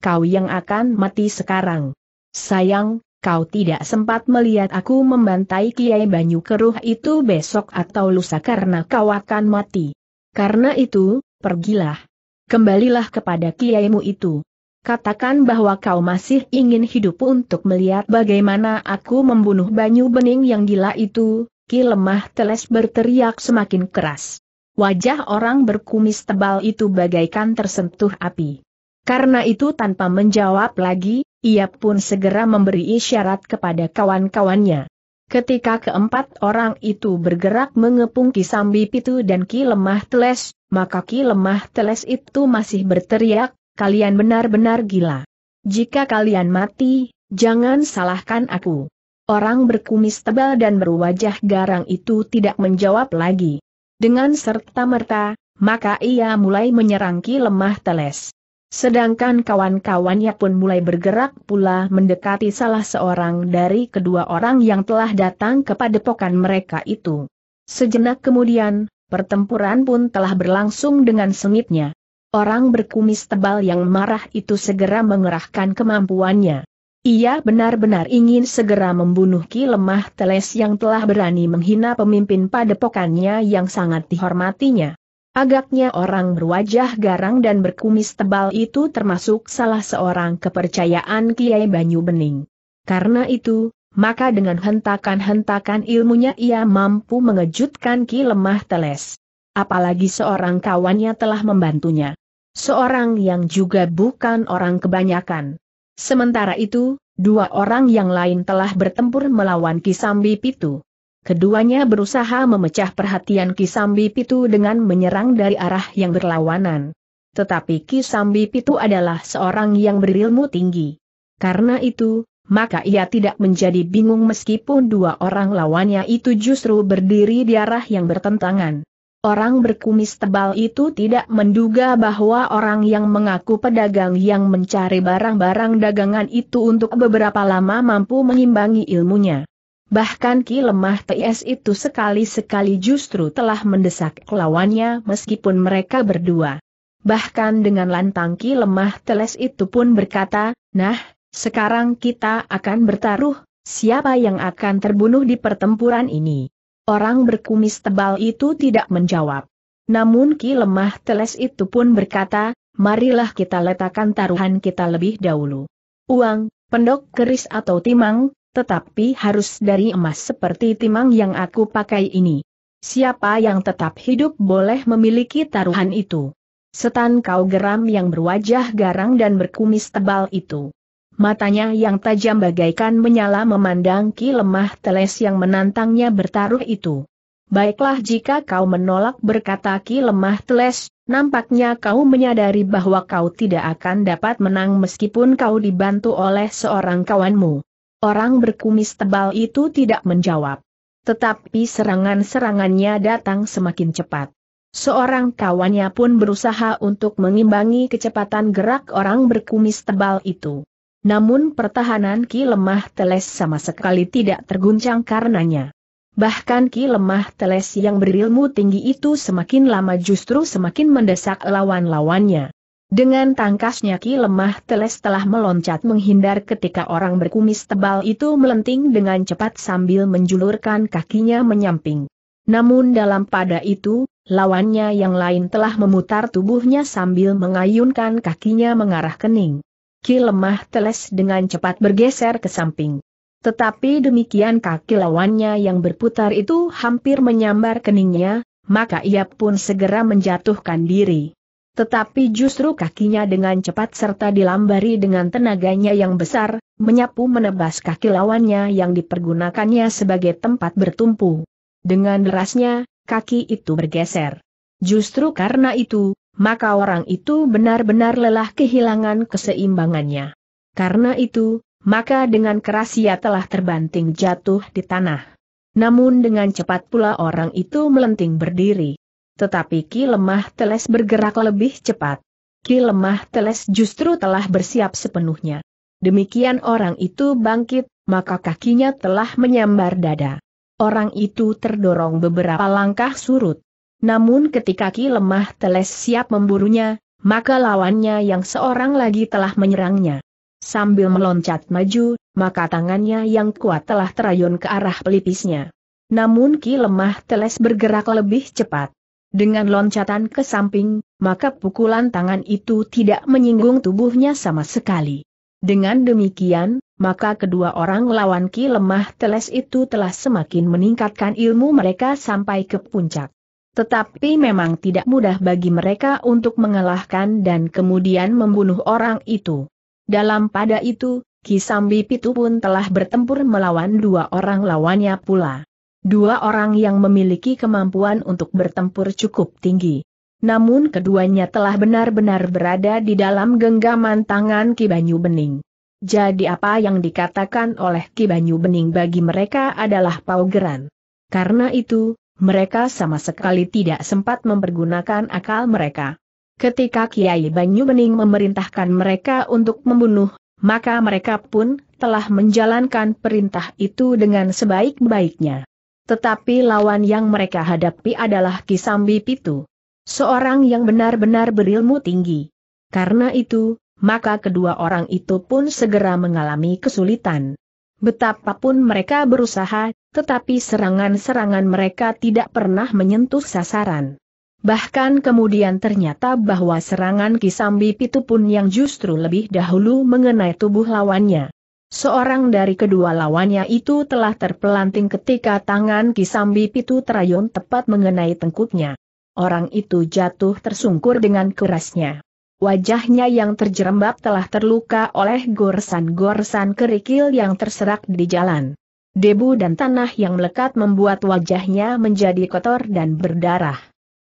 Kau yang akan mati sekarang. Sayang, kau tidak sempat melihat aku membantai Kiai Banyu Keruh itu besok atau lusa karena kau akan mati. Karena itu, pergilah kembalilah kepada kiaimu itu. Katakan bahwa kau masih ingin hidup untuk melihat bagaimana aku membunuh Banyu Bening yang gila itu, Ki lemah teles berteriak semakin keras. Wajah orang berkumis tebal itu bagaikan tersentuh api. Karena itu tanpa menjawab lagi, ia pun segera memberi isyarat kepada kawan-kawannya. Ketika keempat orang itu bergerak mengepung Ki Sambi Pitu dan Ki Lemah Teles, maka Ki Lemah Teles itu masih berteriak, kalian benar-benar gila. Jika kalian mati, jangan salahkan aku. Orang berkumis tebal dan berwajah garang itu tidak menjawab lagi. Dengan serta-merta, maka ia mulai menyerang Ki Lemah Teles. Sedangkan kawan-kawannya pun mulai bergerak pula mendekati salah seorang dari kedua orang yang telah datang kepada padepokan mereka itu. Sejenak kemudian, pertempuran pun telah berlangsung dengan sengitnya. Orang berkumis tebal yang marah itu segera mengerahkan kemampuannya. Ia benar-benar ingin segera membunuh Ki Lemah Teles yang telah berani menghina pemimpin padepokannya yang sangat dihormatinya. Agaknya orang berwajah garang dan berkumis tebal itu termasuk salah seorang kepercayaan Kiai Banyu Bening. Karena itu, maka dengan hentakan-hentakan ilmunya ia mampu mengejutkan Ki Lemah Teles. Apalagi seorang kawannya telah membantunya. Seorang yang juga bukan orang kebanyakan. Sementara itu, dua orang yang lain telah bertempur melawan Ki Sambi Pitu. Keduanya berusaha memecah perhatian Kisambi Pitu dengan menyerang dari arah yang berlawanan. Tetapi Kisambi Pitu adalah seorang yang berilmu tinggi. Karena itu, maka ia tidak menjadi bingung meskipun dua orang lawannya itu justru berdiri di arah yang bertentangan. Orang berkumis tebal itu tidak menduga bahwa orang yang mengaku pedagang yang mencari barang-barang dagangan itu untuk beberapa lama mampu mengimbangi ilmunya. Bahkan Ki Lemah TS itu sekali-sekali justru telah mendesak lawannya meskipun mereka berdua. Bahkan dengan lantang Ki Lemah Teles itu pun berkata, Nah, sekarang kita akan bertaruh, siapa yang akan terbunuh di pertempuran ini? Orang berkumis tebal itu tidak menjawab. Namun Ki Lemah Teles itu pun berkata, marilah kita letakkan taruhan kita lebih dahulu. Uang, pendok keris atau timang, tetapi harus dari emas seperti timang yang aku pakai ini. Siapa yang tetap hidup boleh memiliki taruhan itu. Setan kau geram yang berwajah garang dan berkumis tebal itu. Matanya yang tajam bagaikan menyala memandang ki lemah teles yang menantangnya bertaruh itu. Baiklah jika kau menolak berkata ki lemah teles, nampaknya kau menyadari bahwa kau tidak akan dapat menang meskipun kau dibantu oleh seorang kawanmu. Orang berkumis tebal itu tidak menjawab. Tetapi serangan-serangannya datang semakin cepat. Seorang kawannya pun berusaha untuk mengimbangi kecepatan gerak orang berkumis tebal itu. Namun pertahanan Ki Lemah Teles sama sekali tidak terguncang karenanya. Bahkan Ki Lemah Teles yang berilmu tinggi itu semakin lama justru semakin mendesak lawan-lawannya. Dengan tangkasnya Ki Lemah Teles telah meloncat menghindar ketika orang berkumis tebal itu melenting dengan cepat sambil menjulurkan kakinya menyamping. Namun dalam pada itu, lawannya yang lain telah memutar tubuhnya sambil mengayunkan kakinya mengarah kening. Ki Lemah Teles dengan cepat bergeser ke samping. Tetapi demikian kaki lawannya yang berputar itu hampir menyambar keningnya, maka ia pun segera menjatuhkan diri. Tetapi justru kakinya dengan cepat serta dilambari dengan tenaganya yang besar, menyapu menebas kaki lawannya yang dipergunakannya sebagai tempat bertumpu. Dengan derasnya, kaki itu bergeser. Justru karena itu, maka orang itu benar-benar lelah kehilangan keseimbangannya. Karena itu, maka dengan keras ia telah terbanting jatuh di tanah. Namun dengan cepat pula orang itu melenting berdiri. Tetapi Ki Lemah Teles bergerak lebih cepat. Ki Lemah Teles justru telah bersiap sepenuhnya. Demikian orang itu bangkit, maka kakinya telah menyambar dada. Orang itu terdorong beberapa langkah surut. Namun ketika Ki Lemah Teles siap memburunya, maka lawannya yang seorang lagi telah menyerangnya. Sambil meloncat maju, maka tangannya yang kuat telah terayun ke arah pelipisnya. Namun Ki Lemah Teles bergerak lebih cepat. Dengan loncatan ke samping, maka pukulan tangan itu tidak menyinggung tubuhnya sama sekali. Dengan demikian, maka kedua orang lawan Ki lemah teles itu telah semakin meningkatkan ilmu mereka sampai ke puncak. Tetapi memang tidak mudah bagi mereka untuk mengalahkan dan kemudian membunuh orang itu. Dalam pada itu, Ki Sambi Pitu pun telah bertempur melawan dua orang lawannya pula. Dua orang yang memiliki kemampuan untuk bertempur cukup tinggi. Namun keduanya telah benar-benar berada di dalam genggaman tangan Ki Banyu Bening. Jadi apa yang dikatakan oleh Ki Banyu Bening bagi mereka adalah paugeran. Karena itu, mereka sama sekali tidak sempat mempergunakan akal mereka. Ketika Kiai Banyu Bening memerintahkan mereka untuk membunuh, maka mereka pun telah menjalankan perintah itu dengan sebaik-baiknya. Tetapi lawan yang mereka hadapi adalah Kisambi Pitu. Seorang yang benar-benar berilmu tinggi. Karena itu, maka kedua orang itu pun segera mengalami kesulitan. Betapapun mereka berusaha, tetapi serangan-serangan mereka tidak pernah menyentuh sasaran. Bahkan kemudian ternyata bahwa serangan Kisambi Pitu pun yang justru lebih dahulu mengenai tubuh lawannya. Seorang dari kedua lawannya itu telah terpelanting ketika tangan Kisambi Pitu Trayon tepat mengenai tengkuknya. Orang itu jatuh tersungkur dengan kerasnya. Wajahnya yang terjerembab telah terluka oleh gorsan-gorsan kerikil yang terserak di jalan. Debu dan tanah yang melekat membuat wajahnya menjadi kotor dan berdarah.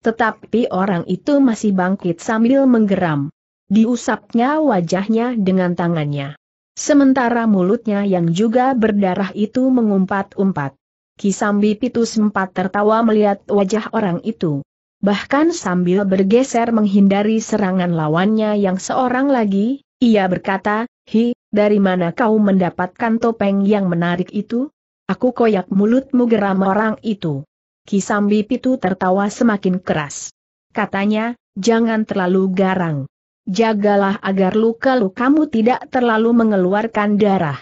Tetapi orang itu masih bangkit sambil menggeram. Diusapnya wajahnya dengan tangannya. Sementara mulutnya yang juga berdarah itu mengumpat-umpat. Kisambi Pitu sempat tertawa melihat wajah orang itu. Bahkan sambil bergeser menghindari serangan lawannya yang seorang lagi, ia berkata, Hi, dari mana kau mendapatkan topeng yang menarik itu? Aku koyak mulutmu geram orang itu. Kisambi Pitu tertawa semakin keras. Katanya, jangan terlalu garang. Jagalah agar luka-lukamu tidak terlalu mengeluarkan darah.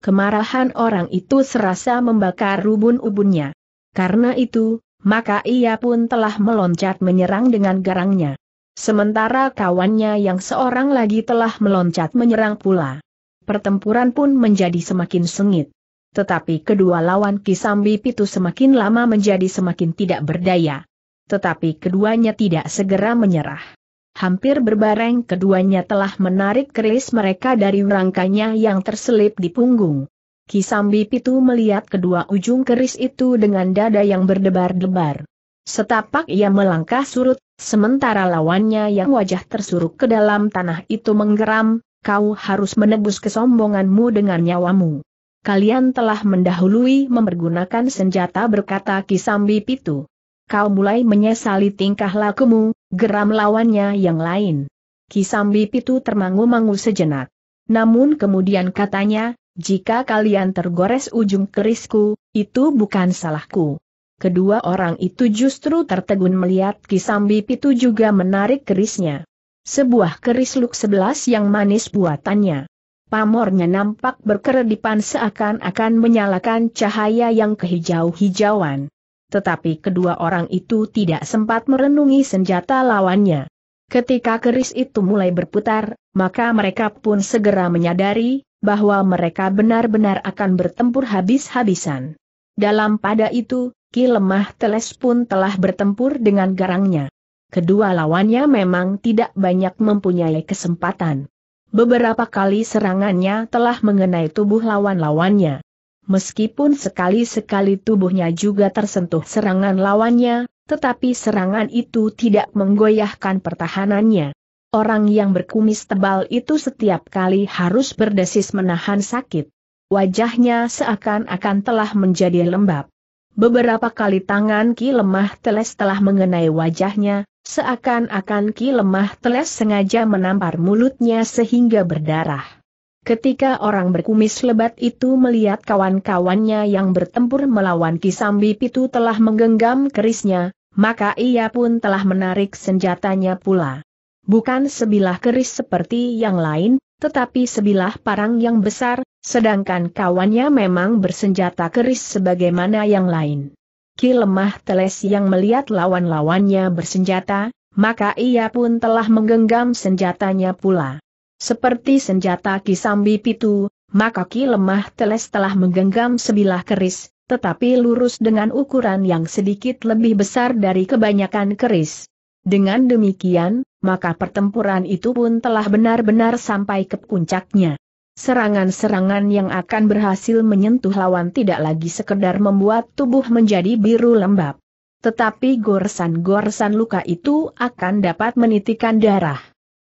Kemarahan orang itu serasa membakar rubun ubunnya Karena itu, maka ia pun telah meloncat menyerang dengan garangnya. Sementara kawannya yang seorang lagi telah meloncat menyerang pula. Pertempuran pun menjadi semakin sengit. Tetapi kedua lawan Kisambi Pitu semakin lama menjadi semakin tidak berdaya. Tetapi keduanya tidak segera menyerah hampir berbareng keduanya telah menarik keris mereka dari rangkanya yang terselip di punggung. Kisambi Pitu melihat kedua ujung keris itu dengan dada yang berdebar-debar. Setapak ia melangkah surut, sementara lawannya yang wajah tersuruk ke dalam tanah itu menggeram, kau harus menebus kesombonganmu dengan nyawamu. Kalian telah mendahului mempergunakan senjata berkata Kisambi Pitu. Kau mulai menyesali tingkah lakumu, Geram lawannya yang lain. Kisambi Pitu termangu-mangu sejenak. Namun kemudian katanya, jika kalian tergores ujung kerisku, itu bukan salahku. Kedua orang itu justru tertegun melihat Kisambi Pitu juga menarik kerisnya. Sebuah keris luk sebelas yang manis buatannya. Pamornya nampak berkeredipan seakan-akan menyalakan cahaya yang kehijau-hijauan. Tetapi kedua orang itu tidak sempat merenungi senjata lawannya. Ketika keris itu mulai berputar, maka mereka pun segera menyadari bahwa mereka benar-benar akan bertempur habis-habisan. Dalam pada itu, Ki Lemah Teles pun telah bertempur dengan garangnya. Kedua lawannya memang tidak banyak mempunyai kesempatan. Beberapa kali serangannya telah mengenai tubuh lawan-lawannya. Meskipun sekali-sekali tubuhnya juga tersentuh serangan lawannya, tetapi serangan itu tidak menggoyahkan pertahanannya. Orang yang berkumis tebal itu setiap kali harus berdesis menahan sakit. Wajahnya seakan-akan telah menjadi lembab. Beberapa kali tangan Ki Lemah Teles telah mengenai wajahnya, seakan-akan Ki Lemah Teles sengaja menampar mulutnya sehingga berdarah. Ketika orang berkumis lebat itu melihat kawan-kawannya yang bertempur melawan Kisambi Pitu telah menggenggam kerisnya, maka ia pun telah menarik senjatanya pula. Bukan sebilah keris seperti yang lain, tetapi sebilah parang yang besar, sedangkan kawannya memang bersenjata keris sebagaimana yang lain. Ki lemah teles yang melihat lawan-lawannya bersenjata, maka ia pun telah menggenggam senjatanya pula. Seperti senjata Kisambi Pitu, maka Ki Lemah Teles telah menggenggam sebilah keris, tetapi lurus dengan ukuran yang sedikit lebih besar dari kebanyakan keris. Dengan demikian, maka pertempuran itu pun telah benar-benar sampai ke puncaknya. Serangan-serangan yang akan berhasil menyentuh lawan tidak lagi sekedar membuat tubuh menjadi biru lembab. Tetapi goresan-goresan luka itu akan dapat menitikan darah.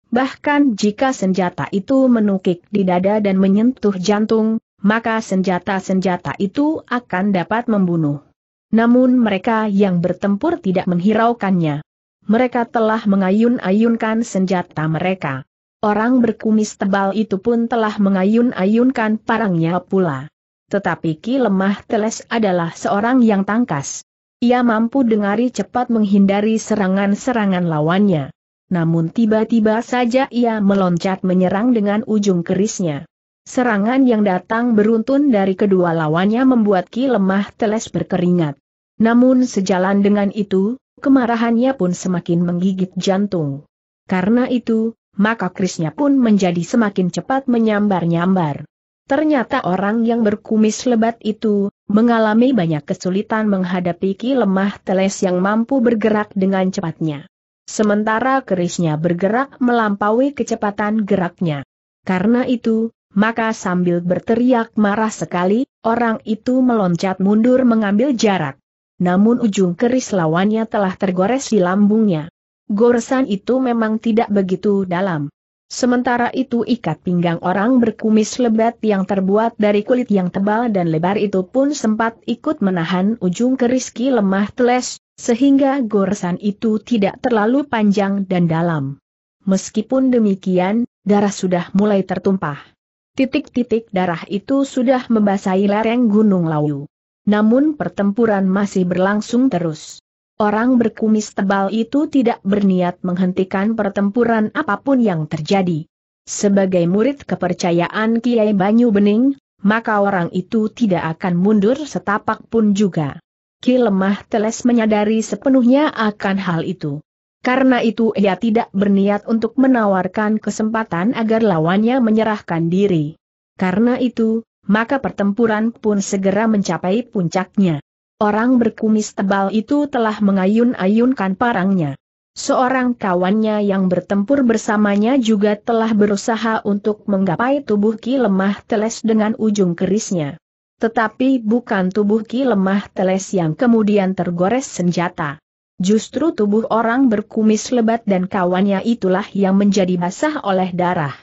Bahkan jika senjata itu menukik di dada dan menyentuh jantung, maka senjata-senjata itu akan dapat membunuh. Namun mereka yang bertempur tidak menghiraukannya. Mereka telah mengayun-ayunkan senjata mereka. Orang berkumis tebal itu pun telah mengayun-ayunkan parangnya pula. Tetapi Ki Lemah Teles adalah seorang yang tangkas. Ia mampu dengari cepat menghindari serangan-serangan lawannya namun tiba-tiba saja ia meloncat menyerang dengan ujung kerisnya. Serangan yang datang beruntun dari kedua lawannya membuat Ki lemah teles berkeringat. Namun sejalan dengan itu, kemarahannya pun semakin menggigit jantung. Karena itu, maka kerisnya pun menjadi semakin cepat menyambar-nyambar. Ternyata orang yang berkumis lebat itu, mengalami banyak kesulitan menghadapi Ki lemah teles yang mampu bergerak dengan cepatnya. Sementara kerisnya bergerak melampaui kecepatan geraknya. Karena itu, maka sambil berteriak marah sekali, orang itu meloncat mundur mengambil jarak. Namun ujung keris lawannya telah tergores di lambungnya. Goresan itu memang tidak begitu dalam. Sementara itu ikat pinggang orang berkumis lebat yang terbuat dari kulit yang tebal dan lebar itu pun sempat ikut menahan ujung keris ki lemah teles, sehingga goresan itu tidak terlalu panjang dan dalam. Meskipun demikian, darah sudah mulai tertumpah. Titik-titik darah itu sudah membasahi lereng Gunung Lawu. Namun pertempuran masih berlangsung terus. Orang berkumis tebal itu tidak berniat menghentikan pertempuran apapun yang terjadi. Sebagai murid kepercayaan Kiai Banyu Bening, maka orang itu tidak akan mundur setapak pun juga. Ki lemah teles menyadari sepenuhnya akan hal itu. Karena itu ia tidak berniat untuk menawarkan kesempatan agar lawannya menyerahkan diri. Karena itu, maka pertempuran pun segera mencapai puncaknya. Orang berkumis tebal itu telah mengayun-ayunkan parangnya. Seorang kawannya yang bertempur bersamanya juga telah berusaha untuk menggapai tubuh Ki Lemah Teles dengan ujung kerisnya. Tetapi bukan tubuh Ki Lemah Teles yang kemudian tergores senjata. Justru tubuh orang berkumis lebat dan kawannya itulah yang menjadi basah oleh darah.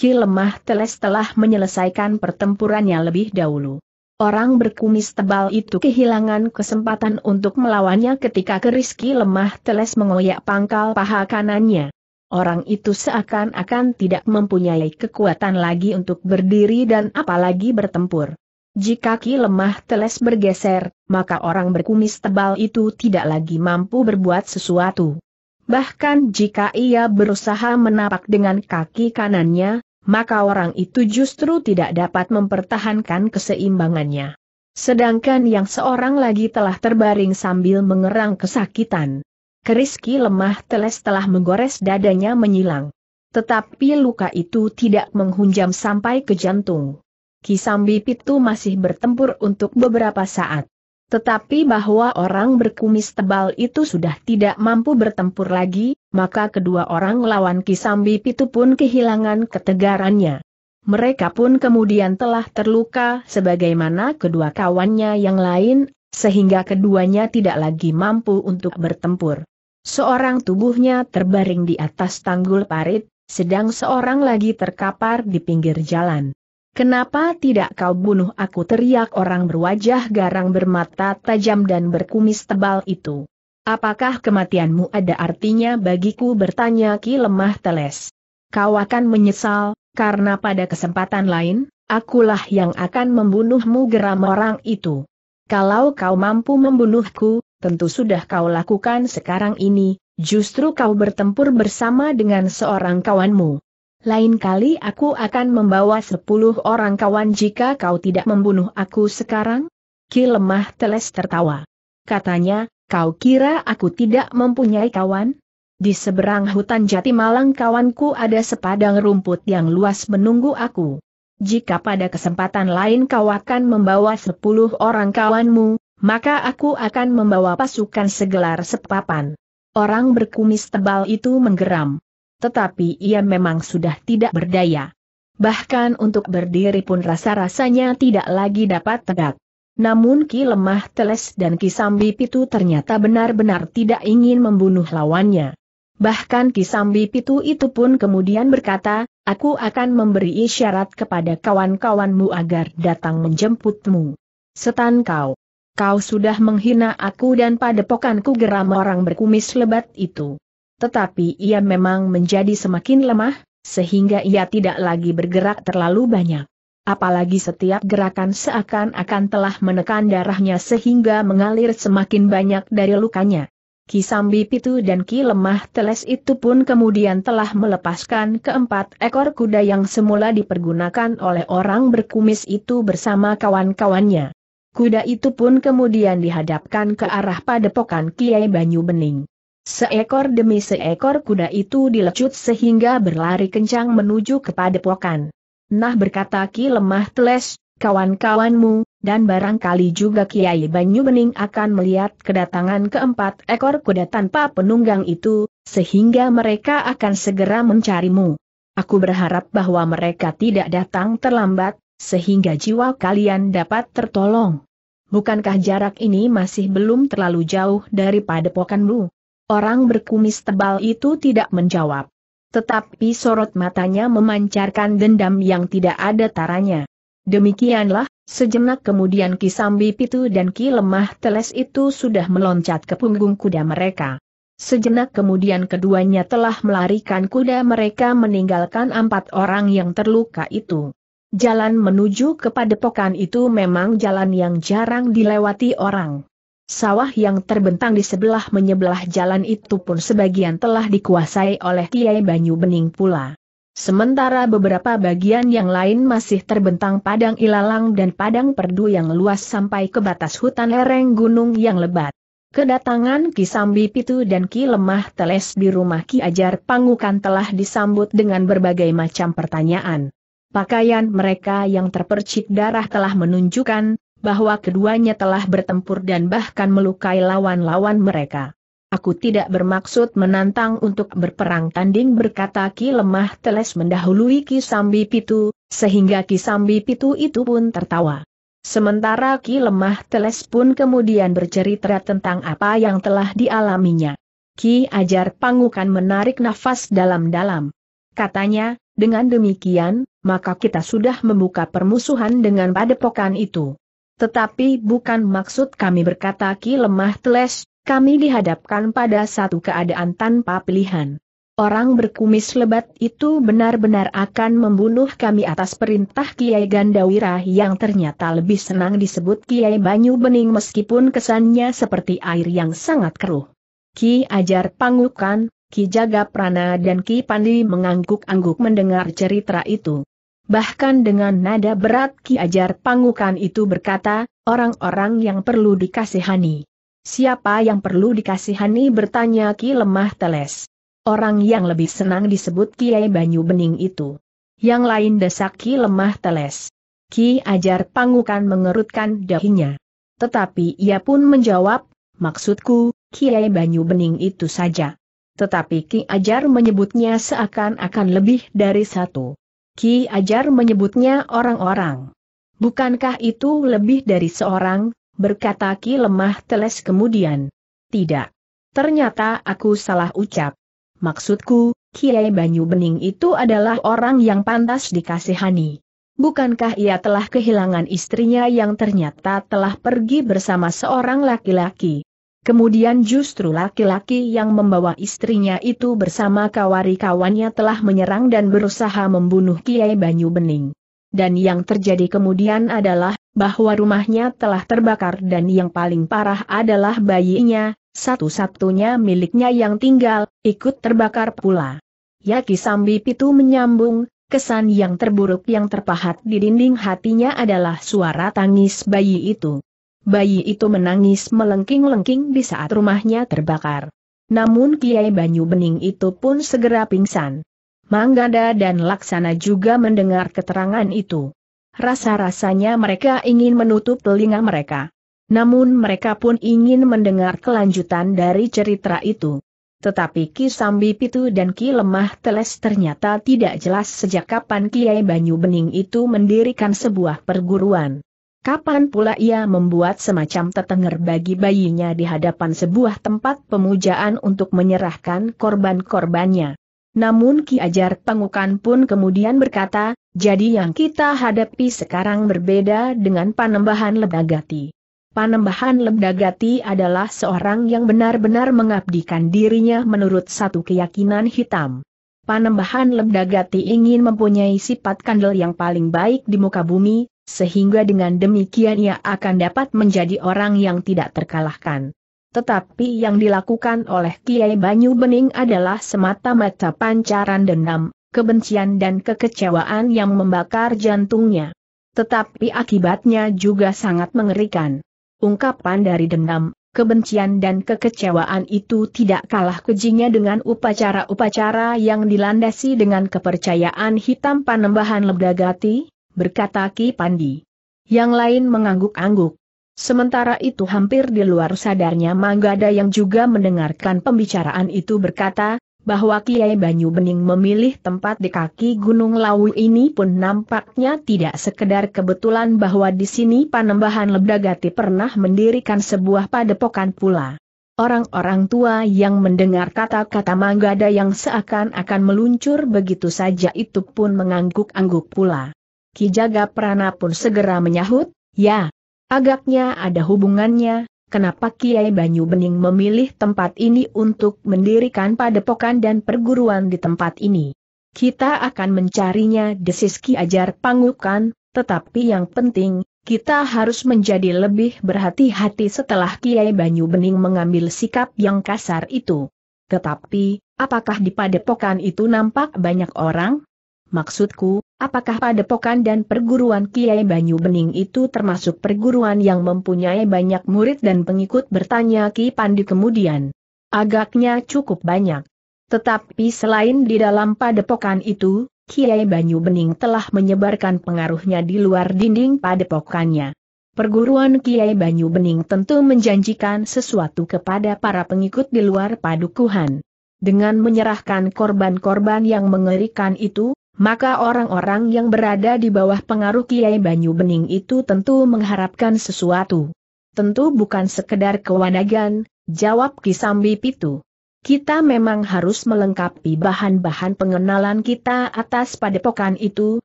Ki Lemah Teles telah menyelesaikan pertempurannya lebih dahulu. Orang berkumis tebal itu kehilangan kesempatan untuk melawannya ketika keris Ki Lemah Teles mengoyak pangkal paha kanannya. Orang itu seakan-akan tidak mempunyai kekuatan lagi untuk berdiri dan apalagi bertempur. Jika ki lemah teles bergeser, maka orang berkumis tebal itu tidak lagi mampu berbuat sesuatu. Bahkan jika ia berusaha menapak dengan kaki kanannya, maka orang itu justru tidak dapat mempertahankan keseimbangannya. Sedangkan yang seorang lagi telah terbaring sambil mengerang kesakitan. Keriski lemah teles telah menggores dadanya menyilang. Tetapi luka itu tidak menghunjam sampai ke jantung. Kisambi Pitu masih bertempur untuk beberapa saat. Tetapi bahwa orang berkumis tebal itu sudah tidak mampu bertempur lagi, maka kedua orang lawan Kisambi Pitu pun kehilangan ketegarannya. Mereka pun kemudian telah terluka sebagaimana kedua kawannya yang lain, sehingga keduanya tidak lagi mampu untuk bertempur. Seorang tubuhnya terbaring di atas tanggul parit, sedang seorang lagi terkapar di pinggir jalan. Kenapa tidak kau bunuh aku teriak orang berwajah garang bermata tajam dan berkumis tebal itu. Apakah kematianmu ada artinya bagiku bertanya Ki Lemah Teles. Kau akan menyesal, karena pada kesempatan lain, akulah yang akan membunuhmu geram orang itu. Kalau kau mampu membunuhku, tentu sudah kau lakukan sekarang ini, justru kau bertempur bersama dengan seorang kawanmu. Lain kali aku akan membawa sepuluh orang kawan jika kau tidak membunuh aku sekarang? Ki lemah teles tertawa. Katanya, kau kira aku tidak mempunyai kawan? Di seberang hutan jati malang kawanku ada sepadang rumput yang luas menunggu aku. Jika pada kesempatan lain kau akan membawa sepuluh orang kawanmu, maka aku akan membawa pasukan segelar sepapan. Orang berkumis tebal itu menggeram tetapi ia memang sudah tidak berdaya. Bahkan untuk berdiri pun rasa-rasanya tidak lagi dapat tegak. Namun Ki Lemah Teles dan Ki Sambi Pitu ternyata benar-benar tidak ingin membunuh lawannya. Bahkan Ki Sambi Pitu itu pun kemudian berkata, aku akan memberi isyarat kepada kawan-kawanmu agar datang menjemputmu. Setan kau. Kau sudah menghina aku dan padepokanku geram orang berkumis lebat itu tetapi ia memang menjadi semakin lemah, sehingga ia tidak lagi bergerak terlalu banyak. Apalagi setiap gerakan seakan-akan telah menekan darahnya sehingga mengalir semakin banyak dari lukanya. Kisambi Pitu dan Ki Lemah Teles itu pun kemudian telah melepaskan keempat ekor kuda yang semula dipergunakan oleh orang berkumis itu bersama kawan-kawannya. Kuda itu pun kemudian dihadapkan ke arah padepokan Kiai Banyu Bening. Seekor demi seekor kuda itu dilecut sehingga berlari kencang menuju kepada pokan. Nah berkata Ki Lemah Teles, kawan-kawanmu, dan barangkali juga Kiai Banyu Bening akan melihat kedatangan keempat ekor kuda tanpa penunggang itu, sehingga mereka akan segera mencarimu. Aku berharap bahwa mereka tidak datang terlambat, sehingga jiwa kalian dapat tertolong. Bukankah jarak ini masih belum terlalu jauh daripada pokanmu? Orang berkumis tebal itu tidak menjawab. Tetapi sorot matanya memancarkan dendam yang tidak ada taranya. Demikianlah, sejenak kemudian Ki Sambi Pitu dan Ki Lemah Teles itu sudah meloncat ke punggung kuda mereka. Sejenak kemudian keduanya telah melarikan kuda mereka meninggalkan empat orang yang terluka itu. Jalan menuju ke padepokan itu memang jalan yang jarang dilewati orang. Sawah yang terbentang di sebelah menyebelah jalan itu pun sebagian telah dikuasai oleh Kiai Banyu Bening pula. Sementara beberapa bagian yang lain masih terbentang padang ilalang dan padang perdu yang luas sampai ke batas hutan lereng gunung yang lebat. Kedatangan Ki Sambi Pitu dan Ki Lemah Teles di rumah Ki Ajar Pangukan telah disambut dengan berbagai macam pertanyaan. Pakaian mereka yang terpercik darah telah menunjukkan bahwa keduanya telah bertempur dan bahkan melukai lawan-lawan mereka. Aku tidak bermaksud menantang untuk berperang tanding berkata Ki Lemah Teles mendahului Ki Sambi Pitu, sehingga Ki Sambi Pitu itu pun tertawa. Sementara Ki Lemah Teles pun kemudian bercerita tentang apa yang telah dialaminya. Ki Ajar Pangukan menarik nafas dalam-dalam. Katanya, dengan demikian, maka kita sudah membuka permusuhan dengan padepokan itu. Tetapi bukan maksud kami berkata Ki lemah teles, kami dihadapkan pada satu keadaan tanpa pilihan. Orang berkumis lebat itu benar-benar akan membunuh kami atas perintah Kiai Gandawira yang ternyata lebih senang disebut Kiai Banyu Bening meskipun kesannya seperti air yang sangat keruh. Ki Ajar Pangukan, Ki Jaga Prana dan Ki Pandi mengangguk-angguk mendengar cerita itu. Bahkan dengan nada berat Ki Ajar Pangukan itu berkata, orang-orang yang perlu dikasihani. Siapa yang perlu dikasihani bertanya Ki Lemah Teles. Orang yang lebih senang disebut Ki Banyu Bening itu. Yang lain desak Ki Lemah Teles. Ki Ajar Pangukan mengerutkan dahinya. Tetapi ia pun menjawab, maksudku, Ki Banyu Bening itu saja. Tetapi Ki Ajar menyebutnya seakan-akan lebih dari satu. Ki Ajar menyebutnya orang-orang. Bukankah itu lebih dari seorang, berkata Ki lemah teles kemudian. Tidak. Ternyata aku salah ucap. Maksudku, Kiai Banyu Bening itu adalah orang yang pantas dikasihani. Bukankah ia telah kehilangan istrinya yang ternyata telah pergi bersama seorang laki-laki? Kemudian justru laki-laki yang membawa istrinya itu bersama kawari-kawannya telah menyerang dan berusaha membunuh Kiai Banyu Bening. Dan yang terjadi kemudian adalah, bahwa rumahnya telah terbakar dan yang paling parah adalah bayinya, satu-satunya miliknya yang tinggal, ikut terbakar pula. Yaki Sambi Pitu menyambung, kesan yang terburuk yang terpahat di dinding hatinya adalah suara tangis bayi itu. Bayi itu menangis melengking-lengking di saat rumahnya terbakar. Namun Kiai Banyu Bening itu pun segera pingsan. Manggada dan Laksana juga mendengar keterangan itu. Rasa-rasanya mereka ingin menutup telinga mereka. Namun mereka pun ingin mendengar kelanjutan dari cerita itu. Tetapi Ki Sambi Pitu dan Ki Lemah Teles ternyata tidak jelas sejak kapan Kiai Banyu Bening itu mendirikan sebuah perguruan. Kapan pula ia membuat semacam tetenger bagi bayinya di hadapan sebuah tempat pemujaan untuk menyerahkan korban-korbannya. Namun Ki Ajar Pengukan pun kemudian berkata, jadi yang kita hadapi sekarang berbeda dengan panembahan Lebagati. Panembahan Lebagati adalah seorang yang benar-benar mengabdikan dirinya menurut satu keyakinan hitam. Panembahan Lebdagati ingin mempunyai sifat kandel yang paling baik di muka bumi, sehingga dengan demikian ia akan dapat menjadi orang yang tidak terkalahkan. Tetapi yang dilakukan oleh Kiai Banyu Bening adalah semata-mata pancaran dendam, kebencian dan kekecewaan yang membakar jantungnya. Tetapi akibatnya juga sangat mengerikan. Ungkapan dari dendam, kebencian dan kekecewaan itu tidak kalah kejinya dengan upacara-upacara yang dilandasi dengan kepercayaan hitam panembahan lebdagati, berkata Ki Pandi. Yang lain mengangguk-angguk. Sementara itu hampir di luar sadarnya Manggada yang juga mendengarkan pembicaraan itu berkata, bahwa Kiai Banyu Bening memilih tempat di kaki Gunung Lawu ini pun nampaknya tidak sekedar kebetulan bahwa di sini Panembahan Lebdagati pernah mendirikan sebuah padepokan pula. Orang-orang tua yang mendengar kata-kata Manggada yang seakan-akan meluncur begitu saja itu pun mengangguk-angguk pula. Ki Jaga Prana pun segera menyahut, ya, agaknya ada hubungannya, kenapa Kiai Banyu Bening memilih tempat ini untuk mendirikan padepokan dan perguruan di tempat ini. Kita akan mencarinya desis Ki Ajar Pangukan, tetapi yang penting, kita harus menjadi lebih berhati-hati setelah Kiai Banyu Bening mengambil sikap yang kasar itu. Tetapi, apakah di padepokan itu nampak banyak orang? Maksudku, apakah padepokan dan perguruan Kiai Banyu Bening itu termasuk perguruan yang mempunyai banyak murid dan pengikut bertanya Ki Pandi kemudian. Agaknya cukup banyak. Tetapi selain di dalam padepokan itu, Kiai Banyu Bening telah menyebarkan pengaruhnya di luar dinding padepokannya. Perguruan Kiai Banyu Bening tentu menjanjikan sesuatu kepada para pengikut di luar padukuhan. Dengan menyerahkan korban-korban yang mengerikan itu, maka orang-orang yang berada di bawah pengaruh Kiai Banyu Bening itu tentu mengharapkan sesuatu. Tentu bukan sekedar kewanagan, jawab Kisambi Pitu. Kita memang harus melengkapi bahan-bahan pengenalan kita atas padepokan itu,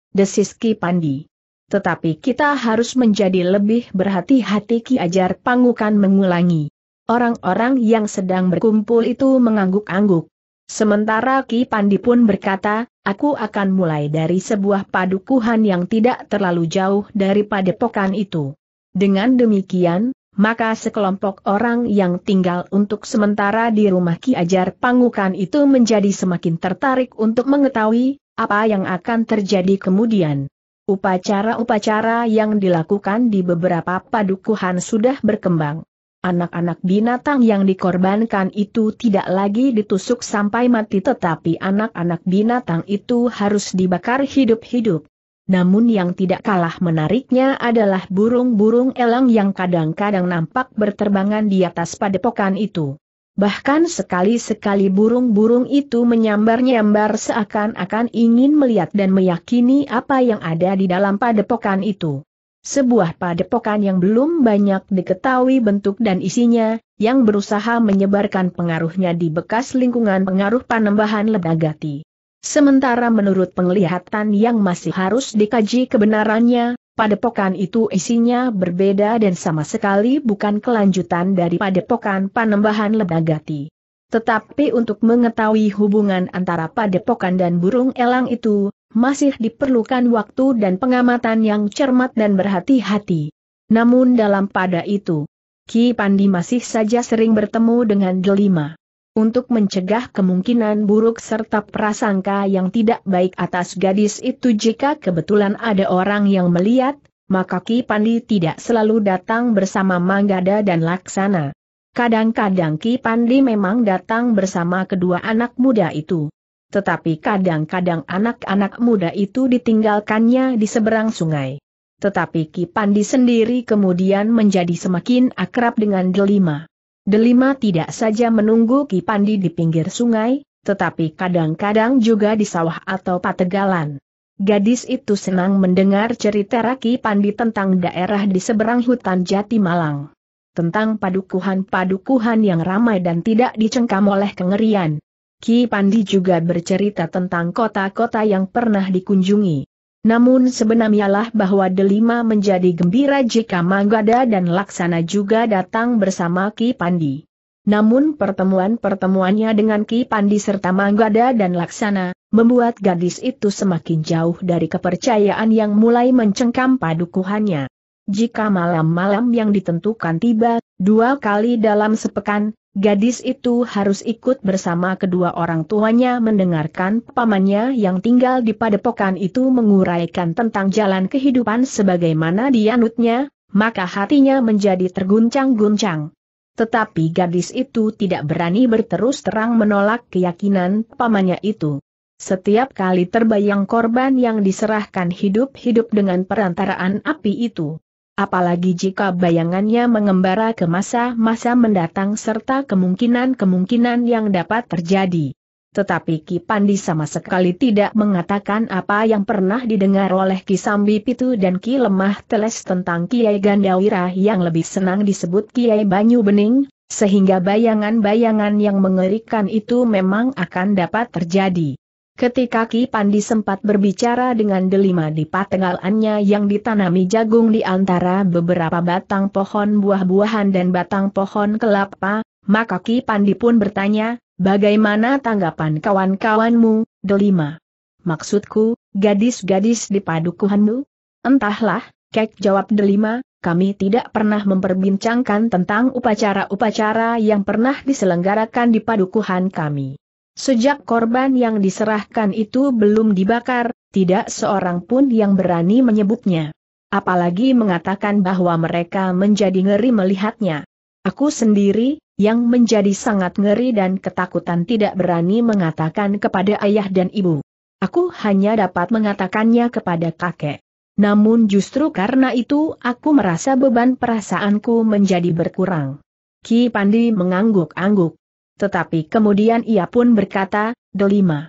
desis Ki Pandi. Tetapi kita harus menjadi lebih berhati-hati Ki Ajar Pangukan mengulangi. Orang-orang yang sedang berkumpul itu mengangguk-angguk. Sementara Ki Pandi pun berkata, aku akan mulai dari sebuah padukuhan yang tidak terlalu jauh dari padepokan itu. Dengan demikian, maka sekelompok orang yang tinggal untuk sementara di rumah Ki Ajar Pangukan itu menjadi semakin tertarik untuk mengetahui apa yang akan terjadi kemudian. Upacara-upacara yang dilakukan di beberapa padukuhan sudah berkembang. Anak-anak binatang yang dikorbankan itu tidak lagi ditusuk sampai mati tetapi anak-anak binatang itu harus dibakar hidup-hidup. Namun yang tidak kalah menariknya adalah burung-burung elang yang kadang-kadang nampak berterbangan di atas padepokan itu. Bahkan sekali-sekali burung-burung itu menyambar-nyambar seakan-akan ingin melihat dan meyakini apa yang ada di dalam padepokan itu sebuah padepokan yang belum banyak diketahui bentuk dan isinya, yang berusaha menyebarkan pengaruhnya di bekas lingkungan pengaruh panembahan Lebagati. Sementara menurut penglihatan yang masih harus dikaji kebenarannya, padepokan itu isinya berbeda dan sama sekali bukan kelanjutan dari padepokan panembahan Lebagati. Tetapi untuk mengetahui hubungan antara padepokan dan burung elang itu, masih diperlukan waktu dan pengamatan yang cermat dan berhati-hati. Namun dalam pada itu, Ki Pandi masih saja sering bertemu dengan delima. Untuk mencegah kemungkinan buruk serta prasangka yang tidak baik atas gadis itu jika kebetulan ada orang yang melihat, maka Ki Pandi tidak selalu datang bersama Manggada dan Laksana. Kadang-kadang Ki Pandi memang datang bersama kedua anak muda itu tetapi kadang-kadang anak-anak muda itu ditinggalkannya di seberang sungai. Tetapi Ki Pandi sendiri kemudian menjadi semakin akrab dengan Delima. Delima tidak saja menunggu Ki Pandi di pinggir sungai, tetapi kadang-kadang juga di sawah atau pategalan. Gadis itu senang mendengar cerita Raki Pandi tentang daerah di seberang hutan Jati Malang. Tentang padukuhan-padukuhan yang ramai dan tidak dicengkam oleh kengerian. Ki Pandi juga bercerita tentang kota-kota yang pernah dikunjungi. Namun sebenarnya lah bahwa Delima menjadi gembira jika Manggada dan Laksana juga datang bersama Ki Pandi. Namun pertemuan-pertemuannya dengan Ki Pandi serta Manggada dan Laksana, membuat gadis itu semakin jauh dari kepercayaan yang mulai mencengkam padukuhannya. Jika malam-malam yang ditentukan tiba, dua kali dalam sepekan, Gadis itu harus ikut bersama kedua orang tuanya mendengarkan pamannya yang tinggal di padepokan itu menguraikan tentang jalan kehidupan sebagaimana dianutnya, maka hatinya menjadi terguncang-guncang. Tetapi gadis itu tidak berani berterus terang menolak keyakinan pamannya itu. Setiap kali terbayang korban yang diserahkan hidup-hidup dengan perantaraan api itu apalagi jika bayangannya mengembara ke masa-masa mendatang serta kemungkinan-kemungkinan yang dapat terjadi. Tetapi Ki Pandi sama sekali tidak mengatakan apa yang pernah didengar oleh Ki Sambi Pitu dan Ki Lemah Teles tentang Kiai Gandawira yang lebih senang disebut Kiai Banyu Bening, sehingga bayangan-bayangan yang mengerikan itu memang akan dapat terjadi. Ketika Ki Pandi sempat berbicara dengan delima di patengalannya yang ditanami jagung di antara beberapa batang pohon buah-buahan dan batang pohon kelapa, maka Ki Pandi pun bertanya, bagaimana tanggapan kawan-kawanmu, delima? Maksudku, gadis-gadis di padukuhanmu? Entahlah, Kek jawab delima, kami tidak pernah memperbincangkan tentang upacara-upacara yang pernah diselenggarakan di padukuhan kami. Sejak korban yang diserahkan itu belum dibakar, tidak seorang pun yang berani menyebutnya. Apalagi mengatakan bahwa mereka menjadi ngeri melihatnya. Aku sendiri, yang menjadi sangat ngeri dan ketakutan tidak berani mengatakan kepada ayah dan ibu. Aku hanya dapat mengatakannya kepada kakek. Namun justru karena itu aku merasa beban perasaanku menjadi berkurang. Ki Pandi mengangguk-angguk. Tetapi kemudian ia pun berkata, Delima.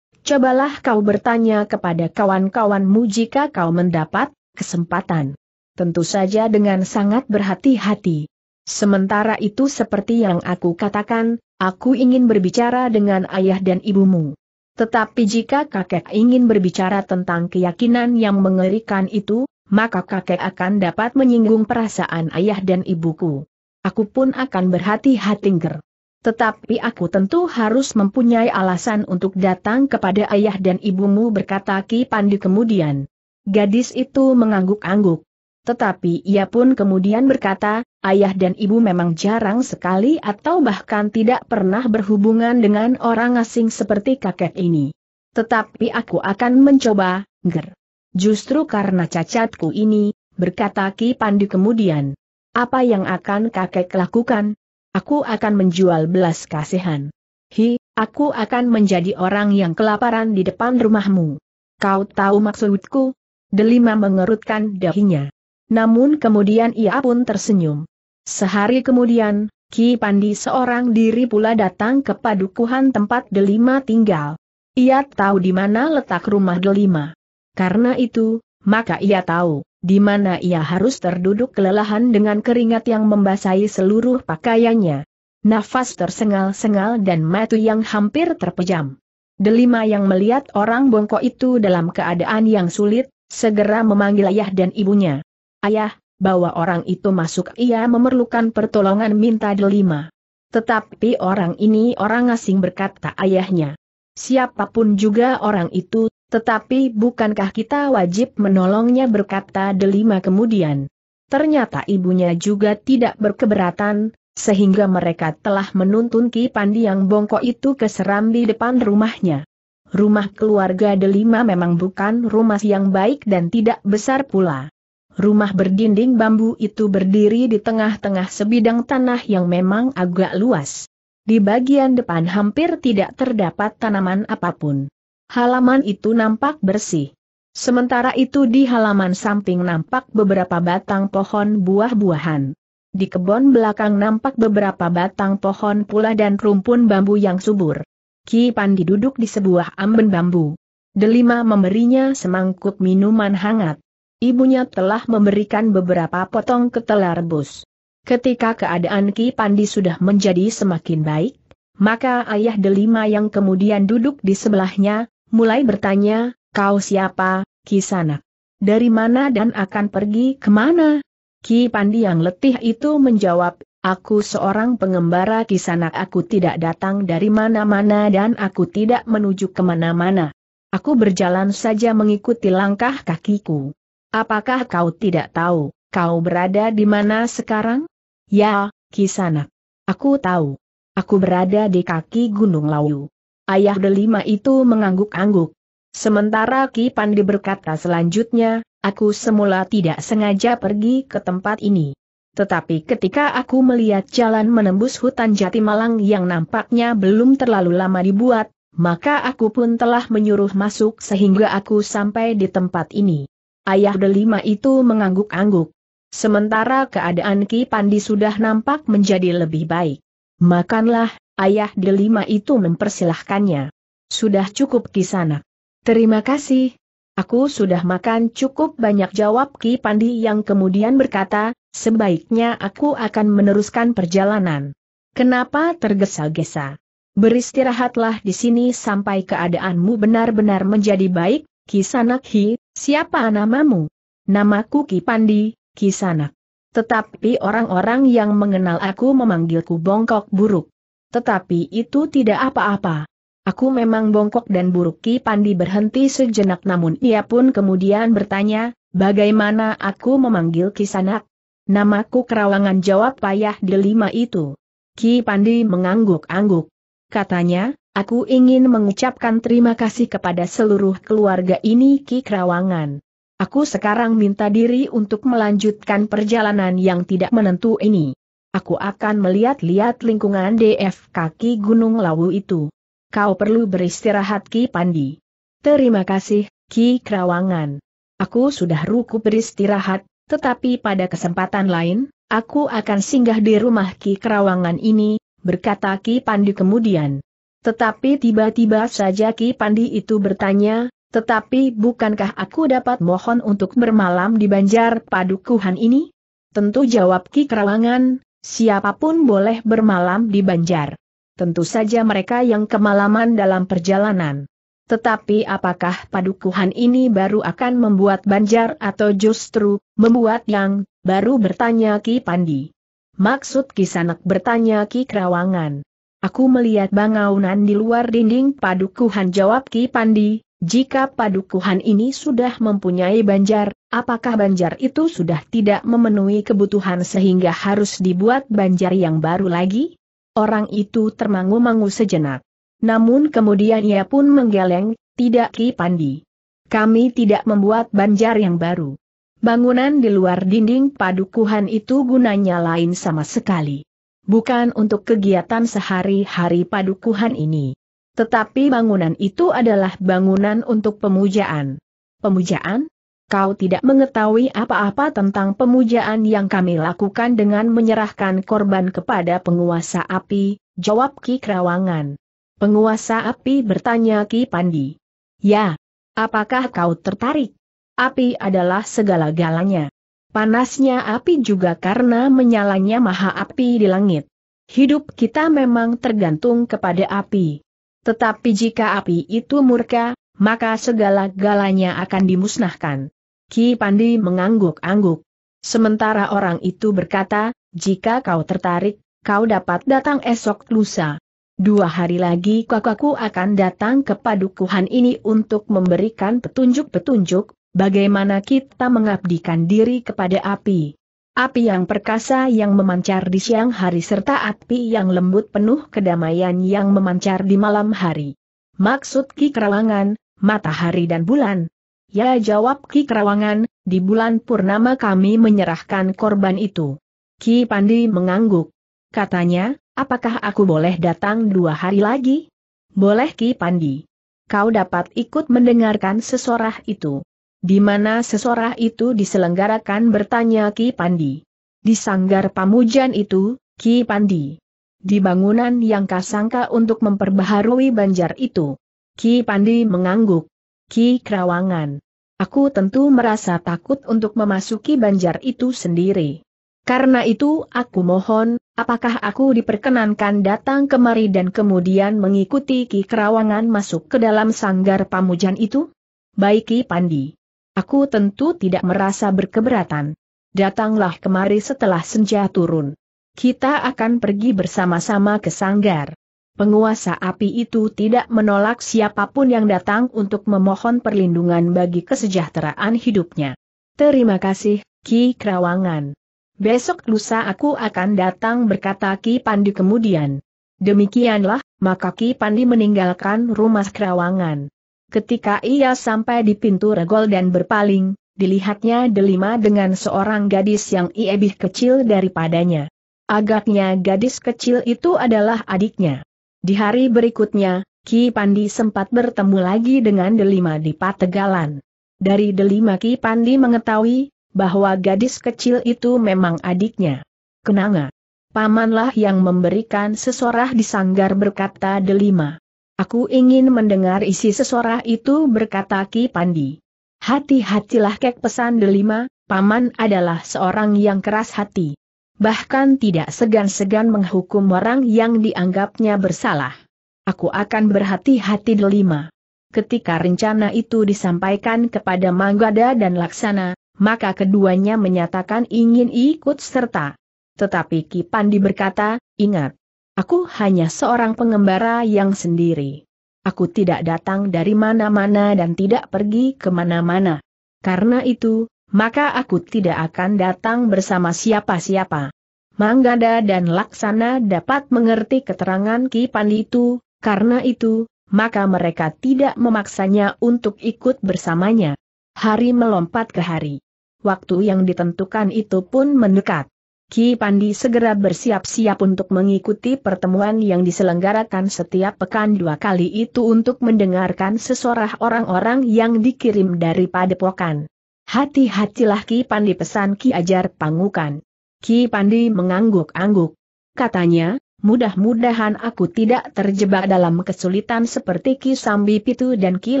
Cobalah kau bertanya kepada kawan-kawanmu jika kau mendapat kesempatan. Tentu saja dengan sangat berhati-hati. Sementara itu seperti yang aku katakan, aku ingin berbicara dengan ayah dan ibumu. Tetapi jika kakek ingin berbicara tentang keyakinan yang mengerikan itu, maka kakek akan dapat menyinggung perasaan ayah dan ibuku. Aku pun akan berhati-hati ger. Tetapi aku tentu harus mempunyai alasan untuk datang kepada ayah dan ibumu berkata Ki Pandu kemudian. Gadis itu mengangguk-angguk. Tetapi ia pun kemudian berkata, ayah dan ibu memang jarang sekali atau bahkan tidak pernah berhubungan dengan orang asing seperti kakek ini. Tetapi aku akan mencoba, ger. Justru karena cacatku ini, berkata Ki Pandu kemudian. Apa yang akan kakek lakukan? aku akan menjual belas kasihan. Hi, aku akan menjadi orang yang kelaparan di depan rumahmu. Kau tahu maksudku? Delima mengerutkan dahinya. Namun kemudian ia pun tersenyum. Sehari kemudian, Ki Pandi seorang diri pula datang ke padukuhan tempat Delima tinggal. Ia tahu di mana letak rumah Delima. Karena itu, maka ia tahu di mana ia harus terduduk kelelahan dengan keringat yang membasahi seluruh pakaiannya. Nafas tersengal-sengal dan mata yang hampir terpejam. Delima yang melihat orang bongkok itu dalam keadaan yang sulit, segera memanggil ayah dan ibunya. Ayah, bawa orang itu masuk ia memerlukan pertolongan minta Delima. Tetapi orang ini orang asing berkata ayahnya. Siapapun juga orang itu, tetapi bukankah kita wajib menolongnya berkata delima kemudian. Ternyata ibunya juga tidak berkeberatan, sehingga mereka telah menuntun Ki Pandi yang bongkok itu ke serambi depan rumahnya. Rumah keluarga delima memang bukan rumah yang baik dan tidak besar pula. Rumah berdinding bambu itu berdiri di tengah-tengah sebidang tanah yang memang agak luas. Di bagian depan hampir tidak terdapat tanaman apapun halaman itu nampak bersih. Sementara itu di halaman samping nampak beberapa batang pohon buah-buahan. Di kebun belakang nampak beberapa batang pohon pula dan rumpun bambu yang subur. Ki Pandi duduk di sebuah amben bambu. Delima memberinya semangkuk minuman hangat. Ibunya telah memberikan beberapa potong ketela rebus. Ketika keadaan Ki Pandi sudah menjadi semakin baik, maka ayah Delima yang kemudian duduk di sebelahnya, mulai bertanya, kau siapa, Kisanak? Dari mana dan akan pergi kemana? Ki Pandi yang letih itu menjawab, aku seorang pengembara Kisanak aku tidak datang dari mana-mana dan aku tidak menuju kemana-mana. Aku berjalan saja mengikuti langkah kakiku. Apakah kau tidak tahu, kau berada di mana sekarang? Ya, Kisanak. Aku tahu. Aku berada di kaki Gunung Lawu ayah delima itu mengangguk-angguk. Sementara Ki Pandi berkata selanjutnya, aku semula tidak sengaja pergi ke tempat ini. Tetapi ketika aku melihat jalan menembus hutan jati malang yang nampaknya belum terlalu lama dibuat, maka aku pun telah menyuruh masuk sehingga aku sampai di tempat ini. Ayah delima itu mengangguk-angguk. Sementara keadaan Ki Pandi sudah nampak menjadi lebih baik. Makanlah, ayah delima itu mempersilahkannya. Sudah cukup kisanak. Terima kasih. Aku sudah makan cukup banyak jawab Ki Pandi yang kemudian berkata, sebaiknya aku akan meneruskan perjalanan. Kenapa tergesa-gesa? Beristirahatlah di sini sampai keadaanmu benar-benar menjadi baik, Kisanak Hi, siapa namamu? Namaku Ki Pandi, Kisanak. Tetapi orang-orang yang mengenal aku memanggilku bongkok buruk. Tetapi itu tidak apa-apa. Aku memang bongkok dan buruk Ki Pandi berhenti sejenak namun ia pun kemudian bertanya, bagaimana aku memanggil Ki Sanak? Namaku Kerawangan jawab payah di lima itu. Ki Pandi mengangguk-angguk. Katanya, aku ingin mengucapkan terima kasih kepada seluruh keluarga ini Ki Kerawangan. Aku sekarang minta diri untuk melanjutkan perjalanan yang tidak menentu ini. Aku akan melihat-lihat lingkungan DF kaki Gunung Lawu itu. Kau perlu beristirahat Ki Pandi. Terima kasih, Ki Kerawangan. Aku sudah ruku beristirahat, tetapi pada kesempatan lain, aku akan singgah di rumah Ki Kerawangan ini, berkata Ki Pandi kemudian. Tetapi tiba-tiba saja Ki Pandi itu bertanya, tetapi bukankah aku dapat mohon untuk bermalam di banjar padukuhan ini? Tentu jawab Ki Kerawangan. Siapapun boleh bermalam di Banjar. Tentu saja mereka yang kemalaman dalam perjalanan. Tetapi apakah padukuhan ini baru akan membuat Banjar atau justru membuat yang baru bertanya Ki Pandi? Maksud Kisanak bertanya Ki Kerawangan. Aku melihat bangaunan di luar dinding padukuhan jawab Ki Pandi, jika padukuhan ini sudah mempunyai banjar, apakah banjar itu sudah tidak memenuhi kebutuhan sehingga harus dibuat banjar yang baru lagi? Orang itu termangu-mangu sejenak. Namun kemudian ia pun menggeleng, tidak Ki Pandi. Kami tidak membuat banjar yang baru. Bangunan di luar dinding padukuhan itu gunanya lain sama sekali. Bukan untuk kegiatan sehari-hari padukuhan ini. Tetapi bangunan itu adalah bangunan untuk pemujaan. Pemujaan? Kau tidak mengetahui apa-apa tentang pemujaan yang kami lakukan dengan menyerahkan korban kepada penguasa api, jawab Ki Kerawangan. Penguasa api bertanya Ki Pandi. Ya, apakah kau tertarik? Api adalah segala-galanya. Panasnya api juga karena menyalanya maha api di langit. Hidup kita memang tergantung kepada api. Tetapi jika api itu murka, maka segala-galanya akan dimusnahkan. Ki Pandi mengangguk-angguk. Sementara orang itu berkata, jika kau tertarik, kau dapat datang esok lusa. Dua hari lagi kakakku akan datang ke padukuhan ini untuk memberikan petunjuk-petunjuk, bagaimana kita mengabdikan diri kepada api. Api yang perkasa yang memancar di siang hari serta api yang lembut penuh kedamaian yang memancar di malam hari. Maksud Ki Kerawangan, matahari dan bulan. Ya jawab Ki Kerawangan, di bulan purnama kami menyerahkan korban itu. Ki Pandi mengangguk. Katanya, apakah aku boleh datang dua hari lagi? Boleh Ki Pandi. Kau dapat ikut mendengarkan sesorah itu. Di mana sesorah itu diselenggarakan bertanya Ki Pandi. Di sanggar pamujan itu, Ki Pandi. Di bangunan yang kasangka untuk memperbaharui banjar itu. Ki Pandi mengangguk. Ki Kerawangan. Aku tentu merasa takut untuk memasuki banjar itu sendiri. Karena itu aku mohon, apakah aku diperkenankan datang kemari dan kemudian mengikuti Ki Kerawangan masuk ke dalam sanggar pamujan itu? Baik Ki Pandi. Aku tentu tidak merasa berkeberatan. Datanglah kemari setelah senja turun. Kita akan pergi bersama-sama ke Sanggar. Penguasa api itu tidak menolak siapapun yang datang untuk memohon perlindungan bagi kesejahteraan hidupnya. Terima kasih, Ki Krawangan. Besok lusa aku akan datang berkata Ki Pandi kemudian. Demikianlah, maka Ki Pandi meninggalkan rumah Krawangan. Ketika ia sampai di pintu regol dan berpaling, dilihatnya delima dengan seorang gadis yang lebih kecil daripadanya. Agaknya gadis kecil itu adalah adiknya. Di hari berikutnya, Ki Pandi sempat bertemu lagi dengan delima di Pategalan. Dari delima Ki Pandi mengetahui, bahwa gadis kecil itu memang adiknya. Kenanga. Pamanlah yang memberikan sesorah di sanggar berkata delima. Aku ingin mendengar isi sesorah itu berkata Ki Pandi. Hati-hatilah kek pesan delima, paman adalah seorang yang keras hati. Bahkan tidak segan-segan menghukum orang yang dianggapnya bersalah. Aku akan berhati-hati delima. Ketika rencana itu disampaikan kepada Manggada dan Laksana, maka keduanya menyatakan ingin ikut serta. Tetapi Ki Pandi berkata, ingat, Aku hanya seorang pengembara yang sendiri. Aku tidak datang dari mana-mana dan tidak pergi ke mana-mana. Karena itu, maka aku tidak akan datang bersama siapa-siapa. Manggada dan Laksana dapat mengerti keterangan Ki itu. karena itu, maka mereka tidak memaksanya untuk ikut bersamanya. Hari melompat ke hari. Waktu yang ditentukan itu pun mendekat. Ki Pandi segera bersiap-siap untuk mengikuti pertemuan yang diselenggarakan setiap pekan dua kali itu untuk mendengarkan seseorang orang-orang yang dikirim dari padepokan. Hati-hatilah Ki Pandi pesan Ki Ajar Pangukan. Ki Pandi mengangguk-angguk. Katanya, mudah-mudahan aku tidak terjebak dalam kesulitan seperti Ki Sambi Pitu dan Ki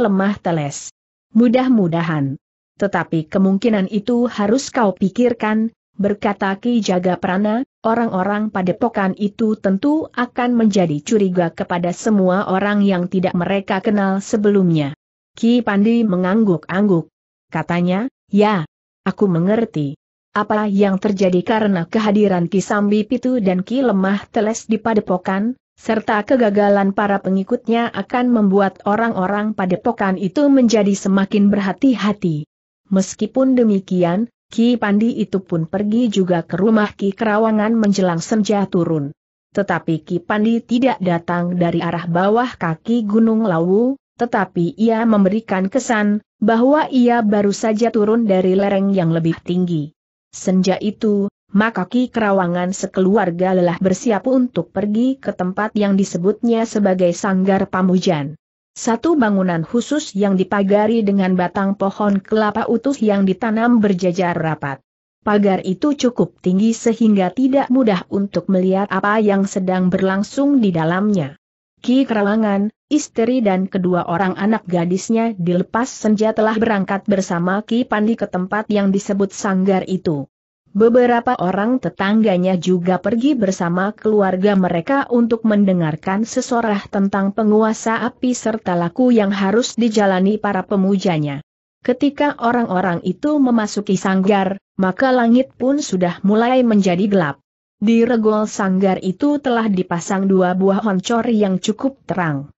Lemah Teles. Mudah-mudahan. Tetapi kemungkinan itu harus kau pikirkan, berkata Ki Jaga Prana, orang-orang padepokan itu tentu akan menjadi curiga kepada semua orang yang tidak mereka kenal sebelumnya. Ki Pandi mengangguk-angguk. Katanya, ya, aku mengerti. Apa yang terjadi karena kehadiran Ki Sambi Pitu dan Ki Lemah Teles di padepokan, serta kegagalan para pengikutnya akan membuat orang-orang padepokan itu menjadi semakin berhati-hati. Meskipun demikian, Ki Pandi itu pun pergi juga ke rumah Ki Kerawangan menjelang senja turun. Tetapi Ki Pandi tidak datang dari arah bawah kaki Gunung Lawu, tetapi ia memberikan kesan bahwa ia baru saja turun dari lereng yang lebih tinggi. Senja itu, maka Ki Kerawangan sekeluarga lelah bersiap untuk pergi ke tempat yang disebutnya sebagai Sanggar Pamujan. Satu bangunan khusus yang dipagari dengan batang pohon kelapa utuh yang ditanam berjajar rapat. Pagar itu cukup tinggi sehingga tidak mudah untuk melihat apa yang sedang berlangsung di dalamnya. Ki Kerawangan, istri dan kedua orang anak gadisnya dilepas senja telah berangkat bersama Ki Pandi ke tempat yang disebut sanggar itu. Beberapa orang tetangganya juga pergi bersama keluarga mereka untuk mendengarkan sesorah tentang penguasa api serta laku yang harus dijalani para pemujanya. Ketika orang-orang itu memasuki sanggar, maka langit pun sudah mulai menjadi gelap. Di regol sanggar itu telah dipasang dua buah honcor yang cukup terang.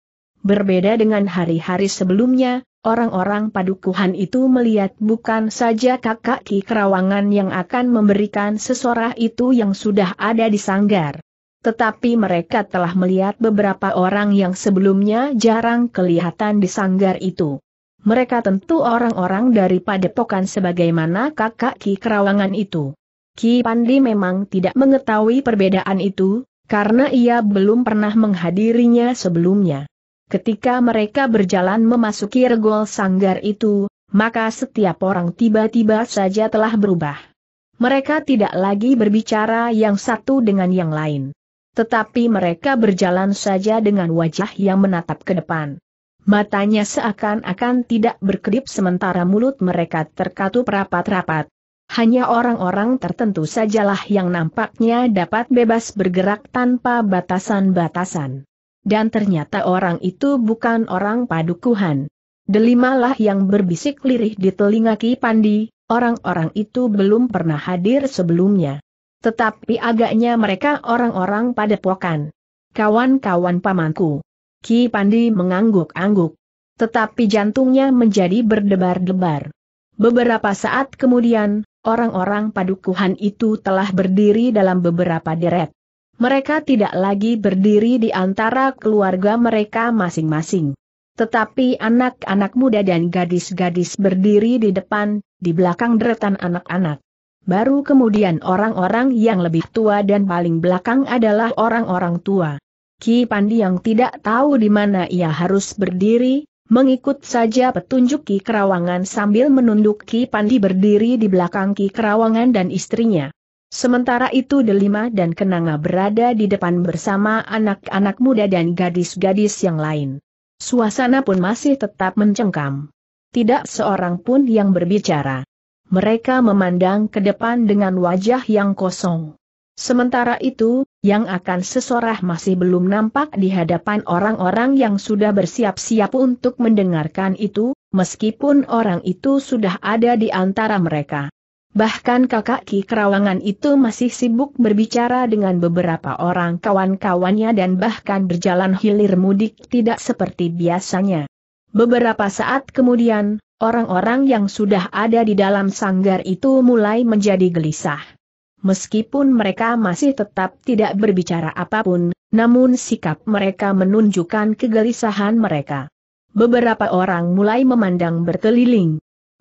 Berbeda dengan hari-hari sebelumnya, orang-orang padukuhan itu melihat bukan saja kakak Ki Kerawangan yang akan memberikan sesorah itu yang sudah ada di sanggar. Tetapi mereka telah melihat beberapa orang yang sebelumnya jarang kelihatan di sanggar itu. Mereka tentu orang-orang dari padepokan sebagaimana kakak Ki Kerawangan itu. Ki Pandi memang tidak mengetahui perbedaan itu, karena ia belum pernah menghadirinya sebelumnya. Ketika mereka berjalan memasuki regol sanggar itu, maka setiap orang tiba-tiba saja telah berubah. Mereka tidak lagi berbicara yang satu dengan yang lain. Tetapi mereka berjalan saja dengan wajah yang menatap ke depan. Matanya seakan-akan tidak berkedip sementara mulut mereka terkatup rapat-rapat. Hanya orang-orang tertentu sajalah yang nampaknya dapat bebas bergerak tanpa batasan-batasan. Dan ternyata orang itu bukan orang padukuhan. Delimalah yang berbisik lirih di telinga Ki Pandi, orang-orang itu belum pernah hadir sebelumnya. Tetapi agaknya mereka orang-orang padepokan. Kawan-kawan pamanku. Ki Pandi mengangguk-angguk. Tetapi jantungnya menjadi berdebar-debar. Beberapa saat kemudian, orang-orang padukuhan itu telah berdiri dalam beberapa deret. Mereka tidak lagi berdiri di antara keluarga mereka masing-masing. Tetapi anak-anak muda dan gadis-gadis berdiri di depan, di belakang deretan anak-anak. Baru kemudian orang-orang yang lebih tua dan paling belakang adalah orang-orang tua. Ki Pandi yang tidak tahu di mana ia harus berdiri, mengikut saja petunjuk Ki Kerawangan sambil menunduk Ki Pandi berdiri di belakang Ki Kerawangan dan istrinya. Sementara itu Delima dan Kenanga berada di depan bersama anak-anak muda dan gadis-gadis yang lain. Suasana pun masih tetap mencengkam. Tidak seorang pun yang berbicara. Mereka memandang ke depan dengan wajah yang kosong. Sementara itu, yang akan sesorah masih belum nampak di hadapan orang-orang yang sudah bersiap-siap untuk mendengarkan itu, meskipun orang itu sudah ada di antara mereka. Bahkan kakak Ki Kerawangan itu masih sibuk berbicara dengan beberapa orang kawan-kawannya dan bahkan berjalan hilir mudik tidak seperti biasanya. Beberapa saat kemudian, orang-orang yang sudah ada di dalam sanggar itu mulai menjadi gelisah. Meskipun mereka masih tetap tidak berbicara apapun, namun sikap mereka menunjukkan kegelisahan mereka. Beberapa orang mulai memandang berkeliling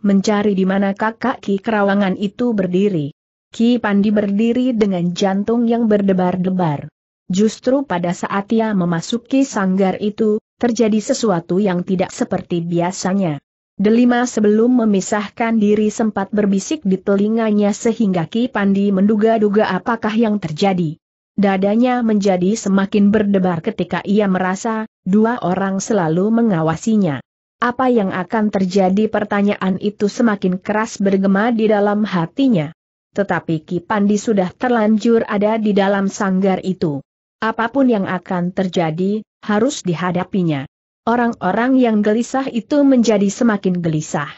mencari di mana kakak Ki Kerawangan itu berdiri. Ki Pandi berdiri dengan jantung yang berdebar-debar. Justru pada saat ia memasuki sanggar itu, terjadi sesuatu yang tidak seperti biasanya. Delima sebelum memisahkan diri sempat berbisik di telinganya sehingga Ki Pandi menduga-duga apakah yang terjadi. Dadanya menjadi semakin berdebar ketika ia merasa, dua orang selalu mengawasinya. Apa yang akan terjadi pertanyaan itu semakin keras bergema di dalam hatinya. Tetapi Ki Pandi sudah terlanjur ada di dalam sanggar itu. Apapun yang akan terjadi, harus dihadapinya. Orang-orang yang gelisah itu menjadi semakin gelisah.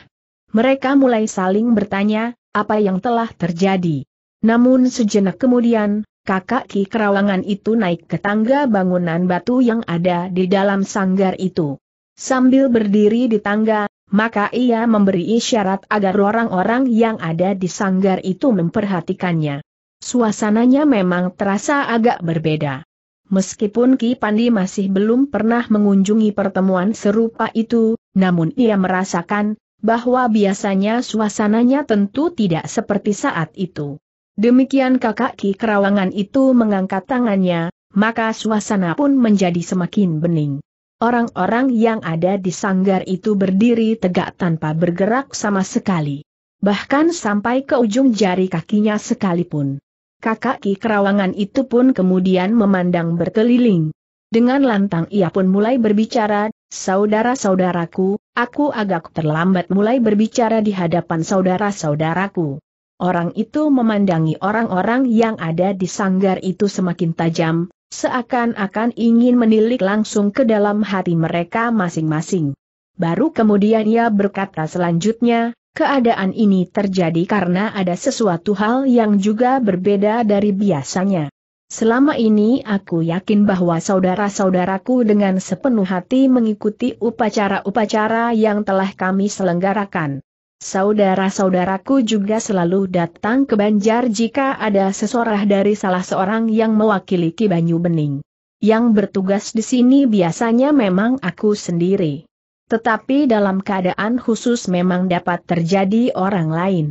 Mereka mulai saling bertanya, apa yang telah terjadi. Namun sejenak kemudian, kakak Ki Kerawangan itu naik ke tangga bangunan batu yang ada di dalam sanggar itu. Sambil berdiri di tangga, maka ia memberi isyarat agar orang-orang yang ada di sanggar itu memperhatikannya. Suasananya memang terasa agak berbeda. Meskipun Ki Pandi masih belum pernah mengunjungi pertemuan serupa itu, namun ia merasakan bahwa biasanya suasananya tentu tidak seperti saat itu. Demikian kakak Ki Kerawangan itu mengangkat tangannya, maka suasana pun menjadi semakin bening. Orang-orang yang ada di sanggar itu berdiri tegak tanpa bergerak sama sekali. Bahkan sampai ke ujung jari kakinya sekalipun. Kakak Ki Kerawangan itu pun kemudian memandang berkeliling. Dengan lantang ia pun mulai berbicara, saudara-saudaraku, aku agak terlambat mulai berbicara di hadapan saudara-saudaraku. Orang itu memandangi orang-orang yang ada di sanggar itu semakin tajam, seakan-akan ingin menilik langsung ke dalam hati mereka masing-masing. Baru kemudian ia berkata selanjutnya, keadaan ini terjadi karena ada sesuatu hal yang juga berbeda dari biasanya. Selama ini aku yakin bahwa saudara-saudaraku dengan sepenuh hati mengikuti upacara-upacara yang telah kami selenggarakan. Saudara-saudaraku juga selalu datang ke Banjar jika ada sesorah dari salah seorang yang mewakili Ki Banyu Bening. Yang bertugas di sini biasanya memang aku sendiri. Tetapi dalam keadaan khusus memang dapat terjadi orang lain.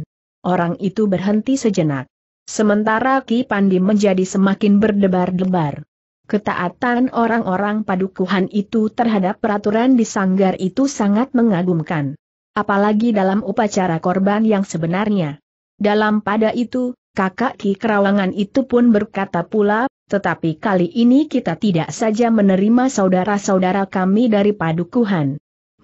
Orang itu berhenti sejenak. Sementara Ki Pandi menjadi semakin berdebar-debar. Ketaatan orang-orang padukuhan itu terhadap peraturan di sanggar itu sangat mengagumkan apalagi dalam upacara korban yang sebenarnya. Dalam pada itu, kakak Ki Kerawangan itu pun berkata pula, tetapi kali ini kita tidak saja menerima saudara-saudara kami dari padukuhan.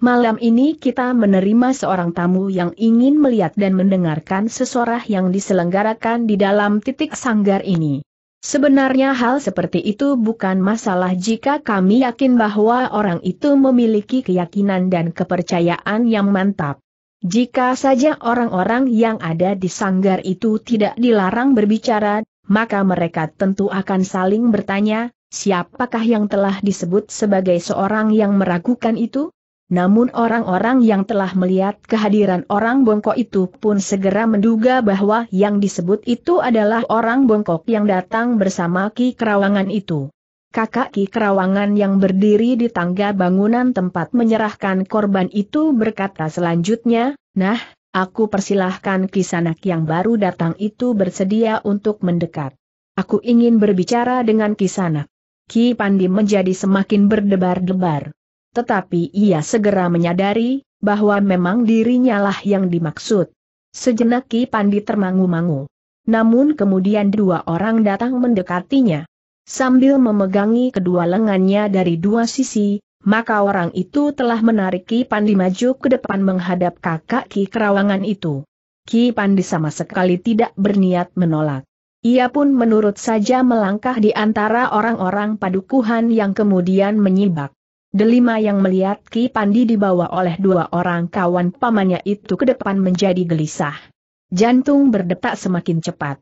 Malam ini kita menerima seorang tamu yang ingin melihat dan mendengarkan sesorah yang diselenggarakan di dalam titik sanggar ini. Sebenarnya hal seperti itu bukan masalah jika kami yakin bahwa orang itu memiliki keyakinan dan kepercayaan yang mantap. Jika saja orang-orang yang ada di sanggar itu tidak dilarang berbicara, maka mereka tentu akan saling bertanya, siapakah yang telah disebut sebagai seorang yang meragukan itu? Namun orang-orang yang telah melihat kehadiran orang bongkok itu pun segera menduga bahwa yang disebut itu adalah orang bongkok yang datang bersama Ki Kerawangan itu. Kakak Ki Kerawangan yang berdiri di tangga bangunan tempat menyerahkan korban itu berkata selanjutnya, Nah, aku persilahkan Kisanak yang baru datang itu bersedia untuk mendekat. Aku ingin berbicara dengan Kisanak. Ki Pandi menjadi semakin berdebar-debar tetapi ia segera menyadari bahwa memang dirinya lah yang dimaksud. Sejenak Ki Pandi termangu-mangu. Namun kemudian dua orang datang mendekatinya. Sambil memegangi kedua lengannya dari dua sisi, maka orang itu telah menarik Ki Pandi maju ke depan menghadap kakak Ki Kerawangan itu. Ki Pandi sama sekali tidak berniat menolak. Ia pun menurut saja melangkah di antara orang-orang padukuhan yang kemudian menyibak. Delima yang melihat Ki Pandi dibawa oleh dua orang kawan pamannya itu ke depan menjadi gelisah. Jantung berdetak semakin cepat.